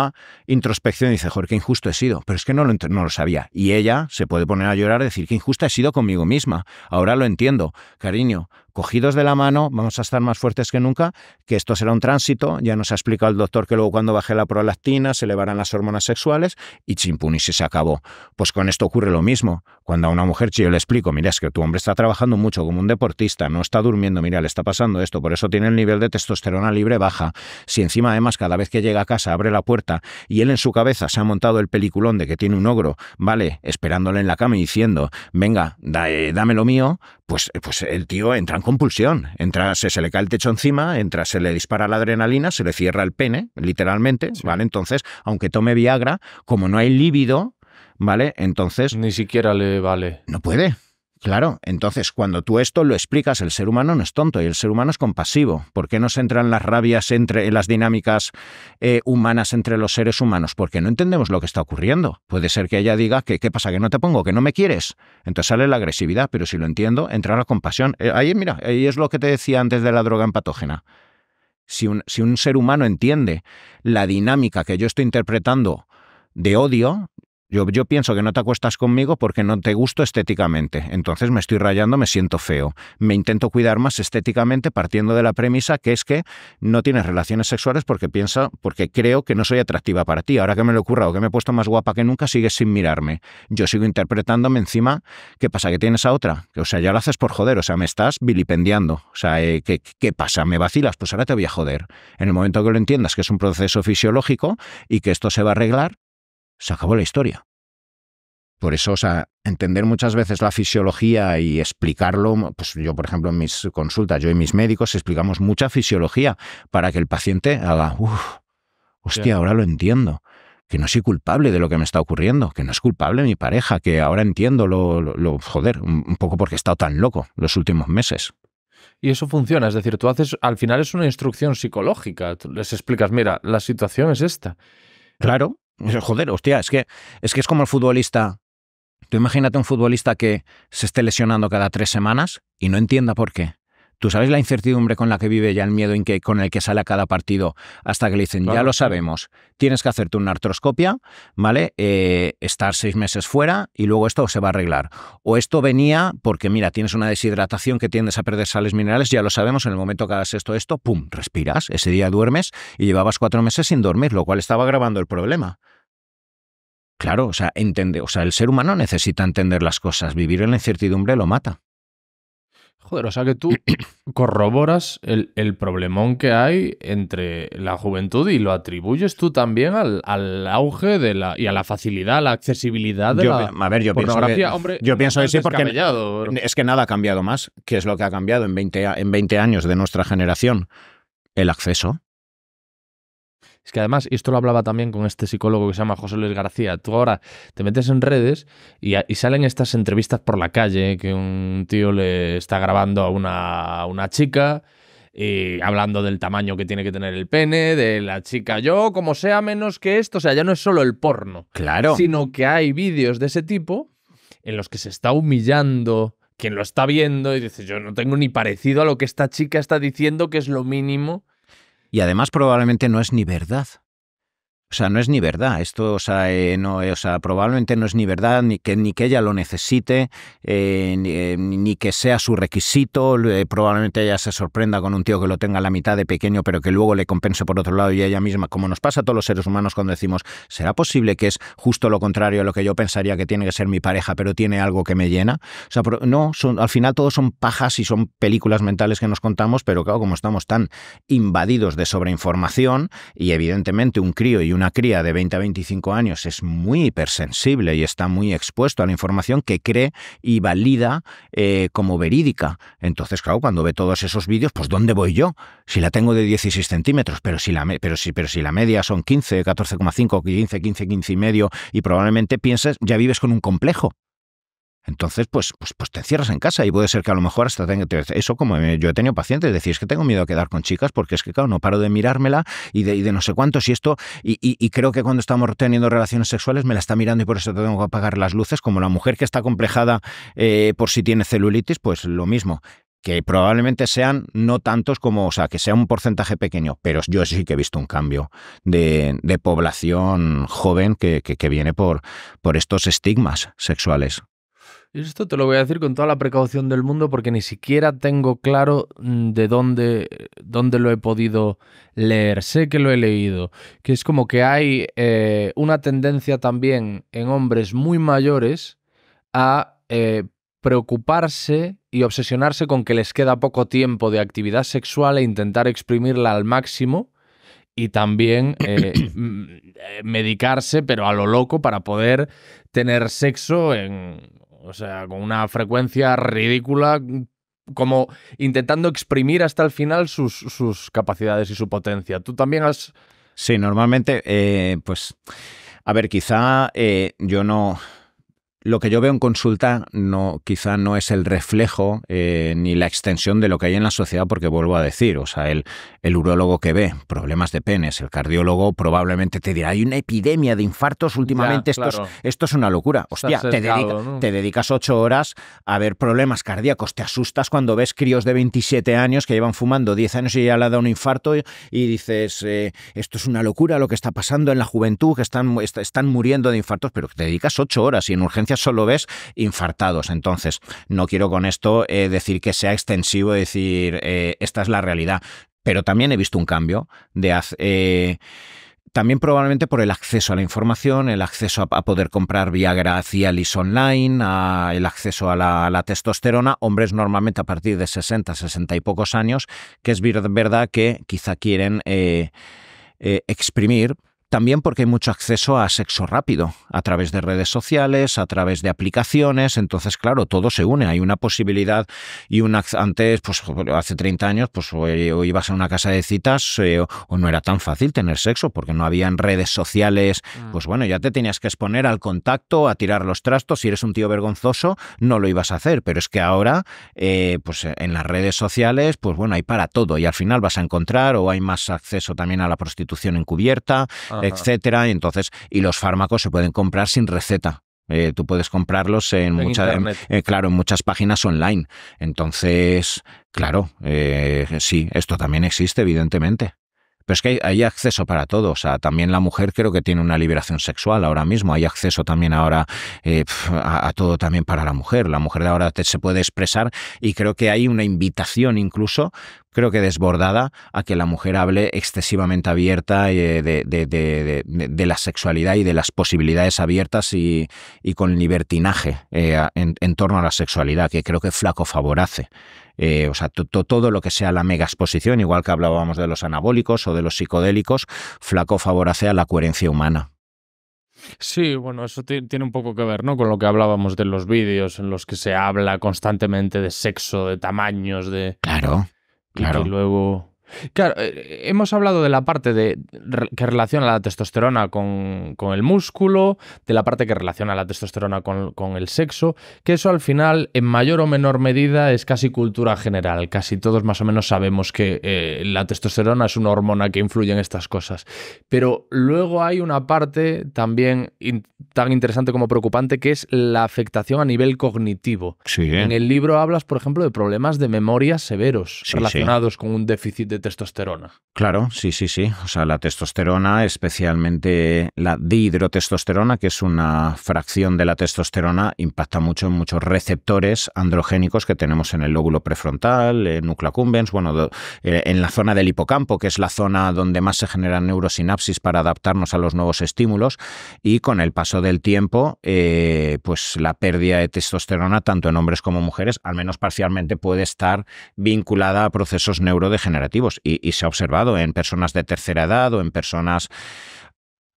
introspección y dice, joder, qué injusto he sido, pero es que no lo, no lo sabía. Y ella se puede poner a llorar y decir, qué injusta he sido conmigo misma, ahora lo entiendo, cariño, cogidos de la mano, vamos a estar más fuertes que nunca, que esto será un tránsito, ya nos ha explicado el doctor que luego cuando baje la prolactina se elevarán las hormonas sexuales y chimpún se acabó. Pues con esto ocurre lo mismo. Cuando a una mujer si yo le explico, mira, es que tu hombre está trabajando mucho como un deportista, no está durmiendo, mira, le está pasando esto, por eso tiene el nivel de testosterona libre baja. Si encima además cada vez que llega a casa abre la puerta y él en su cabeza se ha montado el peliculón de que tiene un ogro, vale, esperándole en la cama y diciendo, venga, eh, dame lo mío, pues, eh, pues el tío entra en compulsión, entra, se, le cae el techo encima, entra, se le dispara la adrenalina, se le cierra el pene, literalmente, ¿vale? Entonces, aunque tome Viagra, como no hay líbido, ¿vale? Entonces... Ni siquiera le vale. No puede. Claro, entonces cuando tú esto lo explicas, el ser humano no es tonto y el ser humano es compasivo. ¿Por qué se entran las rabias entre eh, las dinámicas eh, humanas entre los seres humanos? Porque no entendemos lo que está ocurriendo. Puede ser que ella diga que qué pasa, que no te pongo, que no me quieres. Entonces sale la agresividad, pero si lo entiendo, entra la compasión. Eh, ahí, mira, ahí es lo que te decía antes de la droga empatógena. Si si un ser humano entiende la dinámica que yo estoy interpretando de odio, yo, pienso que no te acuestas conmigo porque no te gusto estéticamente. Entonces me estoy rayando, me siento feo. Me intento cuidar más estéticamente partiendo de la premisa que es que no tienes relaciones sexuales porque piensa, porque creo que no soy atractiva para ti. Ahora que me lo he ocurrido, que me he puesto más guapa que nunca, sigues sin mirarme. Yo sigo interpretándome encima. ¿Qué pasa? ¿Que tienes a otra? o sea, ya lo haces por joder. O sea, me estás vilipendiando. O sea, eh, ¿qué, ¿qué pasa? ¿Me vacilas? Pues ahora te voy a joder. En el momento que lo entiendas que es un proceso fisiológico y que esto se va a arreglar, se acabó la historia. Por eso, o sea, entender muchas veces la fisiología y explicarlo, pues yo, por ejemplo, en mis consultas, yo y mis médicos explicamos mucha fisiología para que el paciente haga, uff, hostia, ahora lo entiendo que no soy culpable de lo que me está ocurriendo, que no es culpable mi pareja, que ahora entiendo lo, joder, un poco porque he estado tan loco los últimos meses. Y eso funciona, es decir, tú haces, al final es una instrucción psicológica, les explicas, mira, la situación es esta. Claro, joder, hostia, es que es, que es como el futbolista Tú imagínate un futbolista que se esté lesionando cada tres semanas y no entienda por qué. Tú sabes la incertidumbre con la que vive ya el miedo que, con el que sale a cada partido hasta que le dicen, ya lo sabemos, tienes que hacerte una artroscopia, ¿vale? Eh, estar seis meses fuera y luego esto se va a arreglar. O esto venía porque, mira, tienes una deshidratación que tiendes a perder sales minerales, ya lo sabemos, en el momento que hagas esto, esto, pum, respiras, ese día duermes y llevabas cuatro meses sin dormir, lo cual estaba agravando el problema. Claro, o sea, entende, o sea, el ser humano necesita entender las cosas. Vivir en la incertidumbre lo mata. Joder, o sea que tú corroboras el, problemón que hay entre la juventud y lo atribuyes tú también al, auge de la y a la facilidad, a la accesibilidad de la a ver, yo Pienso que, hombre, yo pienso porque es que nada ha cambiado más. ¿Qué es lo que ha cambiado en 20, en 20 años de nuestra generación? El acceso. Es que además, esto lo hablaba también con este psicólogo que se llama José Luis García. Tú ahora te metes en redes y, salen estas entrevistas por la calle que un tío le está grabando a una, a una chica. Y hablando del tamaño que tiene que tener el pene, de la chica yo, como sea menos que esto, o sea, ya no es solo el porno, claro. sino que hay vídeos de ese tipo en los que se está humillando quien lo está viendo y dice, yo no tengo ni parecido a lo que esta chica está diciendo que es lo mínimo y además probablemente no es ni verdad, o sea, no es ni verdad. Esto, o sea, eh, no, eh, probablemente no es ni verdad ni que, ni que ella lo necesite, eh, ni, que sea su requisito. probablemente ella se sorprenda con un tío que lo tenga a la mitad de pequeño, pero que luego le compense por otro lado y ella misma, como nos pasa a todos los seres humanos cuando decimos, ¿será posible que es justo lo contrario a lo que yo pensaría que tiene que ser mi pareja, pero tiene algo que me llena? O sea, no, son, al final todos son pajas y son películas mentales que nos contamos, pero claro, como estamos tan invadidos de sobreinformación y evidentemente un crío y una una cría de 20 a 25 años es muy hipersensible y está muy expuesto a la información que cree y valida eh, como verídica. Entonces, claro, cuando ve todos esos vídeos, pues ¿dónde voy yo? Si la tengo de 16 centímetros, pero si la, pero si, pero si la media son 15, 14,5, 15, 15, 15 y medio, y probablemente pienses, ya vives con un complejo. Entonces, pues, pues, pues, te encierras en casa y puede ser que a lo mejor hasta tenga, eso como yo he tenido pacientes, decir, es que tengo miedo a quedar con chicas porque es que, claro, no paro de mirármela y de, no sé cuántos y esto, y, creo que cuando estamos teniendo relaciones sexuales me la está mirando y por eso tengo que apagar las luces, como la mujer que está complejada eh, por si tiene celulitis, pues lo mismo que probablemente sean no tantos como, o sea, que sea un porcentaje pequeño, pero yo sí que he visto un cambio de, población joven que, que viene por, por estos estigmas sexuales. Esto te lo voy a decir con toda la precaución del mundo porque ni siquiera tengo claro mm, de dónde, lo he podido leer. Sé que lo he leído, que es como que hay eh, una tendencia también en hombres muy mayores a eh, preocuparse y obsesionarse con que les queda poco tiempo de actividad sexual e intentar exprimirla al máximo y también eh, mm, medicarse, pero a lo loco, para poder tener sexo en o sea, con una frecuencia ridícula, como intentando exprimir hasta el final sus, capacidades y su potencia. ¿Tú también has...? Sí, normalmente, eh, pues... A ver, quizá eh, yo no lo que yo veo en consulta no, quizá no es el reflejo eh, ni la extensión de lo que hay en la sociedad, porque vuelvo a decir, o sea, el, el urólogo que ve problemas de penes, el cardiólogo probablemente te dirá, hay una epidemia de infartos últimamente, esto, es, una locura. Hostia, te, dedicas, te dedicas ocho horas a ver problemas cardíacos, te asustas cuando ves críos de 27 años que llevan fumando 10 años y ya le ha dado un infarto y, dices, eh, esto es una locura lo que está pasando en la juventud, que están, están muriendo de infartos, pero te dedicas ocho horas y en urgencia solo ves infartados. Entonces, no quiero con esto eh, decir que sea extensivo, decir, eh, esta es la realidad. Pero también he visto un cambio de... Eh, también probablemente por el acceso a la información, el acceso a, poder comprar Viagra Cialis online, el acceso a la, testosterona, hombres normalmente a partir de 60, 60 y pocos años, que es verdad que quizá quieren exprimir también porque hay mucho acceso a sexo rápido, a través de redes sociales, a través de aplicaciones, entonces claro, todo se une, hay una posibilidad y una, antes, pues hace 30 años, pues eh, o, ibas a una casa de citas eh, o, no era tan fácil tener sexo porque no habían redes sociales, mm. pues bueno, ya te tenías que exponer al contacto, a tirar los trastos, si eres un tío vergonzoso no lo ibas a hacer, pero es que ahora, eh, pues en las redes sociales, pues bueno, hay para todo y al final vas a encontrar o hay más acceso también a la prostitución encubierta. Ah etcétera. Y entonces, y los fármacos se pueden comprar sin receta. Eh, tú puedes comprarlos en, muchas, eh, claro, en muchas páginas online. Entonces, claro, eh, sí, esto también existe, evidentemente. Pero es que hay, acceso para todo. O sea, también la mujer creo que tiene una liberación sexual ahora mismo. Hay acceso también ahora eh, a, todo también para la mujer. La mujer ahora se puede expresar y creo que hay una invitación incluso, creo que desbordada, a que la mujer hable excesivamente abierta eh, de, la sexualidad y de las posibilidades abiertas y, con libertinaje eh, en, en torno a la sexualidad, que creo que Flaco favorece. Eh, o sea, todo lo que sea la mega exposición, igual que hablábamos de los anabólicos o de los psicodélicos, flaco favorece a la coherencia humana. Sí, bueno, eso tiene un poco que ver, ¿no? Con lo que hablábamos de los vídeos en los que se habla constantemente de sexo, de tamaños, de. Claro, claro. Y luego Claro, eh, eh, hemos hablado de la parte de, que relaciona la testosterona con, el músculo, de la parte que relaciona la testosterona con, el sexo, que eso al final, en mayor o menor medida, es casi cultura general. Casi todos más o menos sabemos que eh, la testosterona es una hormona que influye en estas cosas. Pero luego hay una parte también tan interesante como preocupante que es la afectación a nivel cognitivo. En el libro hablas, por ejemplo, de problemas de memoria severos relacionados con un déficit de testosterona. Claro, sí, sí, sí. O sea, la testosterona, especialmente la dihidrotestosterona, que es una fracción de la testosterona, impacta mucho en muchos receptores androgénicos que tenemos en el lóbulo prefrontal, en eh, núcleo bueno, eh, en la zona del hipocampo, que es la zona donde más se generan neurosinapsis para adaptarnos a los nuevos estímulos. Y con el paso del tiempo, eh, pues la pérdida de testosterona, tanto en hombres como mujeres, al menos parcialmente, puede estar vinculada a procesos neurodegenerativos y, y se ha observado en personas de tercera edad o en personas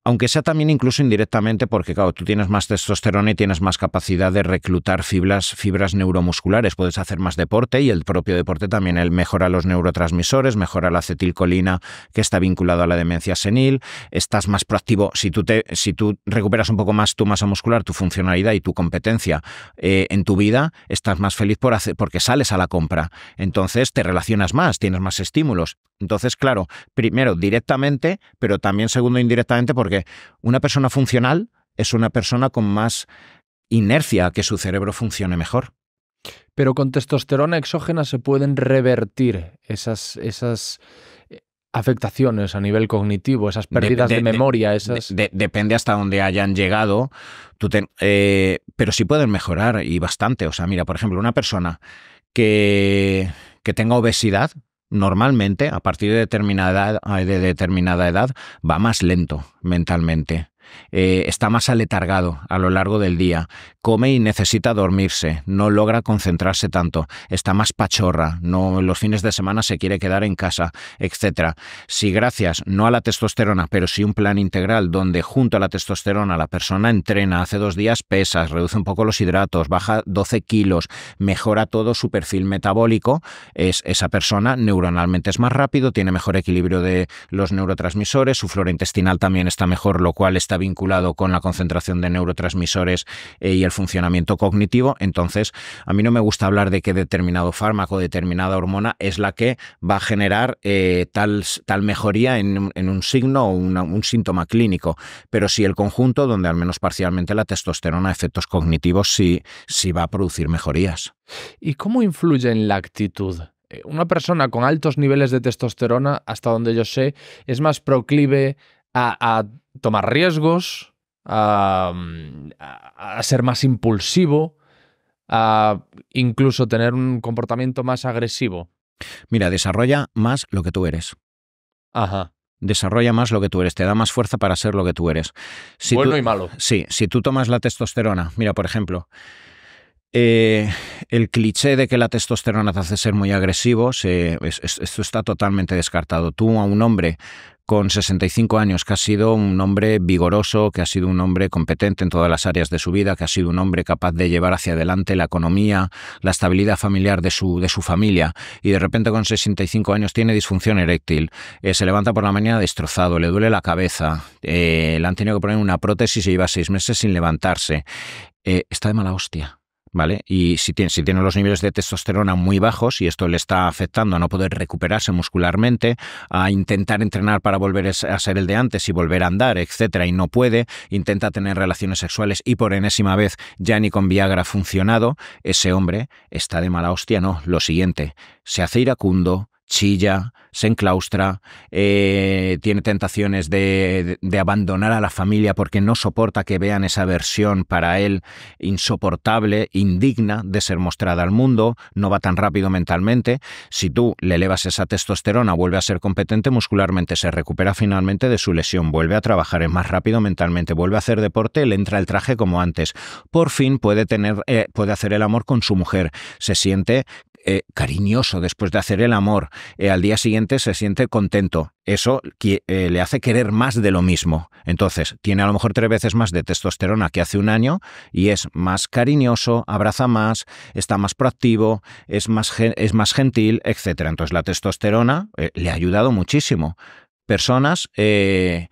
aunque sea también incluso indirectamente porque, claro, tú tienes más testosterona y tienes más capacidad de reclutar fibras, fibras neuromusculares, puedes hacer más deporte y el propio deporte también él mejora los neurotransmisores, mejora la acetilcolina que está vinculado a la demencia senil, estás más proactivo, si tú, te, si tú recuperas un poco más tu masa muscular, tu funcionalidad y tu competencia eh, en tu vida, estás más feliz porque sales a la compra, entonces te relacionas más, tienes más estímulos entonces, claro, primero directamente, pero también segundo indirectamente, porque una persona funcional es una persona con más inercia que su cerebro funcione mejor. Pero con testosterona exógena se pueden revertir esas, esas eh, afectaciones a nivel cognitivo, esas pérdidas de, memoria, depende hasta dónde hayan llegado, eh, pero sí pueden mejorar y bastante. O sea, mira, por ejemplo, una persona que, que tenga obesidad, normalmente, a partir de determinada edad, de determinada edad va más lento mentalmente. Eh, está más aletargado a lo largo del día, come y necesita dormirse, no logra concentrarse tanto, está más pachorra, no los fines de semana se quiere quedar en casa, etc. Si gracias no a la testosterona, pero sí un plan integral donde junto a la testosterona la persona entrena, hace dos días pesas, reduce un poco los hidratos, baja 12 kilos, mejora todo su perfil metabólico, es esa persona neuronalmente es más rápido, tiene mejor equilibrio de los neurotransmisores, su flora intestinal también está mejor, lo cual está vinculado con la concentración de neurotransmisores eh, y el funcionamiento cognitivo. Entonces, a mí no me gusta hablar de que determinado fármaco, determinada hormona es la que va a generar eh, tal, tal, mejoría en, un signo o un síntoma clínico, pero sí el conjunto donde al menos parcialmente la testosterona, efectos cognitivos, sí, sí va a producir mejorías. ¿Y cómo influye en la actitud? Eh, una persona con altos niveles de testosterona, hasta donde yo sé, es más proclive a tomar riesgos, a, ser más impulsivo, a incluso tener un comportamiento más agresivo. Mira, desarrolla más lo que tú eres. Ajá. Desarrolla más lo que tú eres, te da más fuerza para ser lo que tú eres. bueno y malo. Sí, si tú tomas la testosterona, mira, por ejemplo, eh, el cliché de que la testosterona te hace ser muy agresivo, esto está totalmente descartado. Tú a un hombre con 65 años, que ha sido un hombre vigoroso, que ha sido un hombre competente en todas las áreas de su vida, que ha sido un hombre capaz de llevar hacia adelante la economía, la estabilidad familiar de su, de su familia, y de repente con 65 años tiene disfunción eréctil, eh, se levanta por la mañana destrozado, le duele la cabeza, eh, le han tenido que poner una prótesis y lleva seis meses sin levantarse, eh, está de mala hostia. ¿vale? Y si tiene, si tiene los niveles de testosterona muy bajos y esto le está afectando a no poder recuperarse muscularmente, a intentar entrenar para volver a ser el de antes y volver a andar, etcétera, y no puede, intenta tener relaciones sexuales y por enésima vez ya ni con Viagra ha funcionado, ese hombre está de mala hostia, no, lo siguiente, se hace iracundo, chilla, se enclaustra, eh, tiene tentaciones de, abandonar a la familia porque no soporta que vean esa versión para él insoportable, indigna de ser mostrada al mundo, no va tan rápido mentalmente. Si tú le elevas esa testosterona, vuelve a ser competente muscularmente, se recupera finalmente de su lesión, vuelve a trabajar, más rápido mentalmente, vuelve a hacer deporte, le entra el traje como antes. Por fin puede, tener, eh, puede hacer el amor con su mujer, se siente eh, cariñoso después de hacer el amor, eh, al día siguiente se siente contento. Eso eh, le hace querer más de lo mismo. Entonces, tiene a lo mejor tres veces más de testosterona que hace un año y es más cariñoso, abraza más, está más proactivo, es más, es más gentil, etc. Entonces, la testosterona le ha ayudado muchísimo. Personas que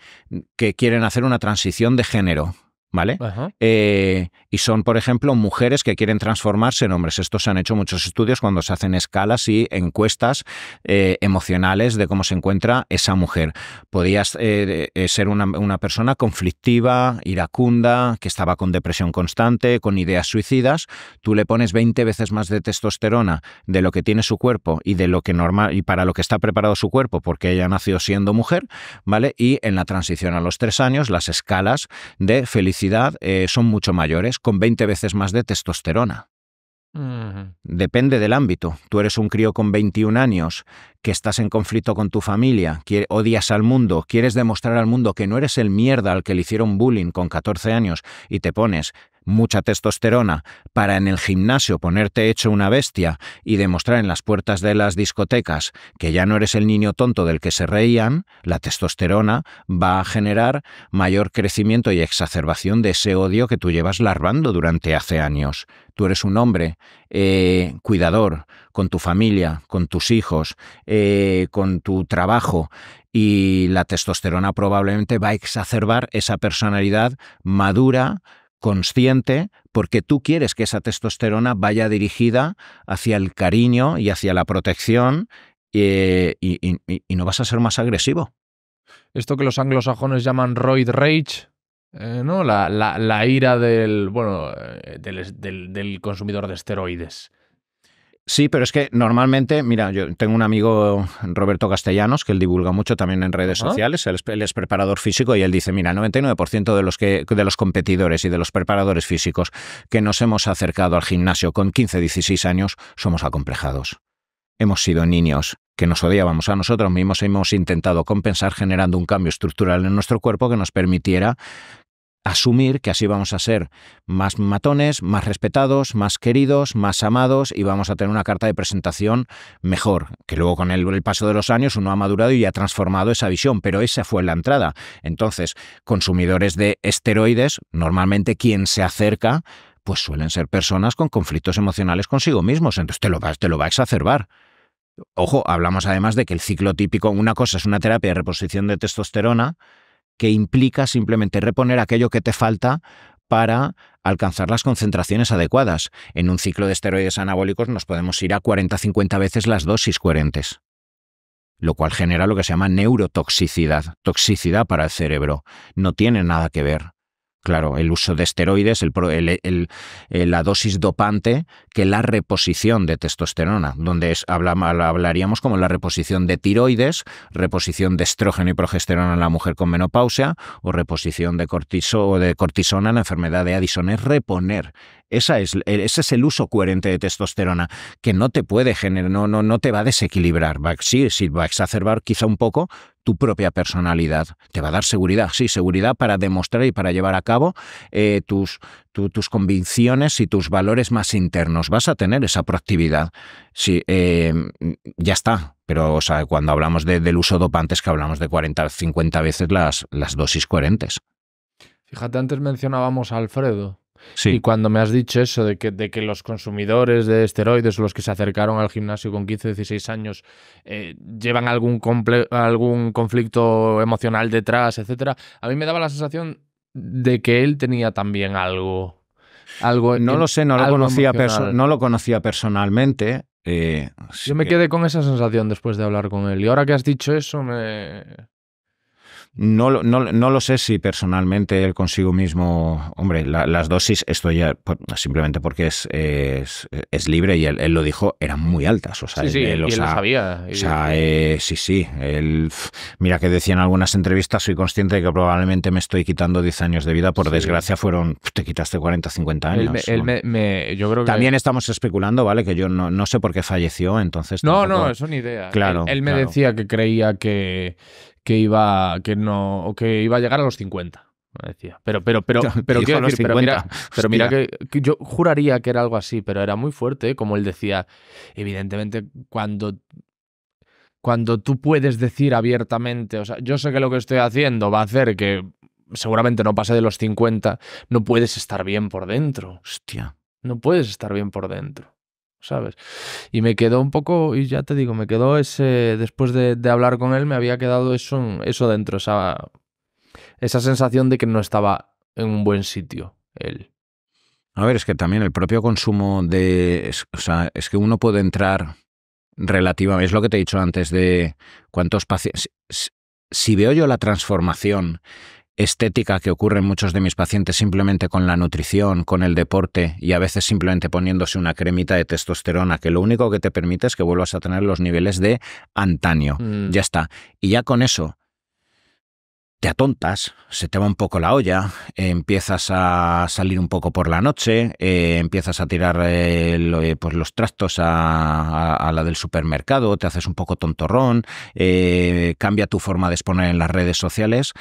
quieren hacer una transición de género, ¿vale? Eh, y son, por ejemplo, mujeres que quieren transformarse en hombres. Esto se han hecho muchos estudios cuando se hacen escalas y encuestas eh, emocionales de cómo se encuentra esa mujer. Podías eh, ser una, una, persona conflictiva, iracunda, que estaba con depresión constante, con ideas suicidas. Tú le pones 20 veces más de testosterona de lo que tiene su cuerpo y de lo que normal y para lo que está preparado su cuerpo porque ella nació siendo mujer, ¿vale? Y en la transición a los tres años, las escalas de felicidad eh, son mucho mayores, con 20 veces más de testosterona. Depende del ámbito. Tú eres un crío con 21 años, que estás en conflicto con tu familia, odias al mundo, quieres demostrar al mundo que no eres el mierda al que le hicieron bullying con 14 años y te pones mucha testosterona, para en el gimnasio ponerte hecho una bestia y demostrar en las puertas de las discotecas que ya no eres el niño tonto del que se reían, la testosterona va a generar mayor crecimiento y exacerbación de ese odio que tú llevas larvando durante hace años. Tú eres un hombre eh, cuidador con tu familia, con tus hijos, eh, con tu trabajo y la testosterona probablemente va a exacerbar esa personalidad madura, consciente porque tú quieres que esa testosterona vaya dirigida hacia el cariño y hacia la protección eh, y, no vas a ser más agresivo. Esto que los anglosajones llaman roid rage, eh, ¿no? La, ira del, bueno, eh, del, del consumidor de esteroides. Sí, pero es que normalmente, mira, yo tengo un amigo, Roberto Castellanos, que él divulga mucho también en redes sociales, él es, preparador físico y él dice, mira, el 99% de los, que, de los competidores y de los preparadores físicos que nos hemos acercado al gimnasio con 15, 16 años somos acomplejados. Hemos sido niños que nos odiábamos a nosotros mismos, hemos intentado compensar generando un cambio estructural en nuestro cuerpo que nos permitiera asumir que así vamos a ser más matones, más respetados, más queridos, más amados y vamos a tener una carta de presentación mejor, que luego con el, paso de los años uno ha madurado y ha transformado esa visión, pero esa fue la entrada. Entonces, consumidores de esteroides, normalmente quien se acerca, pues suelen ser personas con conflictos emocionales consigo mismos, entonces te te lo va a exacerbar. Ojo, hablamos además de que el ciclo típico, una cosa es una terapia de reposición de testosterona, que implica simplemente reponer aquello que te falta para alcanzar las concentraciones adecuadas. En un ciclo de esteroides anabólicos nos podemos ir a 40-50 veces las dosis coherentes, lo cual genera lo que se llama neurotoxicidad, toxicidad para el cerebro. No tiene nada que ver. Claro, el uso de esteroides, el, la dosis dopante que la reposición de testosterona, donde hablaríamos como la reposición de tiroides, reposición de estrógeno y progesterona en la mujer con menopausia o reposición de, cortisol o de cortisona en la enfermedad de Addison, es reponer. Esa es, ese es el uso coherente de testosterona, que no te puede generar, no, no, no te va a desequilibrar, sí, va a exacerbar quizá un poco, tu propia personalidad. Te va a dar seguridad, sí, seguridad para demostrar y para llevar a cabo eh, tus, tus convicciones y tus valores más internos. Vas a tener esa proactividad. Sí, eh, ya está. Pero cuando hablamos del uso dopantes, que hablamos de 40 50 veces las, las dosis coherentes. Fíjate, antes mencionábamos a Alfredo. Y cuando me has dicho eso de que, de que los consumidores de esteroides, los que se acercaron al gimnasio con 15, 16 años, eh, llevan algún, algún conflicto emocional detrás, etcétera, a mí me daba la sensación de que él tenía también algo. algo no lo sé, no lo, conocía no lo conocía personalmente. Eh, Yo me quedé con esa sensación después de hablar con él. Y ahora que has dicho eso, me, no, lo sé si personalmente él consigo mismo, hombre, las dosis, esto ya simplemente porque es, es, libre y él, lo dijo, eran muy altas. O sea, él, sí, lo, sabía. O sea, sí, sí. Él, mira que decía en algunas entrevistas, soy consciente de que probablemente me estoy quitando 10 años de vida. Por desgracia fueron, te quitaste 40, 50 años. yo creo También estamos especulando, ¿vale? Que yo no, sé por qué falleció, entonces... No, no, es una idea. Claro. Él, me decía que creía que que iba, que no, que iba a llegar a los 50. Decía. Pero, pero, pero, pero, pero mira, pero mira que, yo juraría que era algo así, pero era muy fuerte, como él decía. Evidentemente, cuando, cuando tú puedes decir abiertamente, o sea, yo sé que lo que estoy haciendo va a hacer que seguramente no pase de los 50, no puedes estar bien por dentro. Hostia. No puedes estar bien por dentro. ¿sabes? Y me quedó un poco, y ya te digo, me quedó ese, después de, hablar con él, me había quedado eso, eso dentro, esa, esa sensación de que no estaba en un buen sitio él. A ver, es que también el propio consumo de, es, es que uno puede entrar relativamente, es lo que te he dicho antes de cuántos pacientes, si veo yo la transformación estética que ocurre en muchos de mis pacientes simplemente con la nutrición, con el deporte y a veces simplemente poniéndose una cremita de testosterona, que lo único que te permite es que vuelvas a tener los niveles de antaño. Mm. Ya está. Y ya con eso te atontas, se te va un poco la olla, empiezas a salir un poco por la noche, eh, empiezas a tirar eh, eh, pues los tractos a, la del supermercado, te haces un poco tontorrón, cambia tu forma de exponer en las redes sociales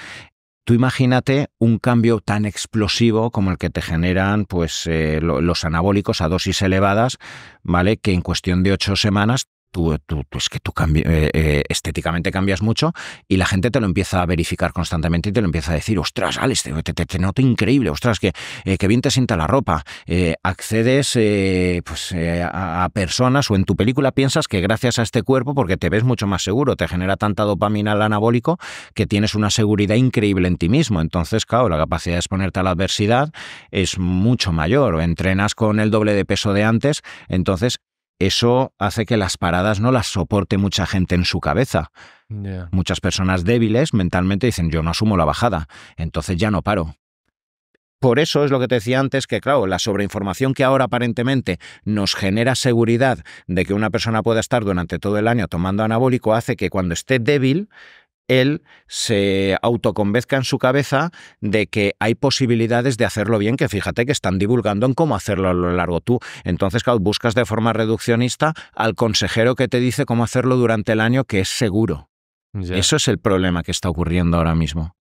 Tú imagínate un cambio tan explosivo como el que te generan pues, eh, los anabólicos a dosis elevadas, ¿vale? Que en cuestión de ocho semanas tú, es que tú eh, eh, estéticamente cambias mucho y la gente te lo empieza a verificar constantemente y te lo empieza a decir, ostras, Alex, te, te, noto increíble, ostras, que, eh, que, bien te sienta la ropa. accedes pues, a, personas o en tu película piensas que gracias a este cuerpo, porque te ves mucho más seguro, te genera tanta dopamina al anabólico que tienes una seguridad increíble en ti mismo. Entonces, claro, la capacidad de exponerte a la adversidad es mucho mayor. Entrenas con el doble de peso de antes, entonces eso hace que las paradas no las soporte mucha gente en su cabeza. Muchas personas débiles mentalmente dicen, yo no asumo la bajada, entonces ya no paro. Por eso es lo que te decía antes, que claro, la sobreinformación que ahora aparentemente nos genera seguridad de que una persona pueda estar durante todo el año tomando anabólico hace que cuando esté débil él se autoconvezca en su cabeza de que hay posibilidades de hacerlo bien, que fíjate que están divulgando en cómo hacerlo a lo largo tú. Entonces, buscas de forma reduccionista al consejero que te dice cómo hacerlo durante el año, que es seguro. Eso es el problema que está ocurriendo ahora mismo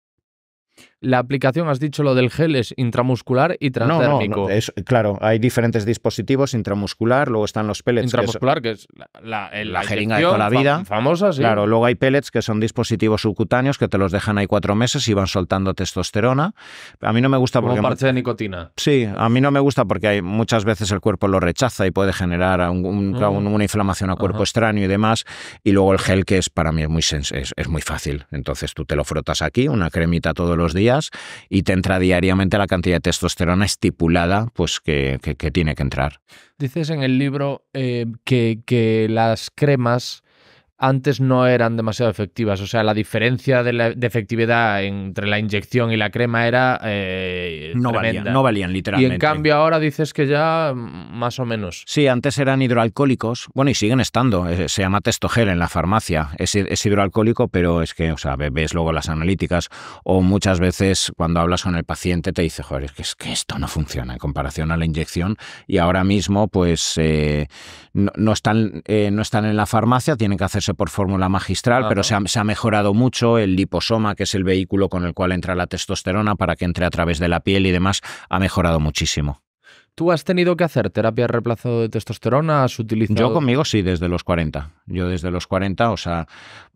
la aplicación, has dicho lo del gel, es intramuscular y transdérmico. No, no, es, claro, hay diferentes dispositivos, intramuscular, luego están los pellets. Intramuscular, que es, la, la, jeringa de toda la vida. famosas. famosa, sí. Claro, luego hay pellets que son dispositivos subcutáneos que te los dejan ahí cuatro meses y van soltando testosterona. A mí no me gusta porque... Como parche de nicotina. Sí, a mí no me gusta porque hay, muchas veces el cuerpo lo rechaza y puede generar mm. una inflamación a cuerpo extraño y demás. Y luego el gel, que es para mí es muy, es muy fácil. Entonces tú te lo frotas aquí, una cremita todos los días y te entra diariamente la cantidad de testosterona estipulada pues, que, tiene que entrar. Dices en el libro eh, que, que las cremas antes no eran demasiado efectivas. O sea, la diferencia de, efectividad entre la inyección y la crema era. Eh, no, valían, no literalmente. Y en cambio, ahora dices que ya mm, más o menos. Sí, antes eran hidroalcohólicos. Bueno, y siguen estando. Eh, se llama testogel en la farmacia. Es, hidroalcohólico, pero es que, o sea, ves luego las analíticas. O muchas veces cuando hablas con el paciente te dice, joder, es que, esto no funciona en comparación a la inyección. Y ahora mismo, pues, eh, no, están, no están en la farmacia, tienen que hacerse por fórmula magistral, pero se, ha, mejorado mucho. El liposoma, que es el vehículo con el cual entra la testosterona para que entre a través de la piel y demás, ha mejorado muchísimo. ¿Tú has tenido que hacer terapia de reemplazo de testosterona? ¿Has utilizado... Yo conmigo sí, desde los 40. Yo desde los 40, o sea,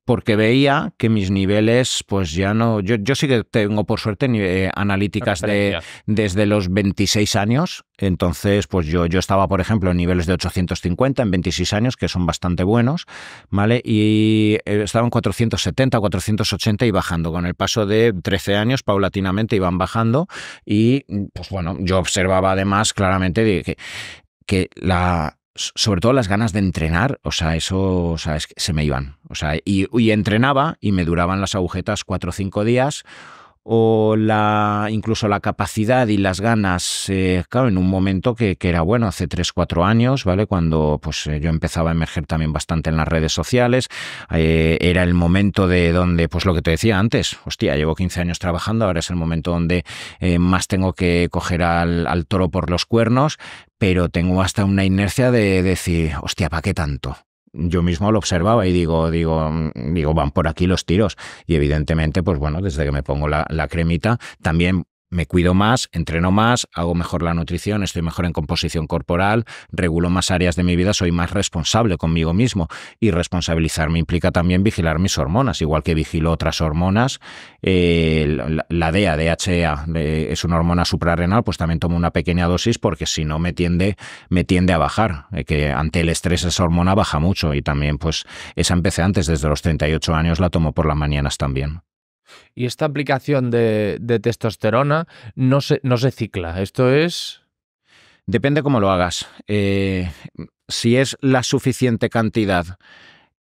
porque veía que mis niveles, pues ya no, yo, yo sí que tengo por suerte eh, analíticas de, desde los 26 años, entonces pues yo, yo estaba, por ejemplo, en niveles de 850 en 26 años, que son bastante buenos, ¿vale? Y eh, estaba en 470, 480 y bajando, con el paso de 13 años paulatinamente iban bajando y pues bueno, yo observaba además claramente que, que la, sobre todo las ganas de entrenar, o sea, eso o sea, se me iban. O sea, y, y entrenaba y me duraban las agujetas cuatro o cinco días o la, incluso la capacidad y las ganas, eh, claro, en un momento que, era bueno, hace 3, 4 años, ¿vale? Cuando pues eh, yo empezaba a emerger también bastante en las redes sociales, eh, era el momento de donde, pues lo que te decía antes, hostia, llevo 15 años trabajando, ahora es el momento donde más tengo que coger al, al toro por los cuernos, pero tengo hasta una inercia de decir, hostia, ¿para qué tanto? yo mismo lo observaba y digo, digo, digo, van por aquí los tiros. Y evidentemente, pues bueno, desde que me pongo la, la cremita, también me cuido más, entreno más, hago mejor la nutrición, estoy mejor en composición corporal, regulo más áreas de mi vida, soy más responsable conmigo mismo. Y responsabilizarme implica también vigilar mis hormonas, igual que vigilo otras hormonas. Eh, la, DEA, DHEA, e es una hormona suprarrenal, pues también tomo una pequeña dosis porque si no me tiende, me tiende a bajar. Eh, que ante el estrés esa hormona baja mucho y también pues esa empecé antes, desde los 38 años la tomo por las mañanas también. Y esta aplicación de, testosterona no se, no se cicla. Esto es... Depende cómo lo hagas. Eh, si es la suficiente cantidad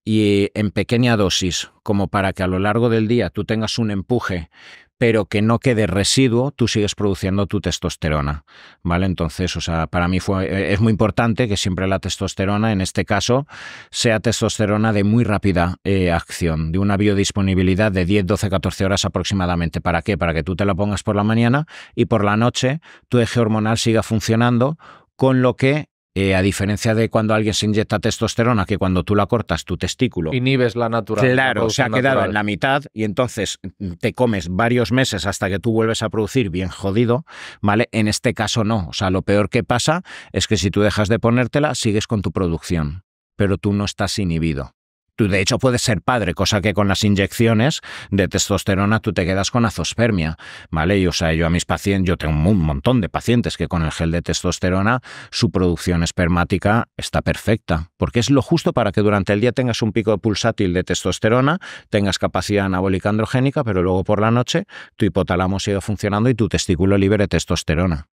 y en pequeña dosis, como para que a lo largo del día tú tengas un empuje pero que no quede residuo, tú sigues produciendo tu testosterona, ¿vale? Entonces, o sea, para mí fue, eh, es muy importante que siempre la testosterona, en este caso, sea testosterona de muy rápida eh, acción, de una biodisponibilidad de 10, 12, 14 horas aproximadamente. ¿Para qué? Para que tú te la pongas por la mañana y por la noche tu eje hormonal siga funcionando, con lo que eh, a diferencia de cuando alguien se inyecta testosterona, que cuando tú la cortas tu testículo. Inhibes la naturaleza, Claro, se ha quedado en la mitad y entonces te comes varios meses hasta que tú vuelves a producir bien jodido, ¿vale? En este caso no. O sea, lo peor que pasa es que si tú dejas de ponértela, sigues con tu producción, pero tú no estás inhibido. Tú de hecho puedes ser padre, cosa que con las inyecciones de testosterona tú te quedas con azospermia, ¿vale? Y yo a mis pacientes, yo tengo un montón de pacientes que con el gel de testosterona su producción espermática está perfecta, porque es lo justo para que durante el día tengas un pico pulsátil de testosterona, tengas capacidad anabólica androgénica, pero luego por la noche tu hipotálamo sigue funcionando y tu testículo libere testosterona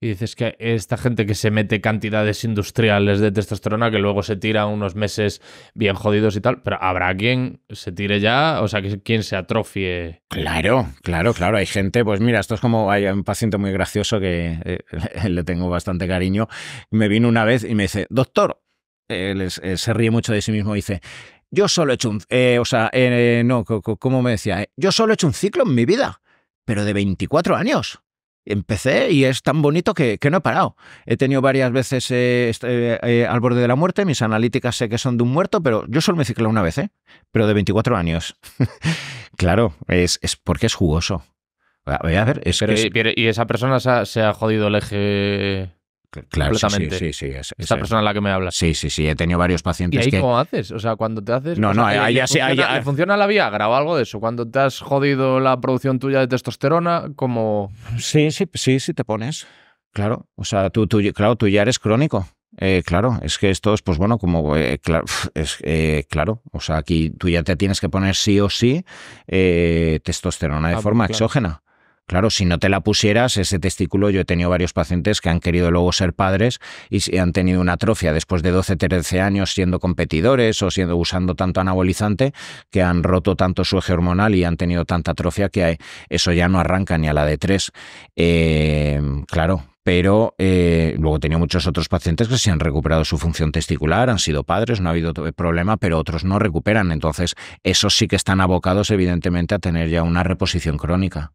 y dices que esta gente que se mete cantidades industriales de testosterona que luego se tira unos meses bien jodidos y tal, pero habrá quien se tire ya, o sea, que quien se atrofie. Claro, claro, claro. Hay gente, pues mira, esto es como hay un paciente muy gracioso que eh, le tengo bastante cariño. Me vino una vez y me dice, doctor, eh, se ríe mucho de sí mismo, dice, yo solo he hecho eh, o sea, no, ¿cómo me decía? Yo solo he hecho un ciclo en mi vida, pero de 24 años empecé y es tan bonito que, no he parado. He tenido varias veces eh, eh, eh, al borde de la muerte, mis analíticas sé que son de un muerto, pero yo solo me ciclo una vez, ¿eh? pero de 24 años. claro, es, es porque es jugoso. voy A ver, Y, esa persona se ha jodido el eje Claro, Sí, sí, Esta persona a la que me habla. Sí, sí, sí. He tenido varios pacientes. ¿Y ahí cómo haces? O sea, cuando te haces. No, no, sí, funciona, la vía? Graba algo de eso. Cuando te has jodido la producción tuya de testosterona, como. Sí, sí, sí, sí, te pones. Claro. O sea, tú, claro, tú ya eres crónico. Eh, claro, es que esto es, pues bueno, como, eh, claro, es, eh, claro, o sea, aquí tú ya te tienes que poner sí o sí testosterona de ah, pues forma exógena. Claro, si no te la pusieras, ese testículo, yo he tenido varios pacientes que han querido luego ser padres y han tenido una atrofia después de 12, 13 años siendo competidores o siendo usando tanto anabolizante que han roto tanto su eje hormonal y han tenido tanta atrofia que eso ya no arranca ni a la de 3. Eh, claro, pero eh, luego tenido muchos otros pacientes que se han recuperado su función testicular, han sido padres, no ha habido problema, pero otros no recuperan. Entonces, esos sí que están abocados, evidentemente, a tener ya una reposición crónica.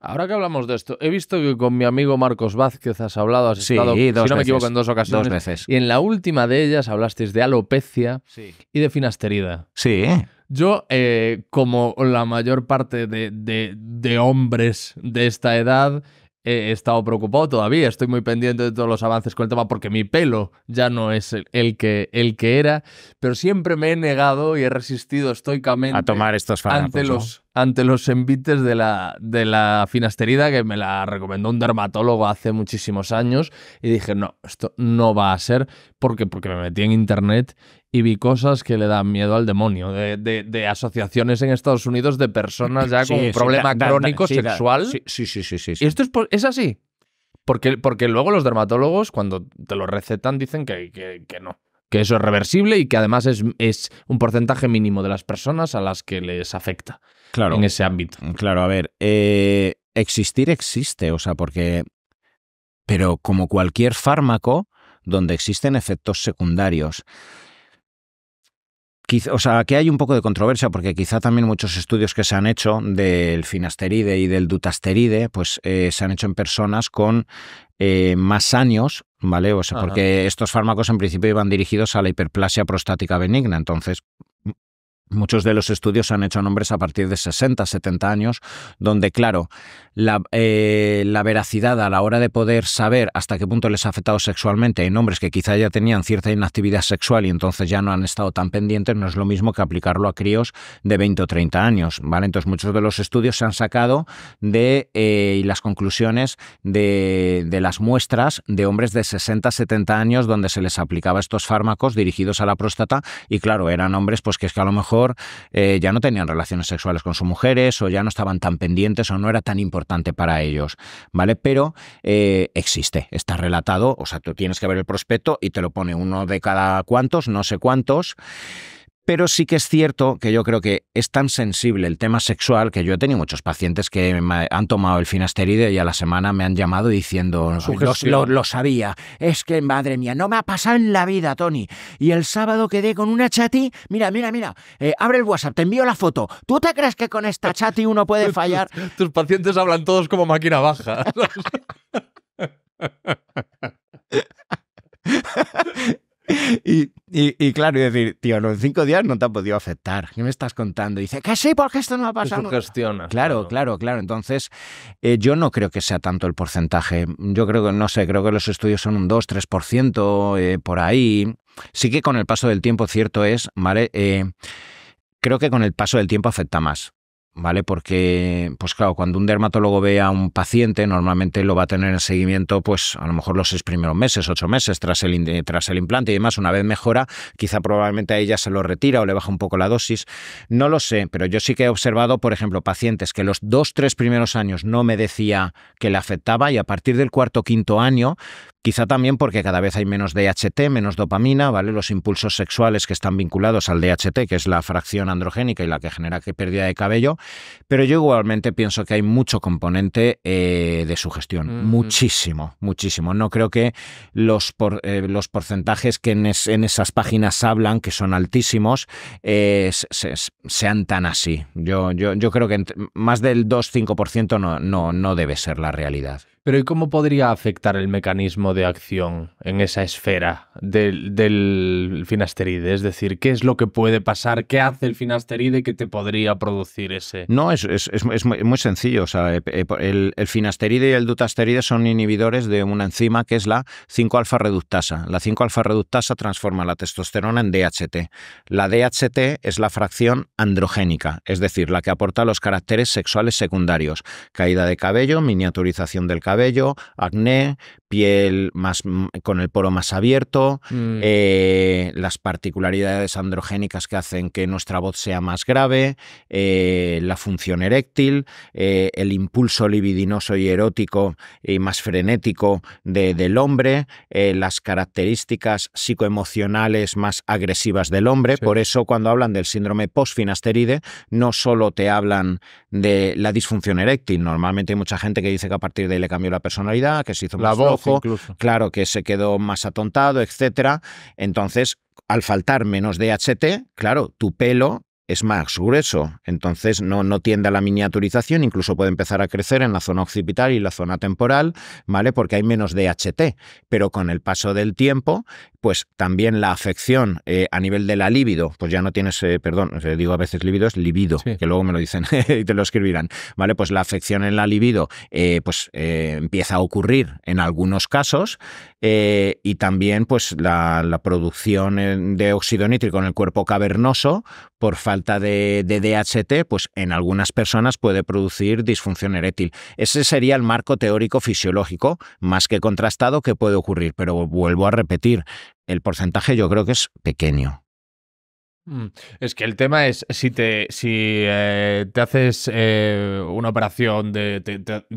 Ahora que hablamos de esto, he visto que con mi amigo Marcos Vázquez has hablado, has si no me equivoco, en dos ocasiones. Dos veces. Y en la última de ellas hablasteis de alopecia y de finasterida. Sí. Yo, eh, como la mayor parte de hombres de esta edad, he estado preocupado todavía, estoy muy pendiente de todos los avances con el tema porque mi pelo ya no es el, que, el que era, pero siempre me he negado y he resistido estoicamente a tomar estos fármacos, ante los, ante los envites de la, de la finasterida que me la recomendó un dermatólogo hace muchísimos años y dije, no, esto no va a ser porque, porque me metí en internet y vi cosas que le dan miedo al demonio, de, asociaciones en Estados Unidos de personas ya con un problema crónico sí, sexual. sí, sí, sí, y Esto es, así. Porque, porque luego los dermatólogos, cuando te lo recetan, dicen que, no que eso es reversible y que además es, un porcentaje mínimo de las personas a las que les afecta claro, en ese ámbito. Mm, claro, a ver, eh, existir existe, o sea, porque... Pero como cualquier fármaco, donde existen efectos secundarios o sea, aquí hay un poco de controversia porque quizá también muchos estudios que se han hecho del finasteride y del dutasteride, pues eh, se han hecho en personas con eh, más años, ¿vale? O sea, porque estos fármacos en principio iban dirigidos a la hiperplasia prostática benigna, entonces Muchos de los estudios se han hecho a nombres a partir de 60, 70 años, donde, claro, eh, la, veracidad a la hora de poder saber hasta qué punto les ha afectado sexualmente en hombres que quizá ya tenían cierta inactividad sexual y entonces ya no han estado tan pendientes, no es lo mismo que aplicarlo a críos de 20 o 30 años, ¿vale? Entonces, muchos de los estudios se han sacado de eh, las conclusiones de, de las muestras de hombres de 60, 70 años donde se les aplicaba estos fármacos dirigidos a la próstata y, claro, eran hombres pues que es que a lo mejor eh, ya no tenían relaciones sexuales con sus mujeres o ya no estaban tan pendientes o no era tan importante para ellos, ¿vale? Pero eh, existe, está relatado, o sea, tú tienes que ver el prospecto y te lo pone uno de cada cuantos, no sé cuántos. Pero sí que es cierto que yo creo que es tan sensible el tema sexual que yo he tenido muchos pacientes que han tomado el finasteride y a la semana me han llamado diciendo, lo, sabía, es que madre mía, no me ha pasado en la vida, Tony. Y el sábado quedé con una chati, mira, mira, mira, eh, abre el WhatsApp, te envío la foto. ¿Tú te crees que con esta chati uno puede fallar? tus pacientes hablan todos como máquina baja. y, y, claro, y decir, tío, los cinco días no te ha podido afectar. ¿Qué me estás contando? dice, que sí, porque esto no ha pasado. Claro, claro, claro, claro. Entonces, eh, yo no creo que sea tanto el porcentaje. Yo creo que, no sé, creo que los estudios son un 2-3% eh, por ahí. Sí que con el paso del tiempo, cierto es, ¿vale? Eh, creo que con el paso del tiempo afecta más. ¿vale? Porque, pues claro, cuando un dermatólogo ve a un paciente, normalmente lo va a tener en seguimiento, pues a lo mejor los seis primeros meses, ocho meses tras el, tras el implante y demás. Una vez mejora, quizá probablemente a ella se lo retira o le baja un poco la dosis. No lo sé, pero yo sí que he observado, por ejemplo, pacientes que los dos, tres primeros años no me decía que le afectaba y a partir del cuarto, quinto año, Quizá también porque cada vez hay menos DHT, menos dopamina, ¿vale? Los impulsos sexuales que están vinculados al DHT, que es la fracción androgénica y la que genera pérdida de cabello, pero yo igualmente pienso que hay mucho componente eh, de su gestión, muchísimo, muchísimo. No creo que los, eh, los porcentajes que en, esas páginas hablan, que son altísimos, eh, sean tan así. Yo, yo, yo creo que más del 2-5% no, no, no debe ser la realidad. Pero ¿y cómo podría afectar el mecanismo de acción en esa esfera del, finasteride? Es decir, ¿qué es lo que puede pasar? ¿Qué hace el finasteride que te podría producir ese...? No, es, muy, sencillo. sea, eh, eh, el, el, finasteride y el dutasteride son inhibidores de una enzima que es la 5-alfa reductasa. La 5-alfa reductasa transforma la testosterona en DHT. La DHT es la fracción androgénica, es decir, la que aporta los caracteres sexuales secundarios. Caída de cabello, miniaturización del cabello, cabello, acné, piel más mm, con el poro más abierto, mm. eh, las particularidades androgénicas que hacen que nuestra voz sea más grave, eh, la función eréctil, eh, el impulso libidinoso y erótico y más frenético del hombre, las características psicoemocionales más agresivas del hombre. Por eso cuando hablan del síndrome postfinasteride, no solo te hablan de la disfunción eréctil. Normalmente hay mucha gente que dice que a partir de ahí le cambió la personalidad, que se hizo más loco, claro, que se quedó más atontado, etcétera. Entonces, al faltar menos DHT, claro, tu pelo es más grueso, entonces no, no tiende a la miniaturización, incluso puede empezar a crecer en la zona occipital y la zona temporal, ¿vale? Porque hay menos DHT, pero con el paso del tiempo, pues también la afección eh, a nivel de la libido, pues ya no tienes, eh, perdón, eh, digo a veces libido, es libido, que luego me lo dicen y te lo escribirán, ¿vale? Pues la afección en la libido, pues empieza a ocurrir en algunos casos y también pues la, producción de óxido nítrico en el cuerpo cavernoso por falta de, de DHT, pues en algunas personas puede producir disfunción erétil. Ese sería el marco teórico fisiológico más que contrastado que puede ocurrir, pero vuelvo a repetir, el porcentaje yo creo que es pequeño. Mm, es que el tema es si te, si, eh, te haces eh, una operación de,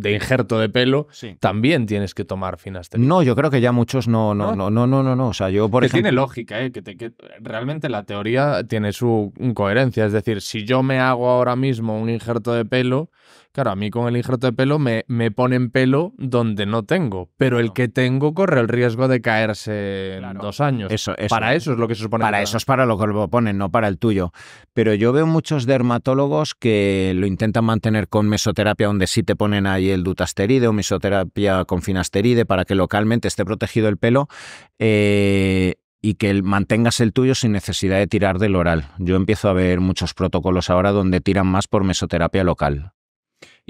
injerto de pelo, también tienes que tomar finasterida. No, yo creo que ya muchos no, no, no, no, no, no. no. O sea, yo por que tiene lógica, ¿eh? que, realmente la teoría tiene su coherencia. Es decir, si yo me hago ahora mismo un injerto de pelo, Claro, a mí con el injerto de pelo me, me ponen pelo donde no tengo, pero el que tengo corre el riesgo de caerse en dos años. Eso, Para eso es lo que se supone. Para eso es para lo que lo ponen, no para el tuyo. Pero yo veo muchos dermatólogos que lo intentan mantener con mesoterapia, donde sí te ponen ahí el dutasteride o mesoterapia con finasteride para que localmente esté protegido el pelo. Eh, y que mantengas el tuyo sin necesidad de tirar del oral. Yo empiezo a ver muchos protocolos ahora donde tiran más por mesoterapia local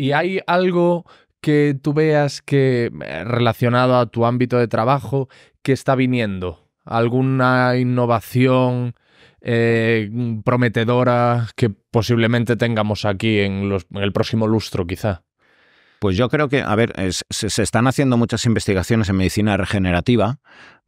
y hay algo que tú veas que eh, relacionado a tu ámbito de trabajo que está viniendo, alguna innovación eh, prometedora que posiblemente tengamos aquí en, el próximo lustro, quizá? Pues yo creo que, a ver, se, están haciendo muchas investigaciones en medicina regenerativa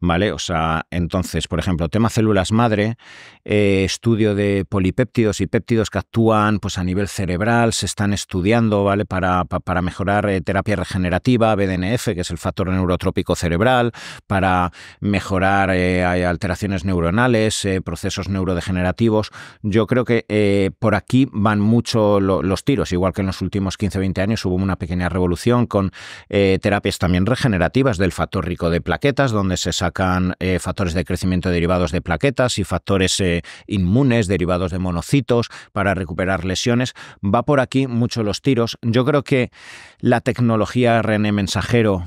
¿vale? O sea, entonces, por ejemplo, tema células madre, eh, estudio de polipéptidos y péptidos que actúan pues, a nivel cerebral, se están estudiando, ¿vale? Para, mejorar eh, terapia regenerativa, BDNF, que es el factor neurotrópico cerebral, para mejorar eh, alteraciones neuronales, procesos neurodegenerativos. Yo creo que por aquí van mucho los tiros, igual que en los últimos 15-20 años hubo una pequeña revolución con terapias también regenerativas del factor rico de plaquetas, donde se saca eh, factores de crecimiento derivados de plaquetas y factores eh, inmunes derivados de monocitos para recuperar lesiones. Va por aquí mucho los tiros. Yo creo que la tecnología RN mensajero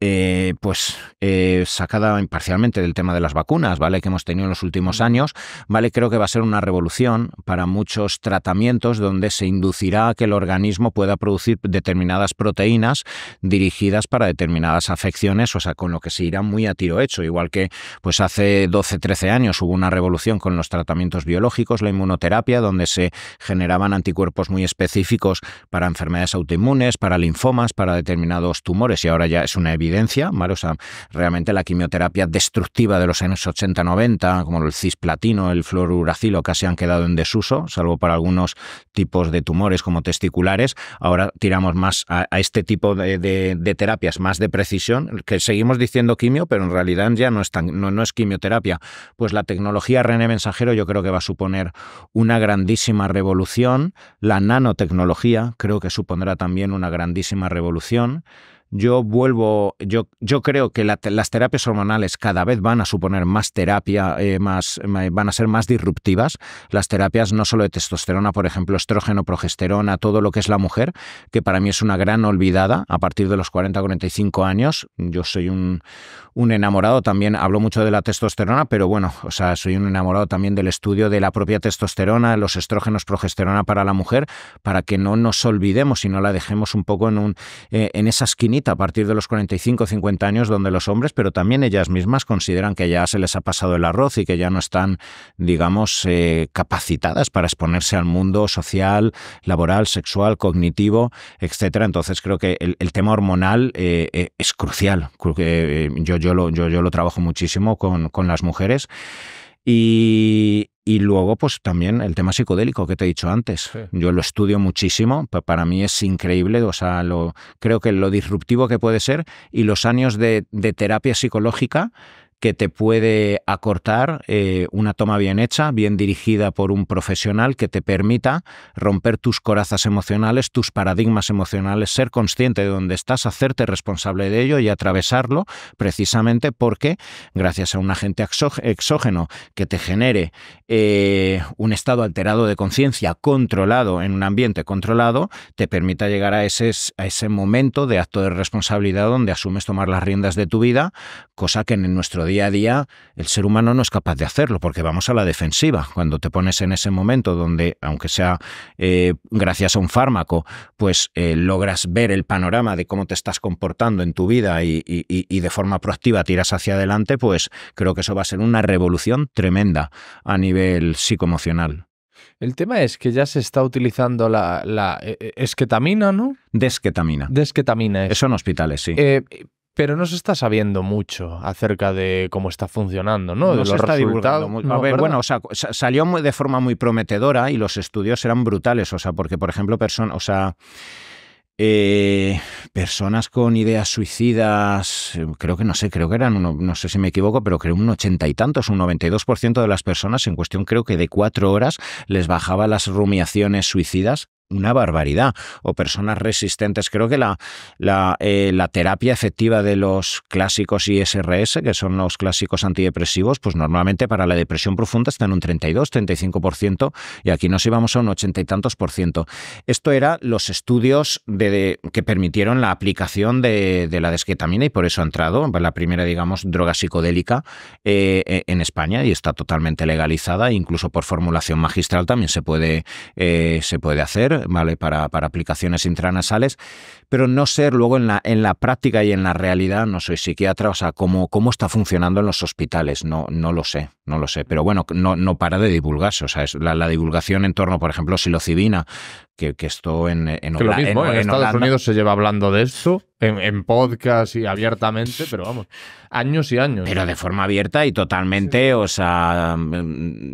eh, pues eh, sacada imparcialmente del tema de las vacunas, ¿vale? Que hemos tenido en los últimos años, ¿vale? Creo que va a ser una revolución para muchos tratamientos donde se inducirá a que el organismo pueda producir determinadas proteínas dirigidas para determinadas afecciones, o sea, con lo que se irá muy a tiro hecho, igual que pues hace 12, 13 años hubo una revolución con los tratamientos biológicos, la inmunoterapia, donde se generaban anticuerpos muy específicos para enfermedades autoinmunes, para linfomas, para determinados tumores y ahora ya es una evidencia, realmente la quimioterapia destructiva de los años 80-90, como el cisplatino, el fluoruracilo, casi han quedado en desuso, salvo para algunos tipos de tumores como testiculares. Ahora tiramos más a, este tipo de, terapias, más de precisión, que seguimos diciendo quimio, pero en realidad ya no es, quimioterapia. Pues la tecnología René mensajero yo creo que va a suponer una grandísima revolución. La nanotecnología creo que supondrá también una grandísima revolución yo vuelvo, yo, yo creo que las terapias hormonales cada vez van a suponer más terapia, eh, más, van a ser más disruptivas. Las terapias no solo de testosterona, por ejemplo, estrógeno, progesterona, todo lo que es la mujer, que para mí es una gran olvidada a partir de los 40-45 años. Yo soy un, un enamorado también, hablo mucho de la testosterona, pero bueno, o sea, soy un enamorado también del estudio de la propia testosterona, los estrógenos, progesterona para la mujer, para que no nos olvidemos y no la dejemos un poco en, un, eh, en esa esquinita a partir de los 45, 50 años, donde los hombres, pero también ellas mismas consideran que ya se les ha pasado el arroz y que ya no están, digamos, eh, capacitadas para exponerse al mundo social, laboral, sexual, cognitivo, etcétera. Entonces creo que el, tema hormonal eh, es crucial. yo yo lo, yo, lo trabajo muchísimo con, las mujeres. Y, y, luego, pues también el tema psicodélico que te he dicho antes. Yo lo estudio muchísimo, para mí es increíble, o sea, lo, creo que lo disruptivo que puede ser y los años de terapia psicológica que te puede acortar eh, una toma bien hecha, bien dirigida por un profesional que te permita romper tus corazas emocionales, tus paradigmas emocionales, ser consciente de dónde estás, hacerte responsable de ello y atravesarlo precisamente porque gracias a un agente exógeno que te genere eh, un estado alterado de conciencia controlado en un ambiente controlado, te permita llegar a ese, a ese momento de acto de responsabilidad donde asumes tomar las riendas de tu vida, cosa que en nuestro día a día el ser humano no es capaz de hacerlo porque vamos a la defensiva. Cuando te pones en ese momento donde, aunque sea eh, gracias a un fármaco, pues eh, logras ver el panorama de cómo te estás comportando en tu vida y, de forma proactiva tiras hacia adelante, pues creo que eso va a ser una revolución tremenda a nivel psicoemocional. El tema es que ya se está utilizando la, eh, esquetamina, ¿no? Desquetamina. Desquetamina. Eso en hospitales, sí pero no se está sabiendo mucho acerca de cómo está funcionando, ¿no? no se está divulgando. mucho. a ver, bueno, o sea, salió de forma muy prometedora y los estudios eran brutales, o sea, porque, por ejemplo, personas, o sea, eh, personas con ideas suicidas, creo que no sé, creo que eran, no sé si me equivoco, pero creo un ochenta y tantos, un 92% de las personas en cuestión, creo que de cuatro horas les bajaba las rumiaciones suicidas una barbaridad. O personas resistentes. Creo que la, la, eh, terapia efectiva de los clásicos ISRS, que son los clásicos antidepresivos, pues normalmente para la depresión profunda está en un 32, 35% y aquí nos íbamos a un ochenta y tantos por ciento. Esto era los estudios de, que permitieron la aplicación de, la desquetamina y por eso ha entrado la primera, digamos, droga psicodélica eh, e, en España y está totalmente legalizada, incluso por formulación magistral también se puede, eh, se puede hacer para, para aplicaciones intranasales, pero no ser luego en la, en la práctica y en la realidad, no soy psiquiatra, o sea, cómo, cómo está funcionando en los hospitales, no, no lo sé, no lo sé, pero bueno, no, no para de divulgarse, o sea, la, la divulgación en torno, por ejemplo, psilocibina, que, esto en, en, en, Estados Unidos se lleva hablando de esto, en, podcast y abiertamente, pero vamos, años y años. Pero de forma abierta y totalmente, o sea,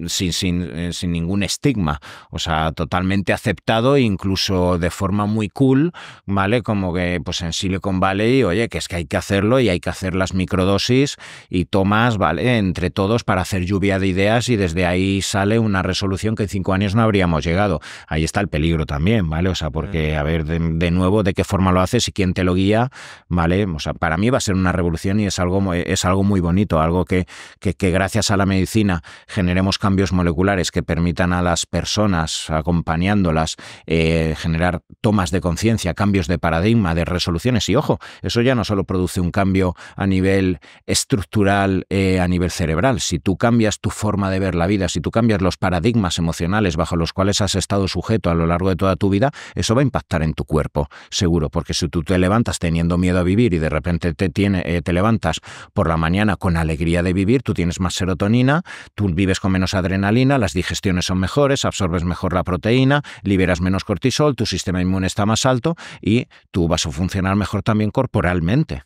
sin, sin, eh, sin, ningún estigma, o sea, totalmente aceptado, incluso de forma muy cool, ¿vale? Como que pues en Silicon Valley, oye, que es que hay que hacerlo y hay que hacer las microdosis y tomas, ¿vale? Entre todos para hacer lluvia de ideas y desde ahí sale una resolución que en cinco años no habríamos llegado. Ahí está el peligro también, ¿vale? O sea, porque a ver de, nuevo de qué forma lo haces y quién te lo guía, ¿vale? O sea, para mí va a ser una revolución y es algo, es algo muy bonito, algo que, que, que gracias a la medicina generemos cambios moleculares que permitan a las personas, acompañándolas, eh, generar tomas de conciencia, cambios de paradigma, de resoluciones. Y ojo, eso ya no solo produce un cambio a nivel estructural, eh, a nivel cerebral. Si tú cambias tu forma de ver la vida, si tú cambias los paradigmas emocionales bajo los cuales has estado sujeto a lo largo de tu toda tu vida, eso va a impactar en tu cuerpo, seguro, porque si tú te levantas teniendo miedo a vivir y de repente te, tiene, eh, te levantas por la mañana con alegría de vivir, tú tienes más serotonina, tú vives con menos adrenalina, las digestiones son mejores, absorbes mejor la proteína, liberas menos cortisol, tu sistema inmune está más alto y tú vas a funcionar mejor también corporalmente.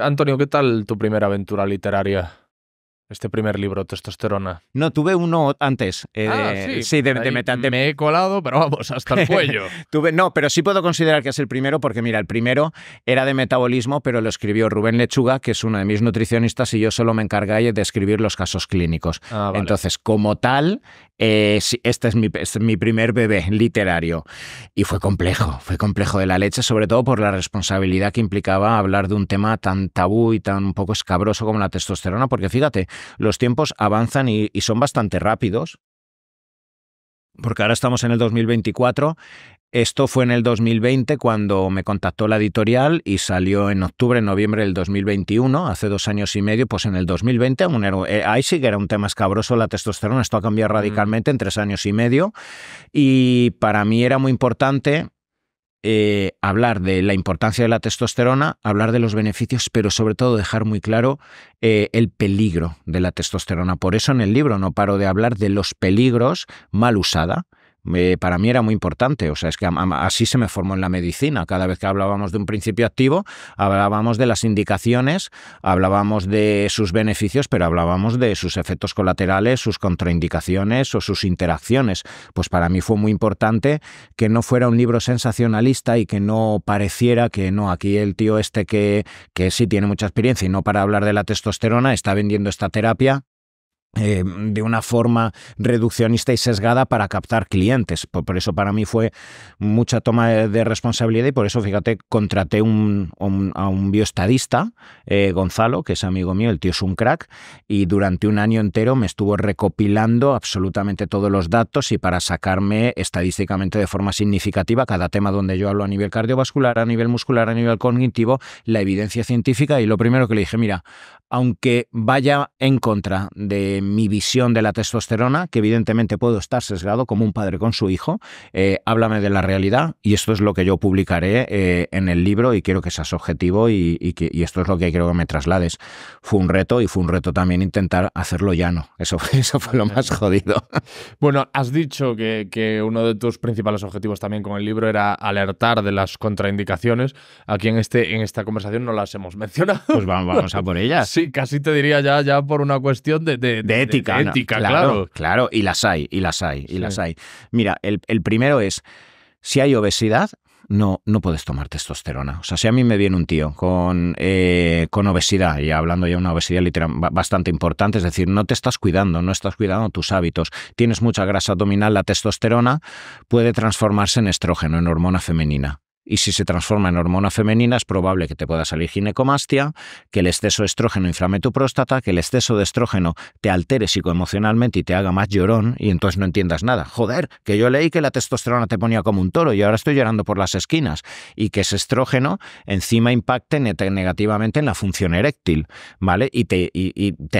Antonio, ¿qué tal tu primera aventura literaria? Este primer libro, Testosterona. No, tuve uno antes. Eh, ah, sí. de, Me he colado, pero vamos, hasta el cuello. no, pero sí puedo considerar que es el primero, porque mira, el primero era de metabolismo, pero lo escribió Rubén Lechuga, que es uno de mis nutricionistas, y yo solo me encargué de escribir los casos clínicos. Ah, Entonces, como tal, eh, este, este, es mi, primer bebé literario. Y fue complejo, fue complejo de la leche, sobre todo por la responsabilidad que implicaba hablar de un tema tan tabú y tan un poco escabroso como la testosterona, porque fíjate, los tiempos avanzan y, y son bastante rápidos porque ahora estamos en el 2024 esto fue en el 2020 cuando me contactó la editorial y salió en octubre, noviembre del 2021, hace dos años y medio, pues en el 2020 aún eh, ahí sí que era un tema escabroso la testosterona, esto ha cambiado mm. radicalmente en tres años y medio y para mí era muy importante eh, hablar de la importancia de la testosterona, hablar de los beneficios, pero sobre todo dejar muy claro eh, el peligro de la testosterona. Por eso en el libro no paro de hablar de los peligros mal usada para mí era muy importante. O sea, es que así se me formó en la medicina. Cada vez que hablábamos de un principio activo, hablábamos de las indicaciones, hablábamos de sus beneficios, pero hablábamos de sus efectos colaterales, sus contraindicaciones o sus interacciones. Pues para mí fue muy importante que no fuera un libro sensacionalista y que no pareciera que no, aquí el tío este que, que sí tiene mucha experiencia y no para hablar de la testosterona está vendiendo esta terapia eh, de una forma reduccionista y sesgada para captar clientes. Por, eso para mí fue mucha toma de, responsabilidad y por eso, fíjate, contraté a un bioestadista, eh, Gonzalo, que es amigo mío, el tío es un crack, y durante un año entero me estuvo recopilando absolutamente todos los datos y para sacarme estadísticamente de forma significativa cada tema donde yo hablo a nivel cardiovascular, a nivel muscular, a nivel cognitivo, la evidencia científica. Y lo primero que le dije, mira, aunque vaya en contra de mi visión de la testosterona, que evidentemente puedo estar sesgado como un padre con su hijo. Eh, háblame de la realidad y esto es lo que yo publicaré eh, en el libro y quiero que seas objetivo y, esto es lo que quiero que me traslades. Fue un reto y fue un reto también intentar hacerlo llano. Eso fue, eso fue lo más jodido. Bueno, has dicho que, uno de tus principales objetivos también con el libro era alertar de las contraindicaciones. Aquí en, este, en esta conversación no las hemos mencionado. Pues vamos, a por ellas. Sí, casi te diría ya, ya por una cuestión de, ética. claro, claro, y las hay, y las hay, y las hay. Mira, el, primero es, si hay obesidad, no, no puedes tomar testosterona. O sea, si a mí me viene un tío con, eh, con obesidad, y hablando ya de una obesidad literal bastante importante, es decir, no te estás cuidando, no estás cuidando tus hábitos, tienes mucha grasa abdominal, la testosterona puede transformarse en estrógeno, en hormona femenina y si se transforma en hormona femenina es probable que te pueda salir ginecomastia, que el exceso de estrógeno inflame tu próstata, que el exceso de estrógeno te altere psicoemocionalmente y te haga más llorón y entonces no entiendas nada. Joder, que yo leí que la testosterona te ponía como un toro y ahora estoy llorando por las esquinas y que ese estrógeno encima impacte negativamente en la función eréctil, ¿vale? Y te,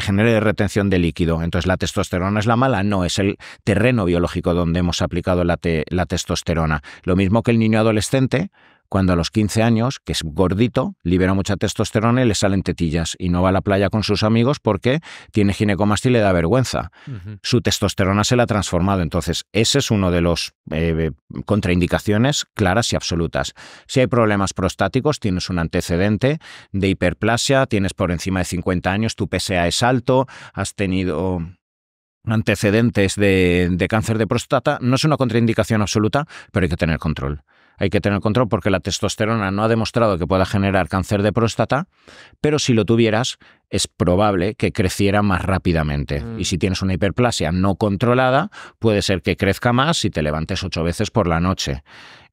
genere retención de líquido. Entonces la testosterona es la mala, no, es el terreno biológico donde hemos aplicado la testosterona. Lo mismo que el niño adolescente, cuando a los 15 años, que es gordito, libera mucha testosterona y le salen tetillas y no va a la playa con sus amigos porque tiene ginecomastia y le da vergüenza. Su testosterona se la ha transformado. Entonces, ese es uno de los eh, contraindicaciones claras y absolutas. Si hay problemas prostáticos, tienes un antecedente de hiperplasia, tienes por encima de 50 años, tu PSA es alto, has tenido antecedentes de, de, cáncer de próstata no es una contraindicación absoluta, pero hay que tener control hay que tener control porque la testosterona no ha demostrado que pueda generar cáncer de próstata, pero si lo tuvieras es probable que creciera más rápidamente. Mm. Y si tienes una hiperplasia no controlada, puede ser que crezca más si te levantes ocho veces por la noche.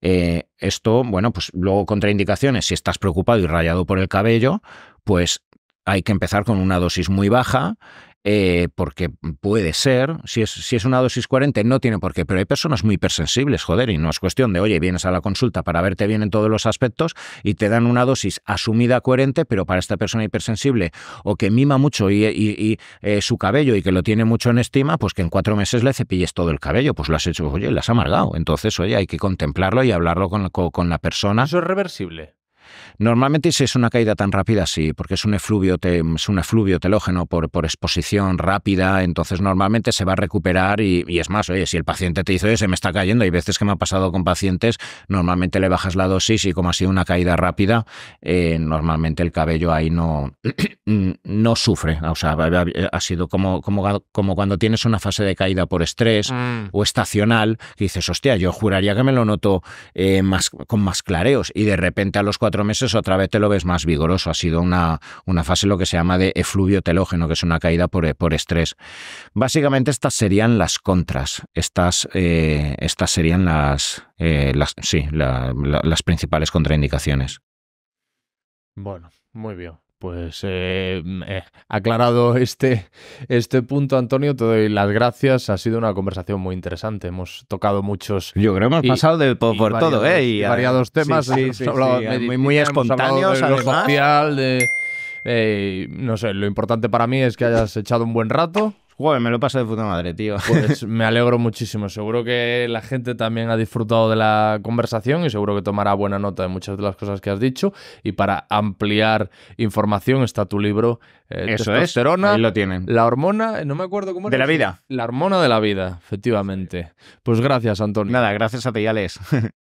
Eh, esto, bueno, pues luego contraindicaciones, si estás preocupado y rayado por el cabello, pues hay que empezar con una dosis muy baja eh, porque puede ser, si es, si es una dosis coherente, no tiene por qué, pero hay personas muy hipersensibles, joder, y no es cuestión de, oye, vienes a la consulta para verte bien en todos los aspectos y te dan una dosis asumida coherente, pero para esta persona hipersensible o que mima mucho y, eh, su cabello y que lo tiene mucho en estima, pues que en cuatro meses le cepilles todo el cabello, pues lo has hecho, oye, le has amargado. Entonces, oye, hay que contemplarlo y hablarlo con, con la persona. Eso es reversible. Normalmente si es una caída tan rápida, sí, porque es un efluvio, es un efluvio telógeno por, por exposición rápida, entonces normalmente se va a recuperar y, es más, oye, si el paciente te dice, se me está cayendo, hay veces que me ha pasado con pacientes, normalmente le bajas la dosis y como ha sido una caída rápida, eh, normalmente el cabello ahí no, no sufre, o sea, ha sido como, como, como cuando tienes una fase de caída por estrés mm. o estacional, que dices, hostia, yo juraría que me lo noto eh, más, con más clareos y de repente a los cuatro meses otra vez te lo ves más vigoroso. Ha sido una, una fase lo que se llama de efluvio telógeno, que es una caída por, eh, por estrés. Básicamente estas serían las contras, estas, eh, estas serían las, eh, las sí, las principales contraindicaciones. Bueno, muy bien. Pues eh, mm, eh aclarado este, este punto, Antonio, te doy las gracias. Ha sido una conversación muy interesante. Hemos tocado muchos. Yo creo que hemos pasado por, todo, ¿eh? Y, eh, variados temas. Sí, muy, muy espontáneos, de Social, eh, no sé, lo importante para mí es que hayas echado un buen rato me lo paso de puta madre, tío. Pues me alegro muchísimo. Seguro que la gente también ha disfrutado de la conversación y seguro que tomará buena nota de muchas de las cosas que has dicho. Y para ampliar información está tu libro eh, Eso Testosterona. Es. Ahí lo tienen. La hormona, no me acuerdo cómo De la vida. La hormona de la vida, efectivamente. Pues gracias, Antonio. Nada, gracias a ti, Alex.